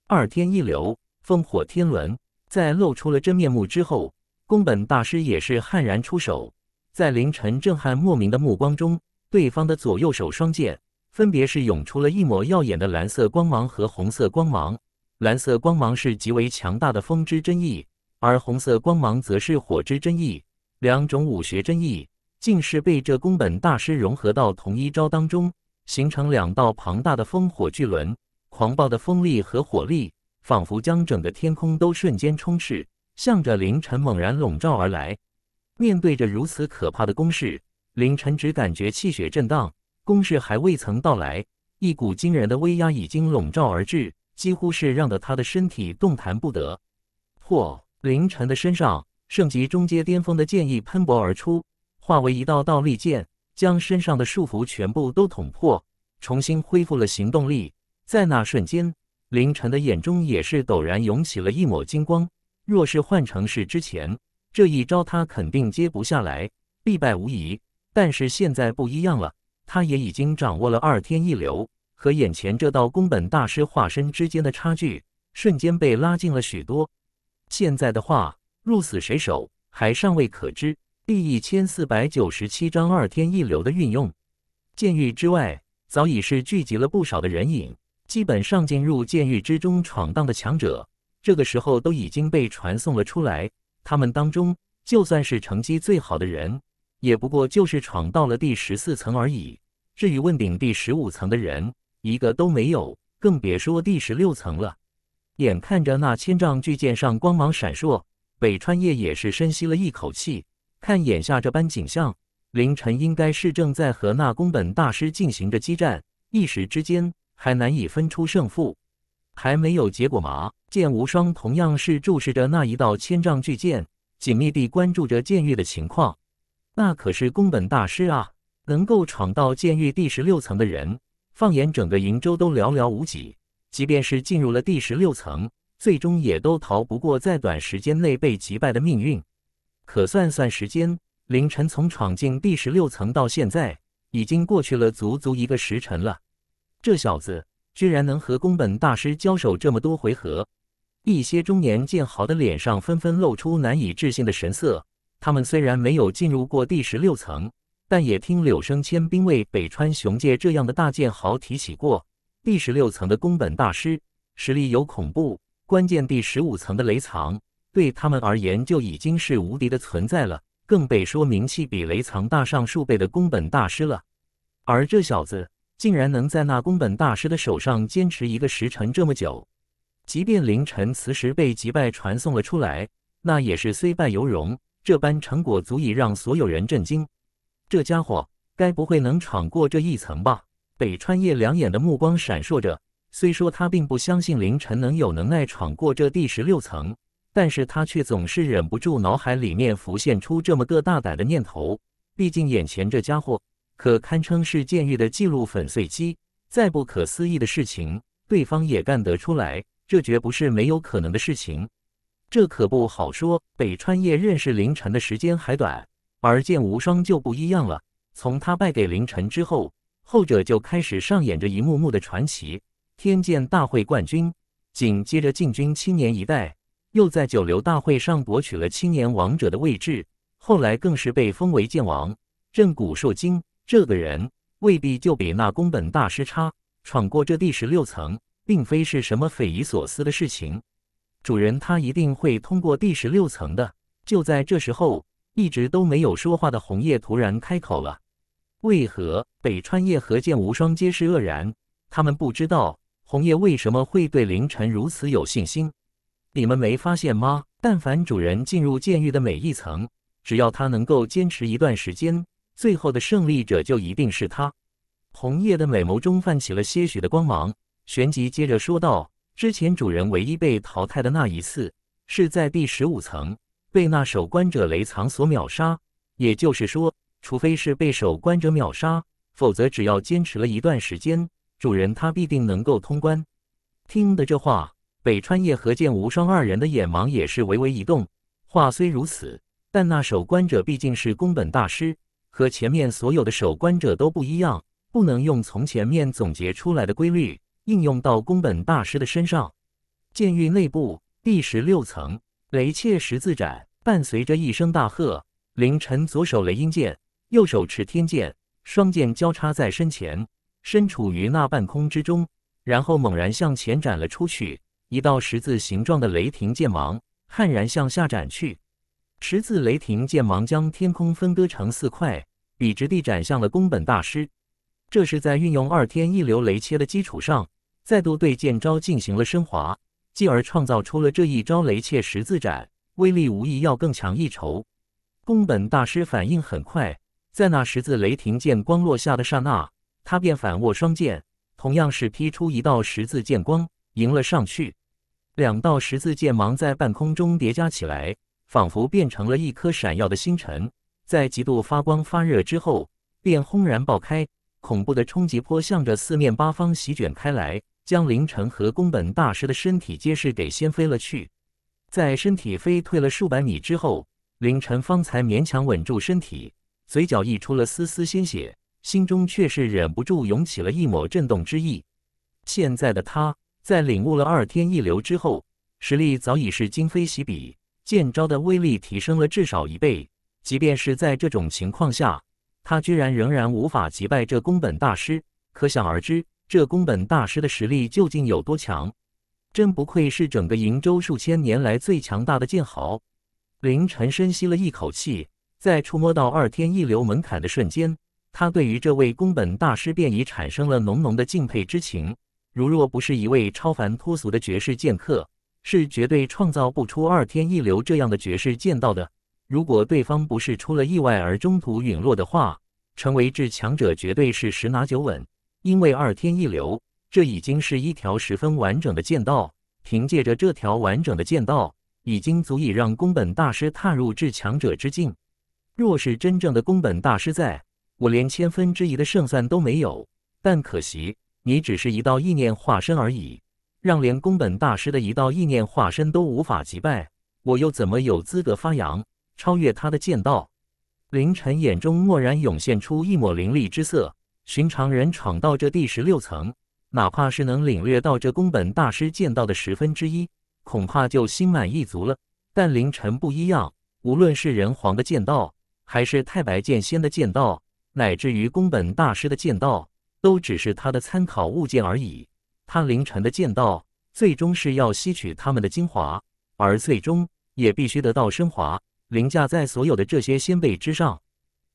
二天一流烽火天轮在露出了真面目之后，宫本大师也是悍然出手。在凌晨震撼莫名的目光中，对方的左右手双剑分别是涌出了一抹耀眼的蓝色光芒和红色光芒。蓝色光芒是极为强大的风之真意，而红色光芒则是火之真意，两种武学真意。竟是被这宫本大师融合到同一招当中，形成两道庞大的风火巨轮，狂暴的风力和火力仿佛将整个天空都瞬间充斥，向着凌晨猛然笼罩而来。面对着如此可怕的攻势，凌晨只感觉气血震荡。攻势还未曾到来，一股惊人的威压已经笼罩而至，几乎是让得他的身体动弹不得。嚯！凌晨的身上，圣级中阶巅峰的剑意喷薄而出。化为一道道利剑，将身上的束缚全部都捅破，重新恢复了行动力。在那瞬间，凌晨的眼中也是陡然涌起了一抹金光。若是换成是之前，这一招他肯定接不下来，必败无疑。但是现在不一样了，他也已经掌握了二天一流，和眼前这道宫本大师化身之间的差距瞬间被拉近了许多。现在的话，鹿死谁手还尚未可知。第一千四百九十七章二天一流的运用。监狱之外，早已是聚集了不少的人影。基本上进入监狱之中闯荡的强者，这个时候都已经被传送了出来。他们当中，就算是成绩最好的人，也不过就是闯到了第十四层而已。至于问鼎第十五层的人，一个都没有，更别说第十六层了。眼看着那千丈巨剑上光芒闪烁，北川夜也是深吸了一口气。看眼下这般景象，凌晨应该是正在和那宫本大师进行着激战，一时之间还难以分出胜负，还没有结果吗？剑无双同样是注视着那一道千丈巨剑，紧密地关注着剑域的情况。那可是宫本大师啊，能够闯到剑域第十六层的人，放眼整个瀛州都寥寥无几。即便是进入了第十六层，最终也都逃不过在短时间内被击败的命运。可算算时间，凌晨从闯进第十六层到现在，已经过去了足足一个时辰了。这小子居然能和宫本大师交手这么多回合，一些中年剑豪的脸上纷纷露出难以置信的神色。他们虽然没有进入过第十六层，但也听柳生千兵卫、北川雄介这样的大剑豪提起过，第十六层的宫本大师实力有恐怖，关键第十五层的雷藏。对他们而言就已经是无敌的存在了，更别说名气比雷藏大上数倍的宫本大师了。而这小子竟然能在那宫本大师的手上坚持一个时辰这么久，即便凌晨此时被击败传送了出来，那也是虽败犹荣。这般成果足以让所有人震惊。这家伙该不会能闯过这一层吧？北川夜两眼的目光闪烁着，虽说他并不相信凌晨能有能耐闯过这第十六层。但是他却总是忍不住，脑海里面浮现出这么个大胆的念头。毕竟眼前这家伙可堪称是监狱的记录粉碎机，再不可思议的事情，对方也干得出来，这绝不是没有可能的事情。这可不好说。北川夜认识凌晨的时间还短，而剑无双就不一样了。从他败给凌晨之后，后者就开始上演着一幕幕的传奇。天剑大会冠军，紧接着进军青年一代。又在九流大会上夺取了青年王者的位置，后来更是被封为剑王，震古烁今，这个人未必就比那宫本大师差。闯过这第十六层，并非是什么匪夷所思的事情。主人，他一定会通过第十六层的。就在这时候，一直都没有说话的红叶突然开口了。为何？北川叶和剑无双皆是愕然，他们不知道红叶为什么会对凌晨如此有信心。你们没发现吗？但凡主人进入监狱的每一层，只要他能够坚持一段时间，最后的胜利者就一定是他。红叶的美眸中泛起了些许的光芒，旋即接着说道：“之前主人唯一被淘汰的那一次，是在第十五层被那守关者雷藏所秒杀。也就是说，除非是被守关者秒杀，否则只要坚持了一段时间，主人他必定能够通关。”听的这话。北川夜和剑无双二人的眼芒也是微微一动。话虽如此，但那守关者毕竟是宫本大师，和前面所有的守关者都不一样，不能用从前面总结出来的规律应用到宫本大师的身上。剑域内部第十六层，雷切十字斩，伴随着一声大喝，凌晨左手雷音剑，右手持天剑，双剑交叉在身前，身处于那半空之中，然后猛然向前斩了出去。一道十字形状的雷霆剑芒悍然向下斩去，十字雷霆剑芒将天空分割成四块，笔直地斩向了宫本大师。这是在运用二天一流雷切的基础上，再度对剑招进行了升华，继而创造出了这一招雷切十字斩，威力无疑要更强一筹。宫本大师反应很快，在那十字雷霆剑光落下的刹那，他便反握双剑，同样是劈出一道十字剑光。迎了上去，两道十字剑芒在半空中叠加起来，仿佛变成了一颗闪耀的星辰。在极度发光发热之后，便轰然爆开，恐怖的冲击波向着四面八方席卷开来，将凌晨和宫本大师的身体皆是给掀飞了去。在身体飞退了数百米之后，凌晨方才勉强稳住身体，嘴角溢出了丝丝鲜血，心中却是忍不住涌起了一抹震动之意。现在的他。在领悟了二天一流之后，实力早已是今非昔比，剑招的威力提升了至少一倍。即便是在这种情况下，他居然仍然无法击败这宫本大师，可想而知，这宫本大师的实力究竟有多强？真不愧是整个瀛州数千年来最强大的剑豪。凌晨深吸了一口气，在触摸到二天一流门槛的瞬间，他对于这位宫本大师便已产生了浓浓的敬佩之情。如若不是一位超凡脱俗的绝世剑客，是绝对创造不出二天一流这样的绝世剑道的。如果对方不是出了意外而中途陨落的话，成为至强者绝对是十拿九稳。因为二天一流，这已经是一条十分完整的剑道，凭借着这条完整的剑道，已经足以让宫本大师踏入至强者之境。若是真正的宫本大师在，我连千分之一的胜算都没有。但可惜。你只是一道意念化身而已，让连宫本大师的一道意念化身都无法击败，我又怎么有资格发扬超越他的剑道？凌晨眼中蓦然涌现出一抹凌厉之色。寻常人闯到这第十六层，哪怕是能领略到这宫本大师剑道的十分之一，恐怕就心满意足了。但凌晨不一样，无论是人皇的剑道，还是太白剑仙的剑道，乃至于宫本大师的剑道。都只是他的参考物件而已。他凌晨的剑道，最终是要吸取他们的精华，而最终也必须得到升华，凌驾在所有的这些先辈之上。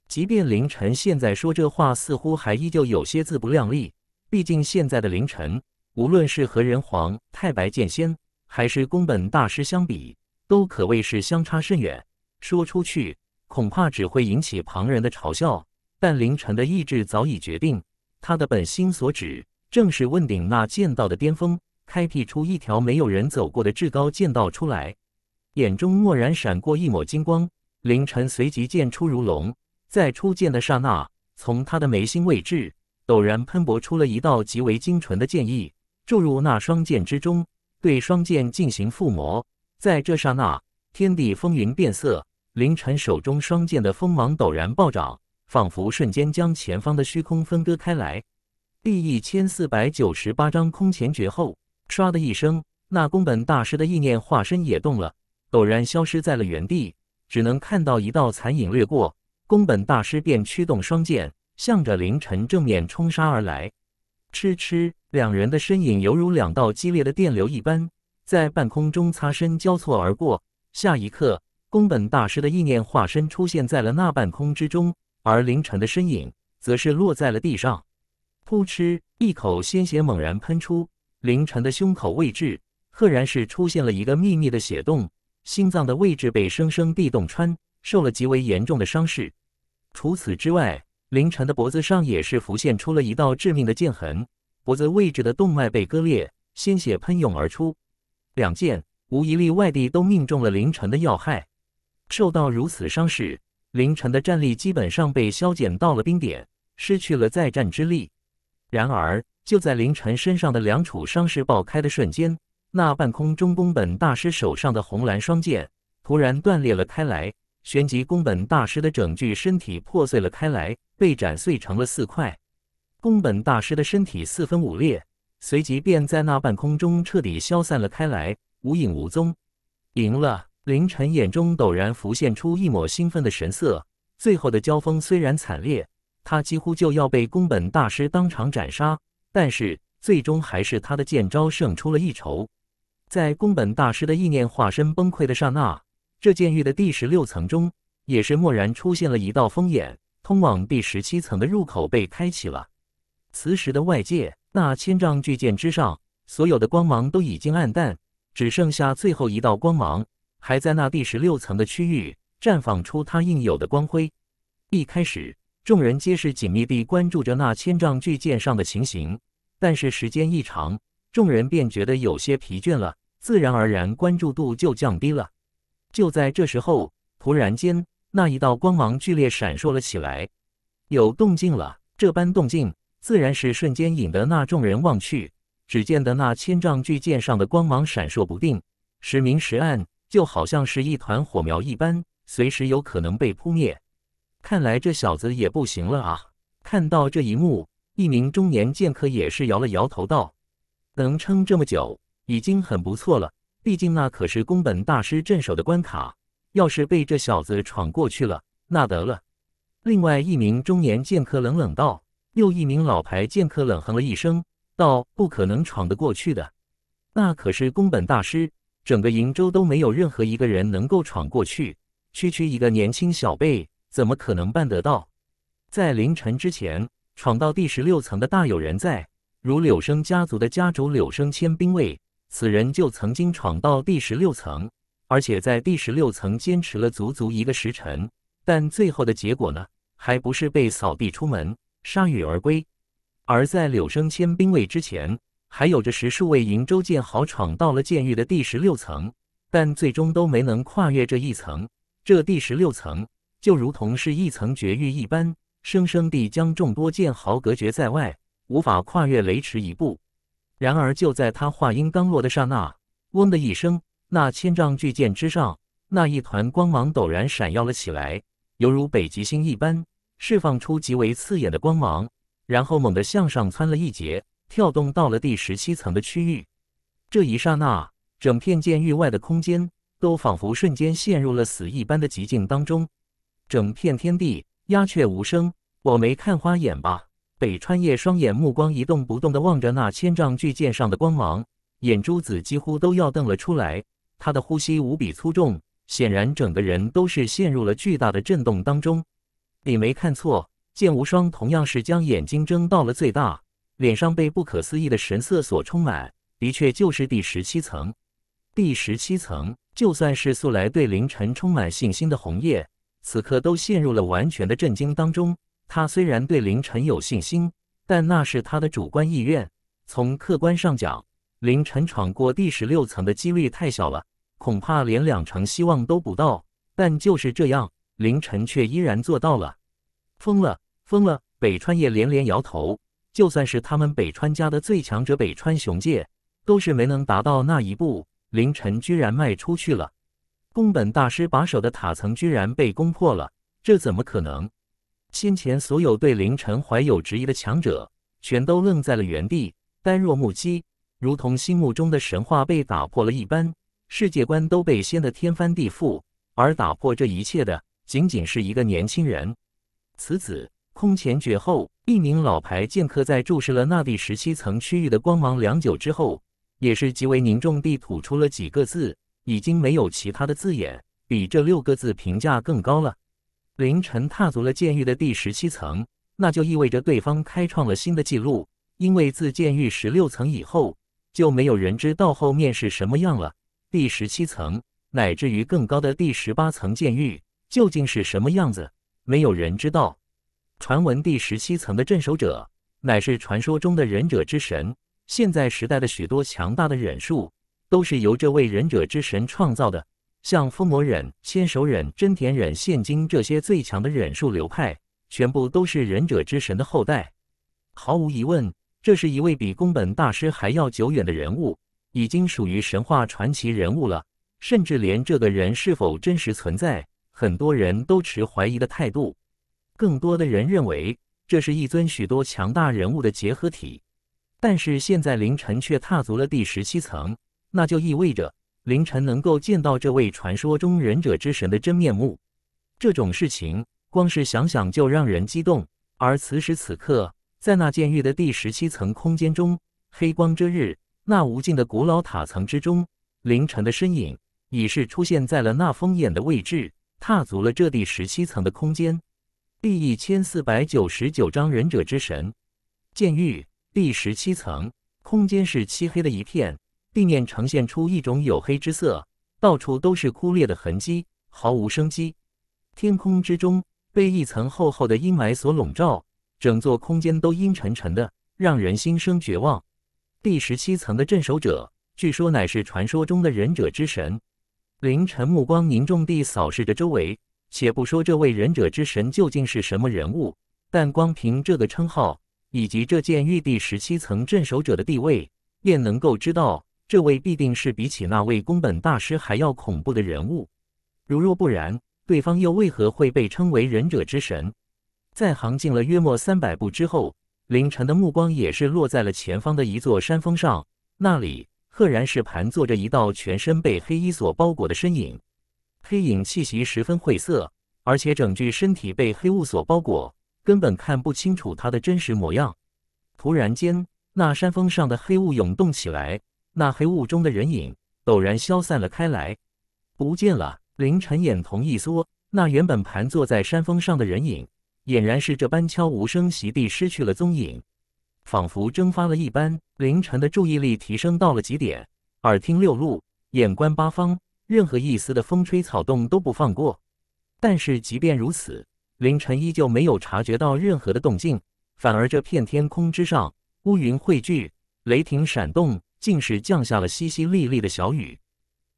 即便凌晨现在说这话，似乎还依旧有些自不量力。毕竟现在的凌晨，无论是和人皇、太白剑仙，还是宫本大师相比，都可谓是相差甚远。说出去，恐怕只会引起旁人的嘲笑。但凌晨的意志早已决定。他的本心所指，正是问鼎那剑道的巅峰，开辟出一条没有人走过的至高剑道出来。眼中蓦然闪过一抹金光，凌晨随即剑出如龙，在出剑的刹那，从他的眉心位置陡然喷薄出了一道极为精纯的剑意，注入那双剑之中，对双剑进行附魔。在这刹那，天地风云变色，凌晨手中双剑的锋芒陡然暴涨。仿佛瞬间将前方的虚空分割开来。第一千四百九十八章空前绝后。唰的一声，那宫本大师的意念化身也动了，陡然消失在了原地，只能看到一道残影掠过。宫本大师便驱动双剑，向着凌晨正面冲杀而来。哧哧，两人的身影犹如两道激烈的电流一般，在半空中擦身交错而过。下一刻，宫本大师的意念化身出现在了那半空之中。而凌晨的身影则是落在了地上，噗嗤一口鲜血猛然喷出，凌晨的胸口位置赫然是出现了一个秘密的血洞，心脏的位置被生生地洞穿，受了极为严重的伤势。除此之外，凌晨的脖子上也是浮现出了一道致命的剑痕，脖子位置的动脉被割裂，鲜血喷涌而出。两剑无一例外地都命中了凌晨的要害，受到如此伤势。凌晨的战力基本上被削减到了冰点，失去了再战之力。然而，就在凌晨身上的两处伤势爆开的瞬间，那半空中宫本大师手上的红蓝双剑突然断裂了开来，旋即宫本大师的整具身体破碎了开来，被斩碎成了四块。宫本大师的身体四分五裂，随即便在那半空中彻底消散了开来，无影无踪。赢了。凌晨眼中陡然浮现出一抹兴奋的神色。最后的交锋虽然惨烈，他几乎就要被宫本大师当场斩杀，但是最终还是他的剑招胜出了一筹。在宫本大师的意念化身崩溃的刹那，这监狱的第十六层中也是蓦然出现了一道风眼，通往第十七层的入口被开启了。此时的外界，那千丈巨剑之上，所有的光芒都已经暗淡，只剩下最后一道光芒。还在那第十六层的区域绽放出它应有的光辉。一开始，众人皆是紧密地关注着那千丈巨剑上的情形，但是时间一长，众人便觉得有些疲倦了，自然而然关注度就降低了。就在这时候，突然间，那一道光芒剧烈闪烁了起来，有动静了。这般动静，自然是瞬间引得那众人望去，只见得那千丈巨剑上的光芒闪烁不定，时明时暗。就好像是一团火苗一般，随时有可能被扑灭。看来这小子也不行了啊！看到这一幕，一名中年剑客也是摇了摇头道：“能撑这么久，已经很不错了。毕竟那可是宫本大师镇守的关卡，要是被这小子闯过去了，那得了。”另外一名中年剑客冷冷道：“又一名老牌剑客冷哼了一声道：‘不可能闯得过去的，那可是宫本大师。’”整个瀛州都没有任何一个人能够闯过去，区区一个年轻小辈怎么可能办得到？在凌晨之前闯到第十六层的大有人在，如柳生家族的家主柳生千兵卫，此人就曾经闯到第十六层，而且在第十六层坚持了足足一个时辰，但最后的结果呢，还不是被扫地出门，铩羽而归？而在柳生千兵卫之前，还有着十数位瀛州剑豪闯到了剑狱的第十六层，但最终都没能跨越这一层。这第十六层就如同是一层绝域一般，生生地将众多剑豪隔绝在外，无法跨越雷池一步。然而就在他话音刚落的刹那，嗡的一声，那千丈巨剑之上那一团光芒陡然闪耀了起来，犹如北极星一般，释放出极为刺眼的光芒，然后猛地向上蹿了一截。跳动到了第十七层的区域，这一刹那，整片监狱外的空间都仿佛瞬间陷入了死一般的寂静当中，整片天地鸦雀无声。我没看花眼吧？北川夜双眼目光一动不动地望着那千丈巨剑上的光芒，眼珠子几乎都要瞪了出来。他的呼吸无比粗重，显然整个人都是陷入了巨大的震动当中。你没看错，剑无双同样是将眼睛睁到了最大。脸上被不可思议的神色所充满，的确就是第十七层。第十七层，就算是素来对凌晨充满信心的红叶，此刻都陷入了完全的震惊当中。他虽然对凌晨有信心，但那是他的主观意愿。从客观上讲，凌晨闯过第十六层的几率太小了，恐怕连两成希望都不到。但就是这样，凌晨却依然做到了。疯了，疯了！北川叶连连摇头。就算是他们北川家的最强者北川雄介，都是没能达到那一步。凌晨居然迈出去了，宫本大师把守的塔层居然被攻破了，这怎么可能？先前所有对凌晨怀有质疑的强者，全都愣在了原地，呆若木鸡，如同心目中的神话被打破了一般，世界观都被掀得天翻地覆。而打破这一切的，仅仅是一个年轻人，此子空前绝后。一名老牌剑客在注视了那第十七层区域的光芒良久之后，也是极为凝重地吐出了几个字，已经没有其他的字眼比这六个字评价更高了。凌晨踏足了剑域的第十七层，那就意味着对方开创了新的记录，因为自剑域十六层以后，就没有人知道后面是什么样了。第十七层，乃至于更高的第十八层剑域究竟是什么样子，没有人知道。传闻第十七层的镇守者乃是传说中的忍者之神。现在时代的许多强大的忍术都是由这位忍者之神创造的，像风魔忍、千手忍、真田忍、现今这些最强的忍术流派，全部都是忍者之神的后代。毫无疑问，这是一位比宫本大师还要久远的人物，已经属于神话传奇人物了。甚至连这个人是否真实存在，很多人都持怀疑的态度。更多的人认为，这是一尊许多强大人物的结合体。但是现在，凌晨却踏足了第十七层，那就意味着凌晨能够见到这位传说中忍者之神的真面目。这种事情，光是想想就让人激动。而此时此刻，在那监狱的第十七层空间中，黑光遮日，那无尽的古老塔层之中，凌晨的身影已是出现在了那风眼的位置，踏足了这第十七层的空间。第一千四百九十九章忍者之神。监狱第十七层空间是漆黑的一片，地面呈现出一种黝黑之色，到处都是枯裂的痕迹，毫无生机。天空之中被一层厚厚的阴霾所笼罩，整座空间都阴沉沉的，让人心生绝望。第十七层的镇守者，据说乃是传说中的忍者之神。凌晨目光凝重地扫视着周围。且不说这位忍者之神究竟是什么人物，但光凭这个称号以及这件玉帝十七层镇守者的地位，便能够知道，这位必定是比起那位宫本大师还要恐怖的人物。如若不然，对方又为何会被称为忍者之神？在行进了约莫三百步之后，凌晨的目光也是落在了前方的一座山峰上，那里赫然是盘坐着一道全身被黑衣所包裹的身影。黑影气息十分晦涩，而且整具身体被黑雾所包裹，根本看不清楚他的真实模样。突然间，那山峰上的黑雾涌动起来，那黑雾中的人影陡然消散了开来，不见了。凌晨眼瞳一缩，那原本盘坐在山峰上的人影，俨然是这般悄无声息地失去了踪影，仿佛蒸发了一般。凌晨的注意力提升到了极点，耳听六路，眼观八方。任何一丝的风吹草动都不放过，但是即便如此，凌晨依旧没有察觉到任何的动静，反而这片天空之上乌云汇聚，雷霆闪动，竟是降下了淅淅沥沥的小雨。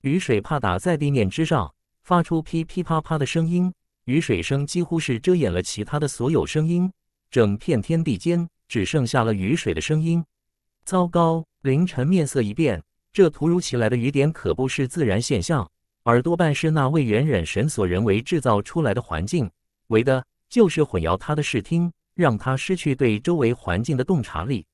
雨水怕打在地面之上，发出噼噼啪啪的声音，雨水声几乎是遮掩了其他的所有声音，整片天地间只剩下了雨水的声音。糟糕！凌晨面色一变。这突如其来的雨点可不是自然现象，而多半是那位元忍神所人为制造出来的环境，为的就是混淆他的视听，让他失去对周围环境的洞察力。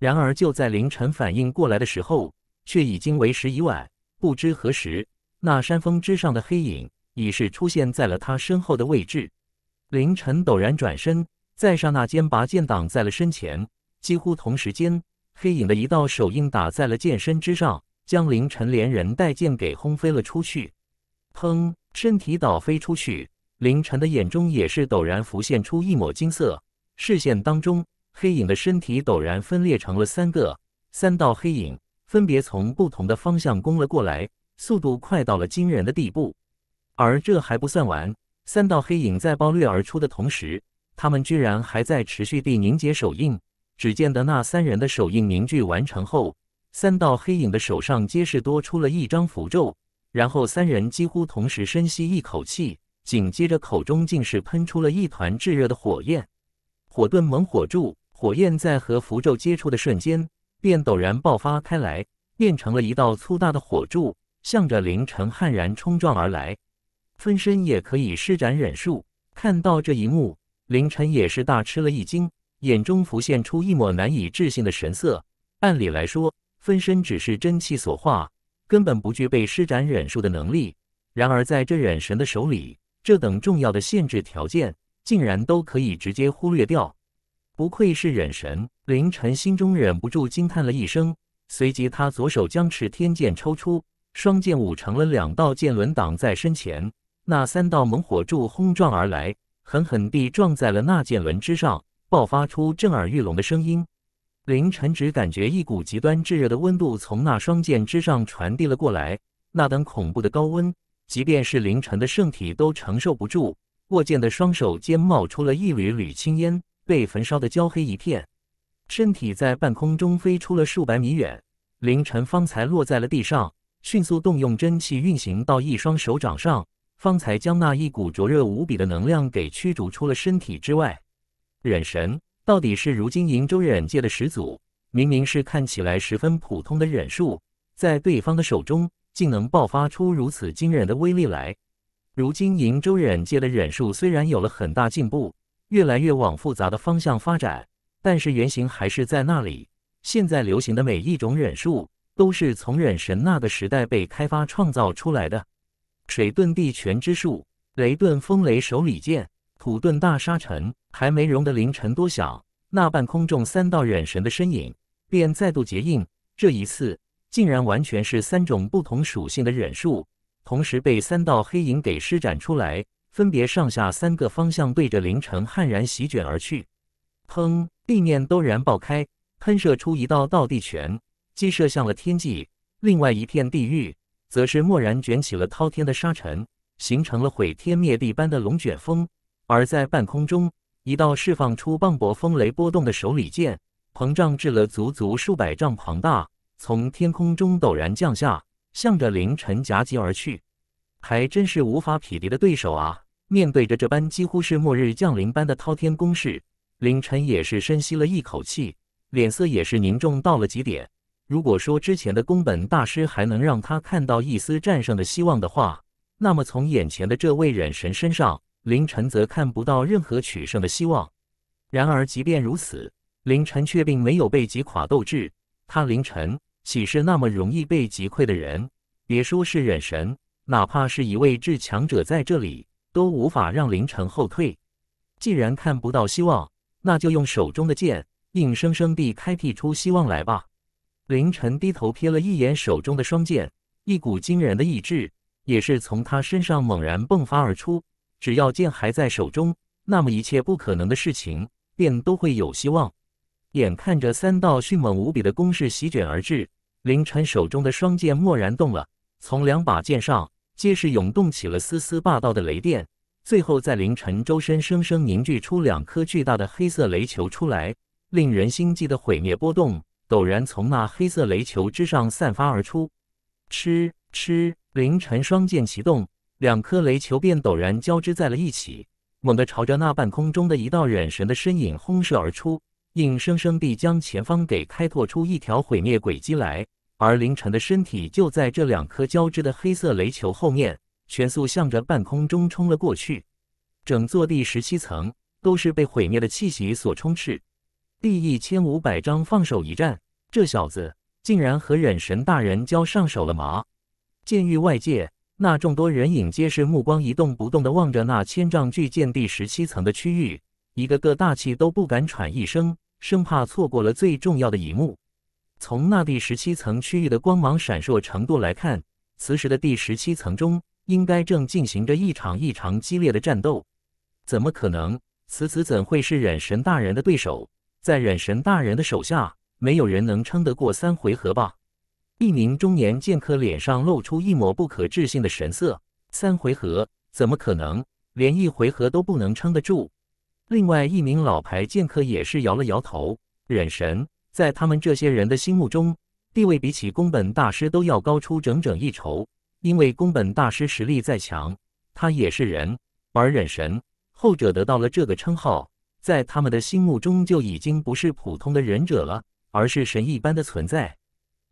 然而就在凌晨反应过来的时候，却已经为时已晚。不知何时，那山峰之上的黑影已是出现在了他身后的位置。凌晨陡然转身，在刹那间拔剑挡在了身前，几乎同时间。黑影的一道手印打在了剑身之上，将凌晨连人带剑给轰飞了出去。砰！身体倒飞出去，凌晨的眼中也是陡然浮现出一抹金色，视线当中，黑影的身体陡然分裂成了三个，三道黑影分别从不同的方向攻了过来，速度快到了惊人的地步。而这还不算完，三道黑影在暴掠而出的同时，他们居然还在持续地凝结手印。只见得那三人的手印凝聚完成后，三道黑影的手上皆是多出了一张符咒，然后三人几乎同时深吸一口气，紧接着口中竟是喷出了一团炙热的火焰。火遁猛火柱，火焰在和符咒接触的瞬间便陡然爆发开来，变成了一道粗大的火柱，向着凌晨悍然冲撞而来。分身也可以施展忍术，看到这一幕，凌晨也是大吃了一惊。眼中浮现出一抹难以置信的神色。按理来说，分身只是真气所化，根本不具备施展忍术的能力。然而，在这忍神的手里，这等重要的限制条件竟然都可以直接忽略掉。不愧是忍神！凌晨心中忍不住惊叹了一声。随即，他左手将赤天剑抽出，双剑舞成了两道剑轮挡在身前。那三道猛火柱轰撞而来，狠狠地撞在了那剑轮之上。爆发出震耳欲聋的声音，凌晨只感觉一股极端炙热的温度从那双剑之上传递了过来。那等恐怖的高温，即便是凌晨的圣体都承受不住。握剑的双手间冒出了一缕缕青烟，被焚烧的焦黑一片，身体在半空中飞出了数百米远。凌晨方才落在了地上，迅速动用真气运行到一双手掌上，方才将那一股灼热无比的能量给驱逐出了身体之外。忍神到底是如今瀛州忍界的始祖，明明是看起来十分普通的忍术，在对方的手中竟能爆发出如此惊人的威力来。如今瀛州忍界的忍术虽然有了很大进步，越来越往复杂的方向发展，但是原型还是在那里。现在流行的每一种忍术，都是从忍神那个时代被开发创造出来的。水遁地拳之术，雷遁风雷手里剑，土遁大沙尘。还没容得凌晨多想，那半空中三道忍神的身影便再度结印。这一次，竟然完全是三种不同属性的忍术同时被三道黑影给施展出来，分别上下三个方向对着凌晨悍然席卷而去。砰！地面陡然爆开，喷射出一道道地泉，击射向了天际；另外一片地域，则是蓦然卷起了滔天的沙尘，形成了毁天灭地般的龙卷风，而在半空中。一道释放出磅礴风雷波动的手里剑膨胀至了足足数百丈庞大，从天空中陡然降下，向着凌晨夹击而去。还真是无法匹敌的对手啊！面对着这般几乎是末日降临般的滔天攻势，凌晨也是深吸了一口气，脸色也是凝重到了极点。如果说之前的宫本大师还能让他看到一丝战胜的希望的话，那么从眼前的这位忍神身上……凌晨则看不到任何取胜的希望，然而即便如此，凌晨却并没有被击垮斗志。他凌晨岂是那么容易被击溃的人？别说是忍神，哪怕是一位至强者在这里，都无法让凌晨后退。既然看不到希望，那就用手中的剑硬生生地开辟出希望来吧。凌晨低头瞥了一眼手中的双剑，一股惊人的意志也是从他身上猛然迸发而出。只要剑还在手中，那么一切不可能的事情便都会有希望。眼看着三道迅猛无比的攻势席卷而至，凌晨手中的双剑蓦然动了，从两把剑上皆是涌动起了丝丝霸道的雷电，最后在凌晨周身生生凝聚出两颗巨大的黑色雷球出来，令人心悸的毁灭波动陡然从那黑色雷球之上散发而出。吃吃，凌晨双剑启动。两颗雷球便陡然交织在了一起，猛地朝着那半空中的一道忍神的身影轰射而出，硬生生地将前方给开拓出一条毁灭轨迹来。而凌晨的身体就在这两颗交织的黑色雷球后面，全速向着半空中冲了过去。整座第十七层都是被毁灭的气息所充斥。第一千五百章放手一战，这小子竟然和忍神大人交上手了吗？剑域外界。那众多人影皆是目光一动不动地望着那千丈巨剑第十七层的区域，一个个大气都不敢喘一声，生怕错过了最重要的一幕。从那第十七层区域的光芒闪烁程度来看，此时的第十七层中应该正进行着一场异常激烈的战斗。怎么可能？此子怎会是忍神大人的对手？在忍神大人的手下，没有人能撑得过三回合吧？一名中年剑客脸上露出一抹不可置信的神色，三回合怎么可能？连一回合都不能撑得住。另外一名老牌剑客也是摇了摇头。忍神在他们这些人的心目中，地位比起宫本大师都要高出整整一筹。因为宫本大师实力再强，他也是人；而忍神，后者得到了这个称号，在他们的心目中就已经不是普通的忍者了，而是神一般的存在。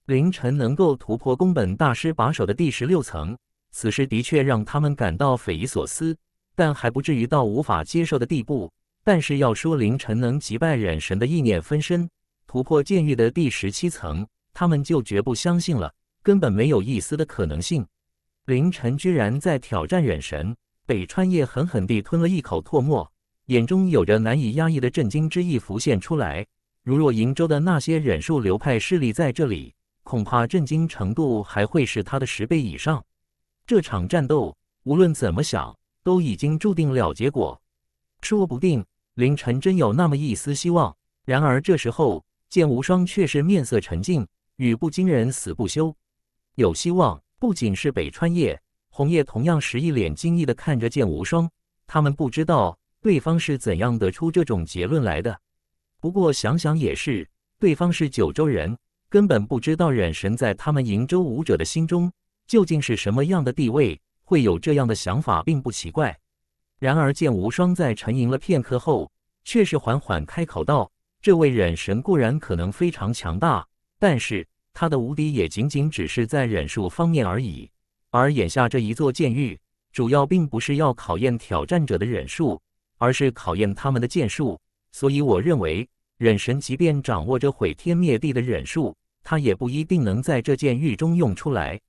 凌晨能够突破宫本大师把守的第十六层，此事的确让他们感到匪夷所思，但还不至于到无法接受的地步。但是要说凌晨能击败忍神的意念分身，突破监狱的第十七层，他们就绝不相信了，根本没有一丝的可能性。凌晨居然在挑战忍神！北川夜狠狠地吞了一口唾沫，眼中有着难以压抑的震惊之意浮现出来。如若瀛州的那些忍术流派势力在这里，恐怕震惊程度还会是他的十倍以上。这场战斗无论怎么想，都已经注定了结果。说不定凌晨真有那么一丝希望。然而这时候，剑无双却是面色沉静，语不惊人死不休。有希望，不仅是北川叶红叶，同样是一脸惊异的看着剑无双。他们不知道对方是怎样得出这种结论来的。不过想想也是，对方是九州人。根本不知道忍神在他们瀛州武者的心中究竟是什么样的地位，会有这样的想法并不奇怪。然而剑无双在沉吟了片刻后，却是缓缓开口道：“这位忍神固然可能非常强大，但是他的无敌也仅仅只是在忍术方面而已。而眼下这一座监狱主要并不是要考验挑战者的忍术，而是考验他们的剑术。所以我认为，忍神即便掌握着毁天灭地的忍术，他也不一定能在这件狱中用出来。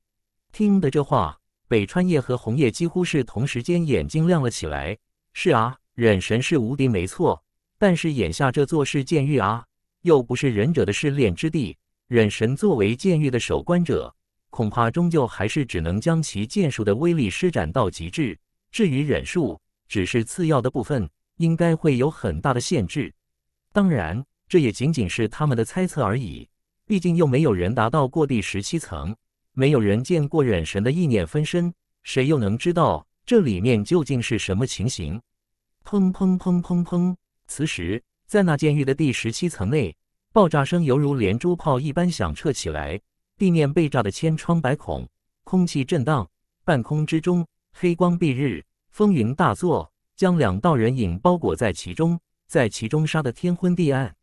听得这话，北川叶和红叶几乎是同时间眼睛亮了起来。是啊，忍神是无敌没错，但是眼下这座是监狱啊，又不是忍者的试炼之地。忍神作为监狱的守关者，恐怕终究还是只能将其剑术的威力施展到极致。至于忍术，只是次要的部分，应该会有很大的限制。当然，这也仅仅是他们的猜测而已。毕竟又没有人达到过第十七层，没有人见过忍神的意念分身，谁又能知道这里面究竟是什么情形？砰砰砰砰砰！此时，在那监狱的第十七层内，爆炸声犹如连珠炮一般响彻起来，地面被炸得千疮百孔，空气震荡，半空之中黑光蔽日，风云大作，将两道人影包裹在其中，在其中杀得天昏地暗。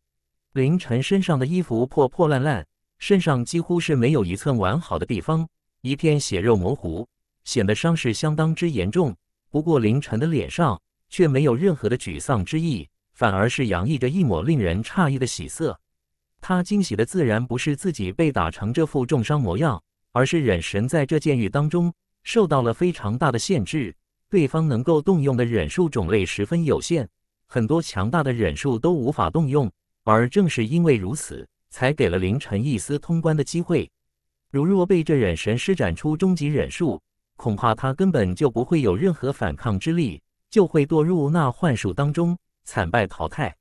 凌晨身上的衣服破破烂烂，身上几乎是没有一寸完好的地方，一片血肉模糊，显得伤势相当之严重。不过凌晨的脸上却没有任何的沮丧之意，反而是洋溢着一抹令人诧异的喜色。他惊喜的自然不是自己被打成这副重伤模样，而是忍神在这监狱当中受到了非常大的限制，对方能够动用的忍术种类十分有限，很多强大的忍术都无法动用。而正是因为如此，才给了凌晨一丝通关的机会。如若被这忍神施展出终极忍术，恐怕他根本就不会有任何反抗之力，就会堕入那幻术当中，惨败淘汰。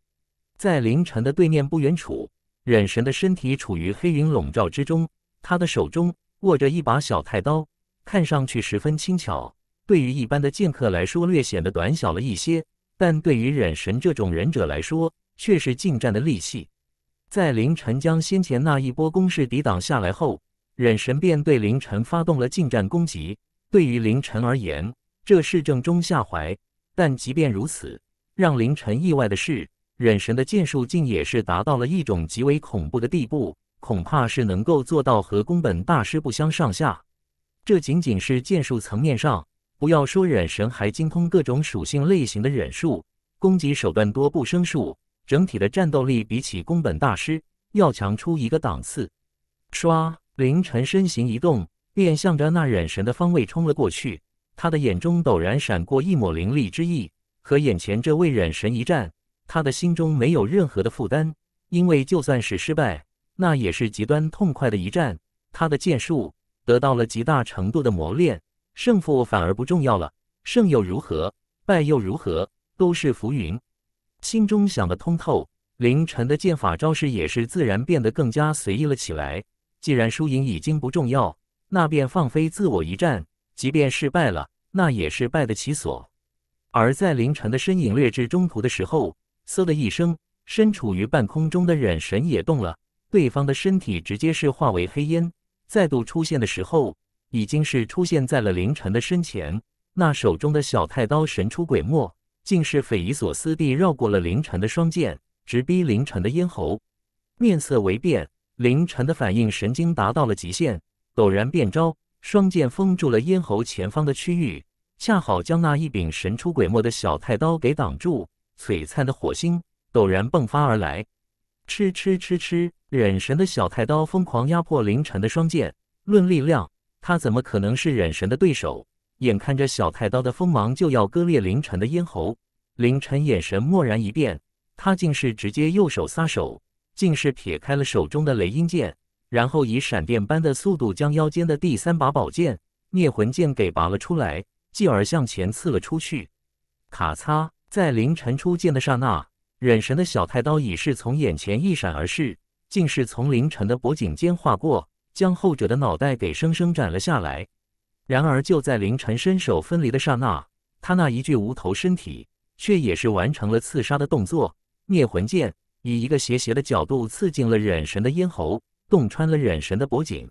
在凌晨的对面不远处，忍神的身体处于黑云笼罩之中，他的手中握着一把小太刀，看上去十分轻巧。对于一般的剑客来说，略显得短小了一些，但对于忍神这种忍者来说，却是近战的利器，在凌晨将先前那一波攻势抵挡下来后，忍神便对凌晨发动了近战攻击。对于凌晨而言，这是正中下怀。但即便如此，让凌晨意外的是，忍神的剑术竟也是达到了一种极为恐怖的地步，恐怕是能够做到和宫本大师不相上下。这仅仅是剑术层面上，不要说忍神还精通各种属性类型的忍术，攻击手段多不胜数。整体的战斗力比起宫本大师要强出一个档次。唰！凌晨身形一动，便向着那忍神的方位冲了过去。他的眼中陡然闪过一抹凌厉之意，和眼前这位忍神一战，他的心中没有任何的负担，因为就算是失败，那也是极端痛快的一战。他的剑术得到了极大程度的磨练，胜负反而不重要了。胜又如何？败又如何？都是浮云。心中想得通透，凌晨的剑法招式也是自然变得更加随意了起来。既然输赢已经不重要，那便放飞自我一战。即便失败了，那也是败得其所。而在凌晨的身影掠至中途的时候，嗖的一声，身处于半空中的忍神也动了，对方的身体直接是化为黑烟。再度出现的时候，已经是出现在了凌晨的身前，那手中的小太刀神出鬼没。竟是匪夷所思地绕过了凌晨的双剑，直逼凌晨的咽喉。面色微变，凌晨的反应神经达到了极限，陡然变招，双剑封住了咽喉前方的区域，恰好将那一柄神出鬼没的小太刀给挡住。璀璨的火星陡然迸发而来，吃吃吃吃，忍神的小太刀疯狂压迫凌晨的双剑。论力量，他怎么可能是忍神的对手？眼看着小太刀的锋芒就要割裂凌晨的咽喉，凌晨眼神蓦然一变，他竟是直接右手撒手，竟是撇开了手中的雷音剑，然后以闪电般的速度将腰间的第三把宝剑灭魂剑给拔了出来，继而向前刺了出去。咔嚓！在凌晨出剑的刹那，忍神的小太刀已是从眼前一闪而逝，竟是从凌晨的脖颈间划过，将后者的脑袋给生生斩了下来。然而，就在凌晨伸手分离的刹那，他那一具无头身体却也是完成了刺杀的动作。灭魂剑以一个斜斜的角度刺进了忍神的咽喉，洞穿了忍神的脖颈。